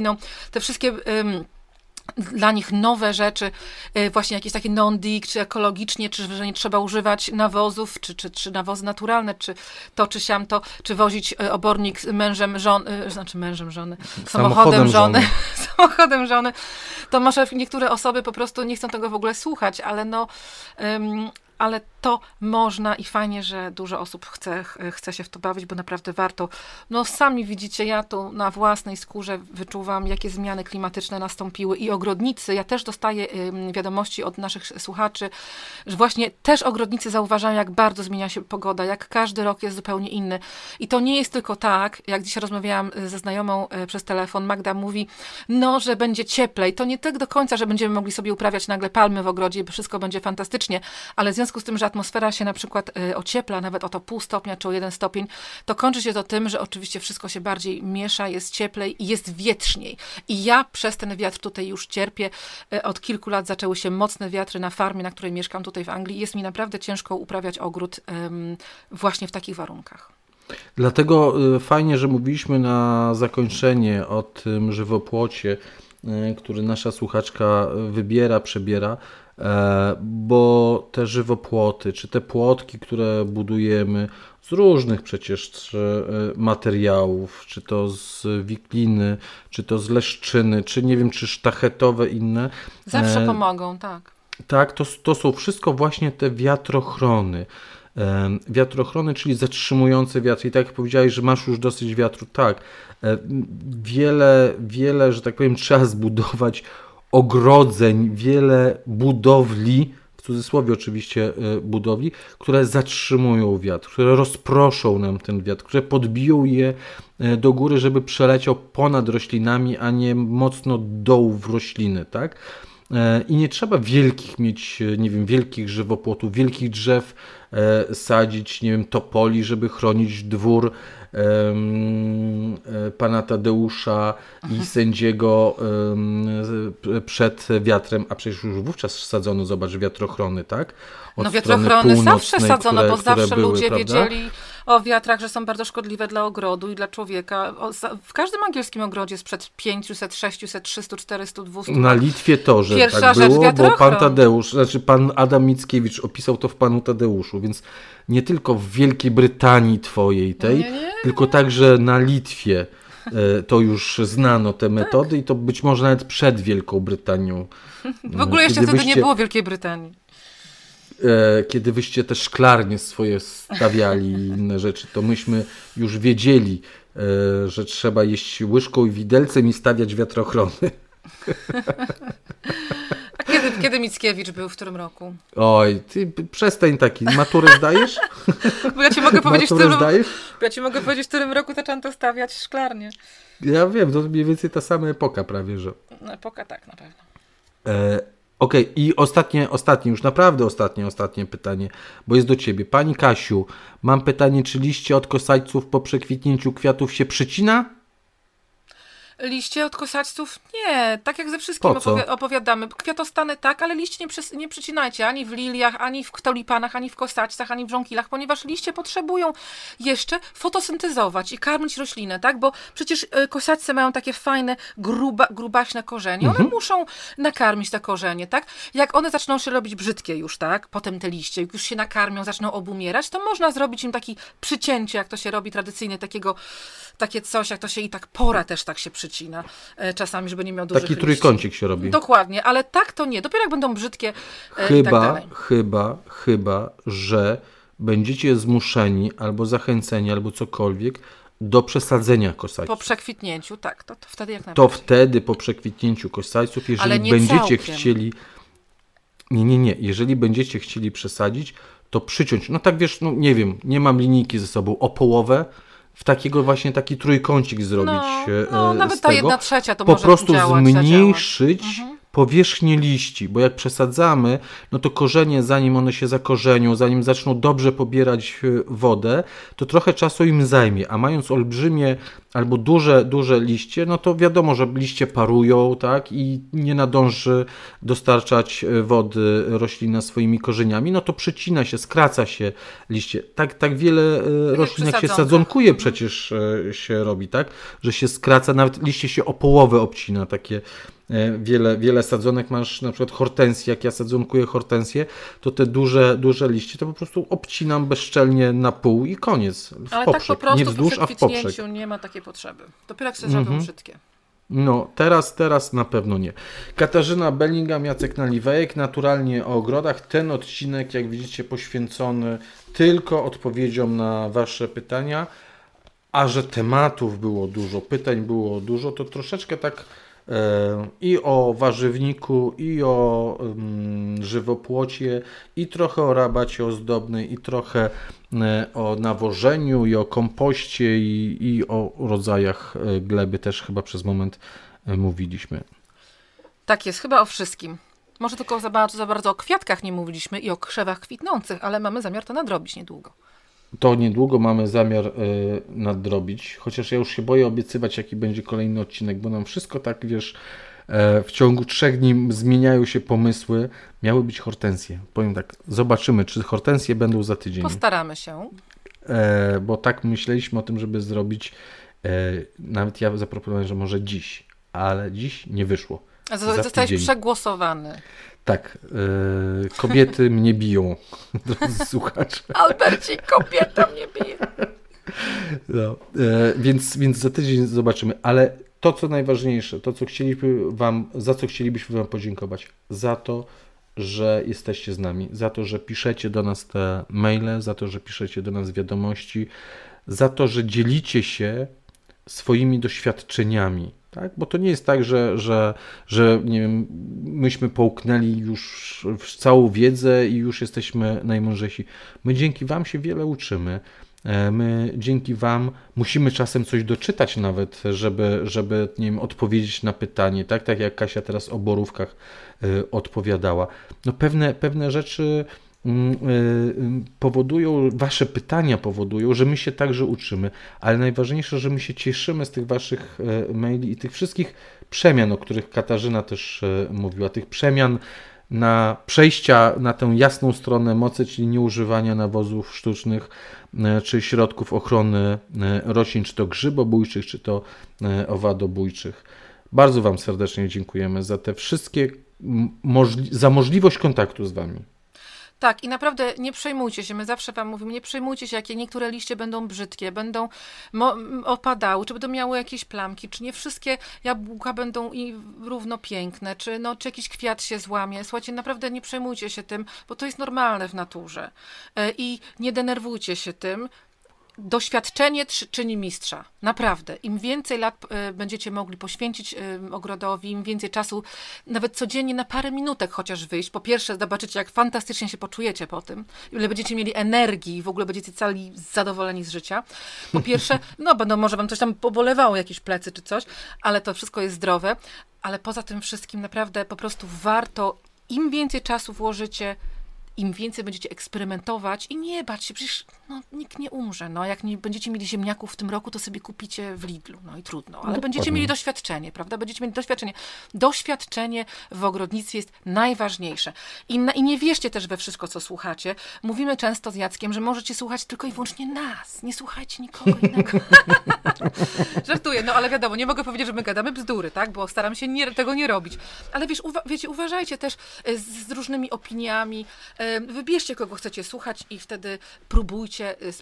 te wszystkie dla nich nowe rzeczy, y, właśnie jakieś takie non-dig, czy ekologicznie, czy że nie trzeba używać nawozów, czy, czy, czy nawozy naturalne, czy to, czy siam to, czy wozić y, obornik z mężem żony, znaczy mężem żony, samochodem, samochodem żony, żony. [laughs] samochodem żony, to może niektóre osoby po prostu nie chcą tego w ogóle słuchać, ale no, ale to można i fajnie, że dużo osób chce, chce się w to bawić, bo naprawdę warto. No sami widzicie, ja tu na własnej skórze wyczuwam, jakie zmiany klimatyczne nastąpiły i ogrodnicy. Ja też dostaję wiadomości od naszych słuchaczy, że właśnie też ogrodnicy zauważają, jak bardzo zmienia się pogoda, jak każdy rok jest zupełnie inny. I to nie jest tylko tak, jak dzisiaj rozmawiałam y, ze znajomą y, przez telefon, Magda mówi, no, że będzie cieplej. To nie tak do końca, że będziemy mogli sobie uprawiać nagle palmy w ogrodzie i wszystko będzie fantastycznie, ale w związku z tym, że atmosfera się na przykład y, ociepla nawet o to pół stopnia czy o jeden stopień, to kończy się to tym, że oczywiście wszystko się bardziej miesza, jest cieplej i jest wietrzniej. I ja przez ten wiatr tutaj już cierpię. Y, od kilku lat zaczęły się mocne wiatry na farmie, na której mieszkam tutaj w Anglii. Jest mi naprawdę ciężko uprawiać ogród właśnie w takich warunkach. Dlatego y, fajnie, że mówiliśmy na zakończenie o tym żywopłocie, który nasza słuchaczka wybiera, przebiera, E, bo te żywopłoty, czy te płotki, które budujemy z różnych przecież e, materiałów, czy to z wikliny, czy to z leszczyny, czy nie wiem, czy sztachetowe inne. Zawsze e, pomogą, tak. Tak, to, to są wszystko właśnie te wiatrochrony wiatrochrony, czyli zatrzymujące wiatr. I tak jak powiedziałeś, że masz już dosyć wiatru, tak. Wiele, wiele, że tak powiem, trzeba zbudować ogrodzeń, wiele budowli, w cudzysłowie oczywiście e, budowli, które zatrzymują wiatr, które rozproszą nam ten wiatr, które podbiją je e, do góry, żeby przeleciał ponad roślinami, a nie mocno w rośliny, tak? E, I nie trzeba wielkich mieć, nie wiem, wielkich żywopłotów, wielkich drzew sadzić, nie wiem, topoli, żeby chronić dwór E, pana Tadeusza i sędziego przed wiatrem, a przecież już wówczas sadzono, zobacz, wiatrochrony, tak? Od no wiatrochrony zawsze sadzono, które, bo zawsze były, ludzie prawda? wiedzieli, o wiatrach, że są bardzo szkodliwe dla ogrodu i dla człowieka. w każdym angielskim ogrodzie jest przed 500, 600, 300, 400, 200. Na Litwie to, że Pierwsza tak było, rzecz, bo pan Tadeusz, znaczy pan Adam Mickiewicz opisał to w panu Tadeuszu, więc nie tylko w Wielkiej Brytanii twojej tej, nie, nie. tylko także na Litwie e, to już znano te tak. metody tak. i to być może nawet przed Wielką Brytanią. W ogóle jeszcze Gdybyście... wtedy nie było Wielkiej Brytanii. E, kiedy wyście te szklarnie swoje stawiali i inne rzeczy, to myśmy już wiedzieli, e, że trzeba jeść łyżką i widelcem i stawiać wiatrochrony. [laughs] A kiedy, kiedy Mickiewicz był? W którym roku? Oj, ty przestań taki. Maturę zdajesz? [laughs] Bo ja ci mogę powiedzieć, Maturę w którym, zdajesz? ja ci mogę powiedzieć, w którym roku to stawiać szklarnie. Ja wiem, to mniej więcej ta sama epoka prawie, że. No, epoka tak, na pewno. E Okej i ostatnie, ostatnie, już naprawdę ostatnie, ostatnie pytanie, bo jest do Ciebie. Pani Kasiu, mam pytanie, czy liście od kosajców po przekwitnięciu kwiatów się przycina? Liście od kosaćców? Nie, tak jak ze wszystkim opowi opowiadamy. Kwiatostany tak, ale liście nie, przy nie przycinajcie ani w liliach, ani w ktolipanach, ani w kosaćcach, ani w żonkilach, ponieważ liście potrzebują jeszcze fotosyntezować i karmić roślinę, tak? Bo przecież e, kosaćce mają takie fajne, gruba, grubaśne korzenie. One mhm. muszą nakarmić te korzenie, tak? Jak one zaczną się robić brzydkie już, tak? Potem te liście już się nakarmią, zaczną obumierać, to można zrobić im takie przycięcie, jak to się robi tradycyjnie, takiego takie coś, jak to się i tak pora też tak się przycina e, czasami, żeby nie miał dużych Taki trójkącik liści. się robi. Dokładnie, ale tak to nie. Dopiero jak będą brzydkie e, tak chyba, tak Chyba, chyba, że będziecie zmuszeni albo zachęceni, albo cokolwiek do przesadzenia kosajców. Po przekwitnięciu, tak, to, to wtedy jak najbardziej. To wtedy po przekwitnięciu kosajców, jeżeli będziecie całkiem. chcieli... Nie, nie, nie. Jeżeli będziecie chcieli przesadzić, to przyciąć. No tak wiesz, no nie wiem, nie mam linijki ze sobą o połowę, w takiego właśnie taki trójkącik zrobić. No, no e, nawet ta jedna trzecia to po może prostu działać, zmniejszyć. Mhm powierzchnię liści, bo jak przesadzamy, no to korzenie, zanim one się zakorzenią, zanim zaczną dobrze pobierać e, wodę, to trochę czasu im zajmie, a mając olbrzymie albo duże, duże liście, no to wiadomo, że liście parują, tak, i nie nadąży dostarczać e, wody roślina swoimi korzeniami, no to przycina się, skraca się liście. Tak, tak wiele e, tak roślin, jak się sadzonkuje mhm. przecież się robi, tak, że się skraca, nawet liście się o połowę obcina, takie E, wiele, wiele sadzonek, masz na przykład hortensję, jak ja sadzonkuję hortensję, to te duże, duże liście to po prostu obcinam bezczelnie na pół i koniec. W Ale tak poprzek. tak po prostu nie wzdłuż, nie ma takiej potrzeby. Dopiero jak się zrobią mhm. brzydkie. No, teraz, teraz na pewno nie. Katarzyna Bellingham, Jacek Naliwejek, naturalnie o ogrodach. Ten odcinek, jak widzicie, poświęcony tylko odpowiedziom na Wasze pytania. A że tematów było dużo, pytań było dużo, to troszeczkę tak i o warzywniku, i o mm, żywopłocie, i trochę o rabacie ozdobnej, i trochę e, o nawożeniu, i o kompoście, i, i o rodzajach e, gleby też chyba przez moment e, mówiliśmy. Tak jest, chyba o wszystkim. Może tylko za bardzo, za bardzo o kwiatkach nie mówiliśmy i o krzewach kwitnących, ale mamy zamiar to nadrobić niedługo to niedługo mamy zamiar y, nadrobić, chociaż ja już się boję obiecywać, jaki będzie kolejny odcinek, bo nam wszystko tak, wiesz, e, w ciągu trzech dni zmieniają się pomysły. Miały być hortensje. Powiem tak, zobaczymy, czy hortensje będą za tydzień. Postaramy się. E, bo tak myśleliśmy o tym, żeby zrobić, e, nawet ja zaproponowałem, że może dziś, ale dziś nie wyszło. Zostałeś przegłosowany. Tak, e, kobiety mnie biją, [laughs] drodzy słuchacze. Alberci, kobieta mnie bije. No, e, więc, więc za tydzień zobaczymy, ale to, co najważniejsze, to, co chcielibyśmy wam, za co chcielibyśmy wam podziękować, za to, że jesteście z nami, za to, że piszecie do nas te maile, za to, że piszecie do nas wiadomości, za to, że dzielicie się swoimi doświadczeniami tak? Bo to nie jest tak, że, że, że nie wiem, myśmy połknęli już całą wiedzę i już jesteśmy najmądrzejsi. My dzięki Wam się wiele uczymy. E, my dzięki Wam musimy czasem coś doczytać nawet, żeby, żeby nie wiem, odpowiedzieć na pytanie, tak? tak jak Kasia teraz o borówkach e, odpowiadała. No pewne, pewne rzeczy Mm, y, powodują, wasze pytania powodują, że my się także uczymy, ale najważniejsze, że my się cieszymy z tych waszych e, maili i tych wszystkich przemian, o których Katarzyna też e, mówiła, tych przemian na przejścia na tę jasną stronę mocy, czyli nieużywania nawozów sztucznych e, czy środków ochrony roślin, czy to grzybobójczych, czy to owadobójczych. Bardzo Wam serdecznie dziękujemy za te wszystkie, możli za możliwość kontaktu z Wami. Tak, i naprawdę nie przejmujcie się, my zawsze Wam mówimy, nie przejmujcie się, jakie niektóre liście będą brzydkie, będą opadały, czy będą miały jakieś plamki, czy nie wszystkie jabłka będą i równo piękne, czy, no, czy jakiś kwiat się złamie. Słuchajcie, naprawdę nie przejmujcie się tym, bo to jest normalne w naturze. E, I nie denerwujcie się tym, doświadczenie czyni mistrza. Naprawdę. Im więcej lat e, będziecie mogli poświęcić e, ogrodowi, im więcej czasu, nawet codziennie na parę minutek chociaż wyjść. Po pierwsze, zobaczycie, jak fantastycznie się poczujecie po tym. Ile będziecie mieli energii, w ogóle będziecie cali zadowoleni z życia. Po pierwsze, no będą no może wam coś tam pobolewało, jakieś plecy czy coś, ale to wszystko jest zdrowe. Ale poza tym wszystkim naprawdę po prostu warto, im więcej czasu włożycie, im więcej będziecie eksperymentować i nie bać się, przecież no, nikt nie umrze. No, jak nie będziecie mieli ziemniaków w tym roku, to sobie kupicie w Lidlu, no i trudno, ale no Dokładnie. będziecie mieli doświadczenie, prawda? Będziecie mieli doświadczenie. Doświadczenie w ogrodnictwie jest najważniejsze. I, na, I nie wierzcie też we wszystko, co słuchacie. Mówimy często z Jackiem, że możecie słuchać tylko i wyłącznie nas, nie słuchajcie nikogo innego. [laughs] Żartuję, no ale wiadomo, nie mogę powiedzieć, że my gadamy bzdury, tak? Bo staram się nie, tego nie robić. Ale wiesz, uwa wiecie, uważajcie też e, z, z różnymi opiniami, e, Wybierzcie, kogo chcecie słuchać i wtedy próbujcie y, y,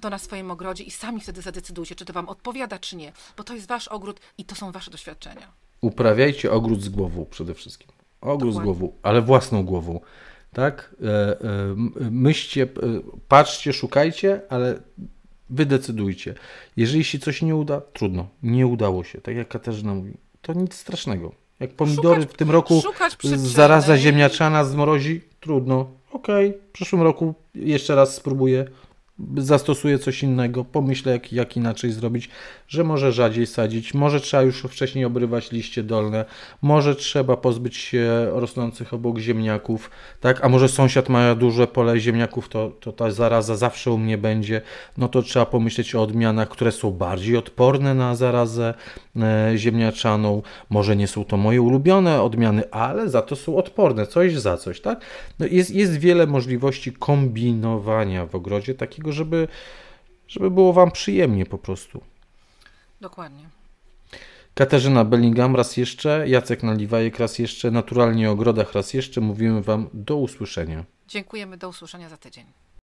to na swoim ogrodzie i sami wtedy zadecydujcie, czy to wam odpowiada, czy nie, bo to jest wasz ogród i to są wasze doświadczenia. Uprawiajcie ogród z głową przede wszystkim. Ogród Dokładnie. z głową, ale własną głową. Tak? E, e, myślcie, patrzcie, szukajcie, ale wy decydujcie. Jeżeli się coś nie uda, trudno, nie udało się. Tak jak Katarzyna mówi, to nic strasznego. Jak pomidory szukać, w tym roku zaraza ziemniaczana zmrozi, trudno, okej, okay, w przyszłym roku jeszcze raz spróbuję, zastosuję coś innego, pomyślę jak, jak inaczej zrobić, że może rzadziej sadzić, może trzeba już wcześniej obrywać liście dolne, może trzeba pozbyć się rosnących obok ziemniaków, tak, a może sąsiad ma duże pole ziemniaków, to, to ta zaraza zawsze u mnie będzie, no to trzeba pomyśleć o odmianach, które są bardziej odporne na zarazę, E, ziemniaczaną. Może nie są to moje ulubione odmiany, ale za to są odporne, coś za coś, tak? No jest, jest wiele możliwości kombinowania w ogrodzie takiego, żeby, żeby było Wam przyjemnie po prostu. Dokładnie. Katarzyna Bellingham raz jeszcze, Jacek Naliwajek raz jeszcze, Naturalnie o Ogrodach raz jeszcze. Mówimy Wam do usłyszenia. Dziękujemy, do usłyszenia za tydzień.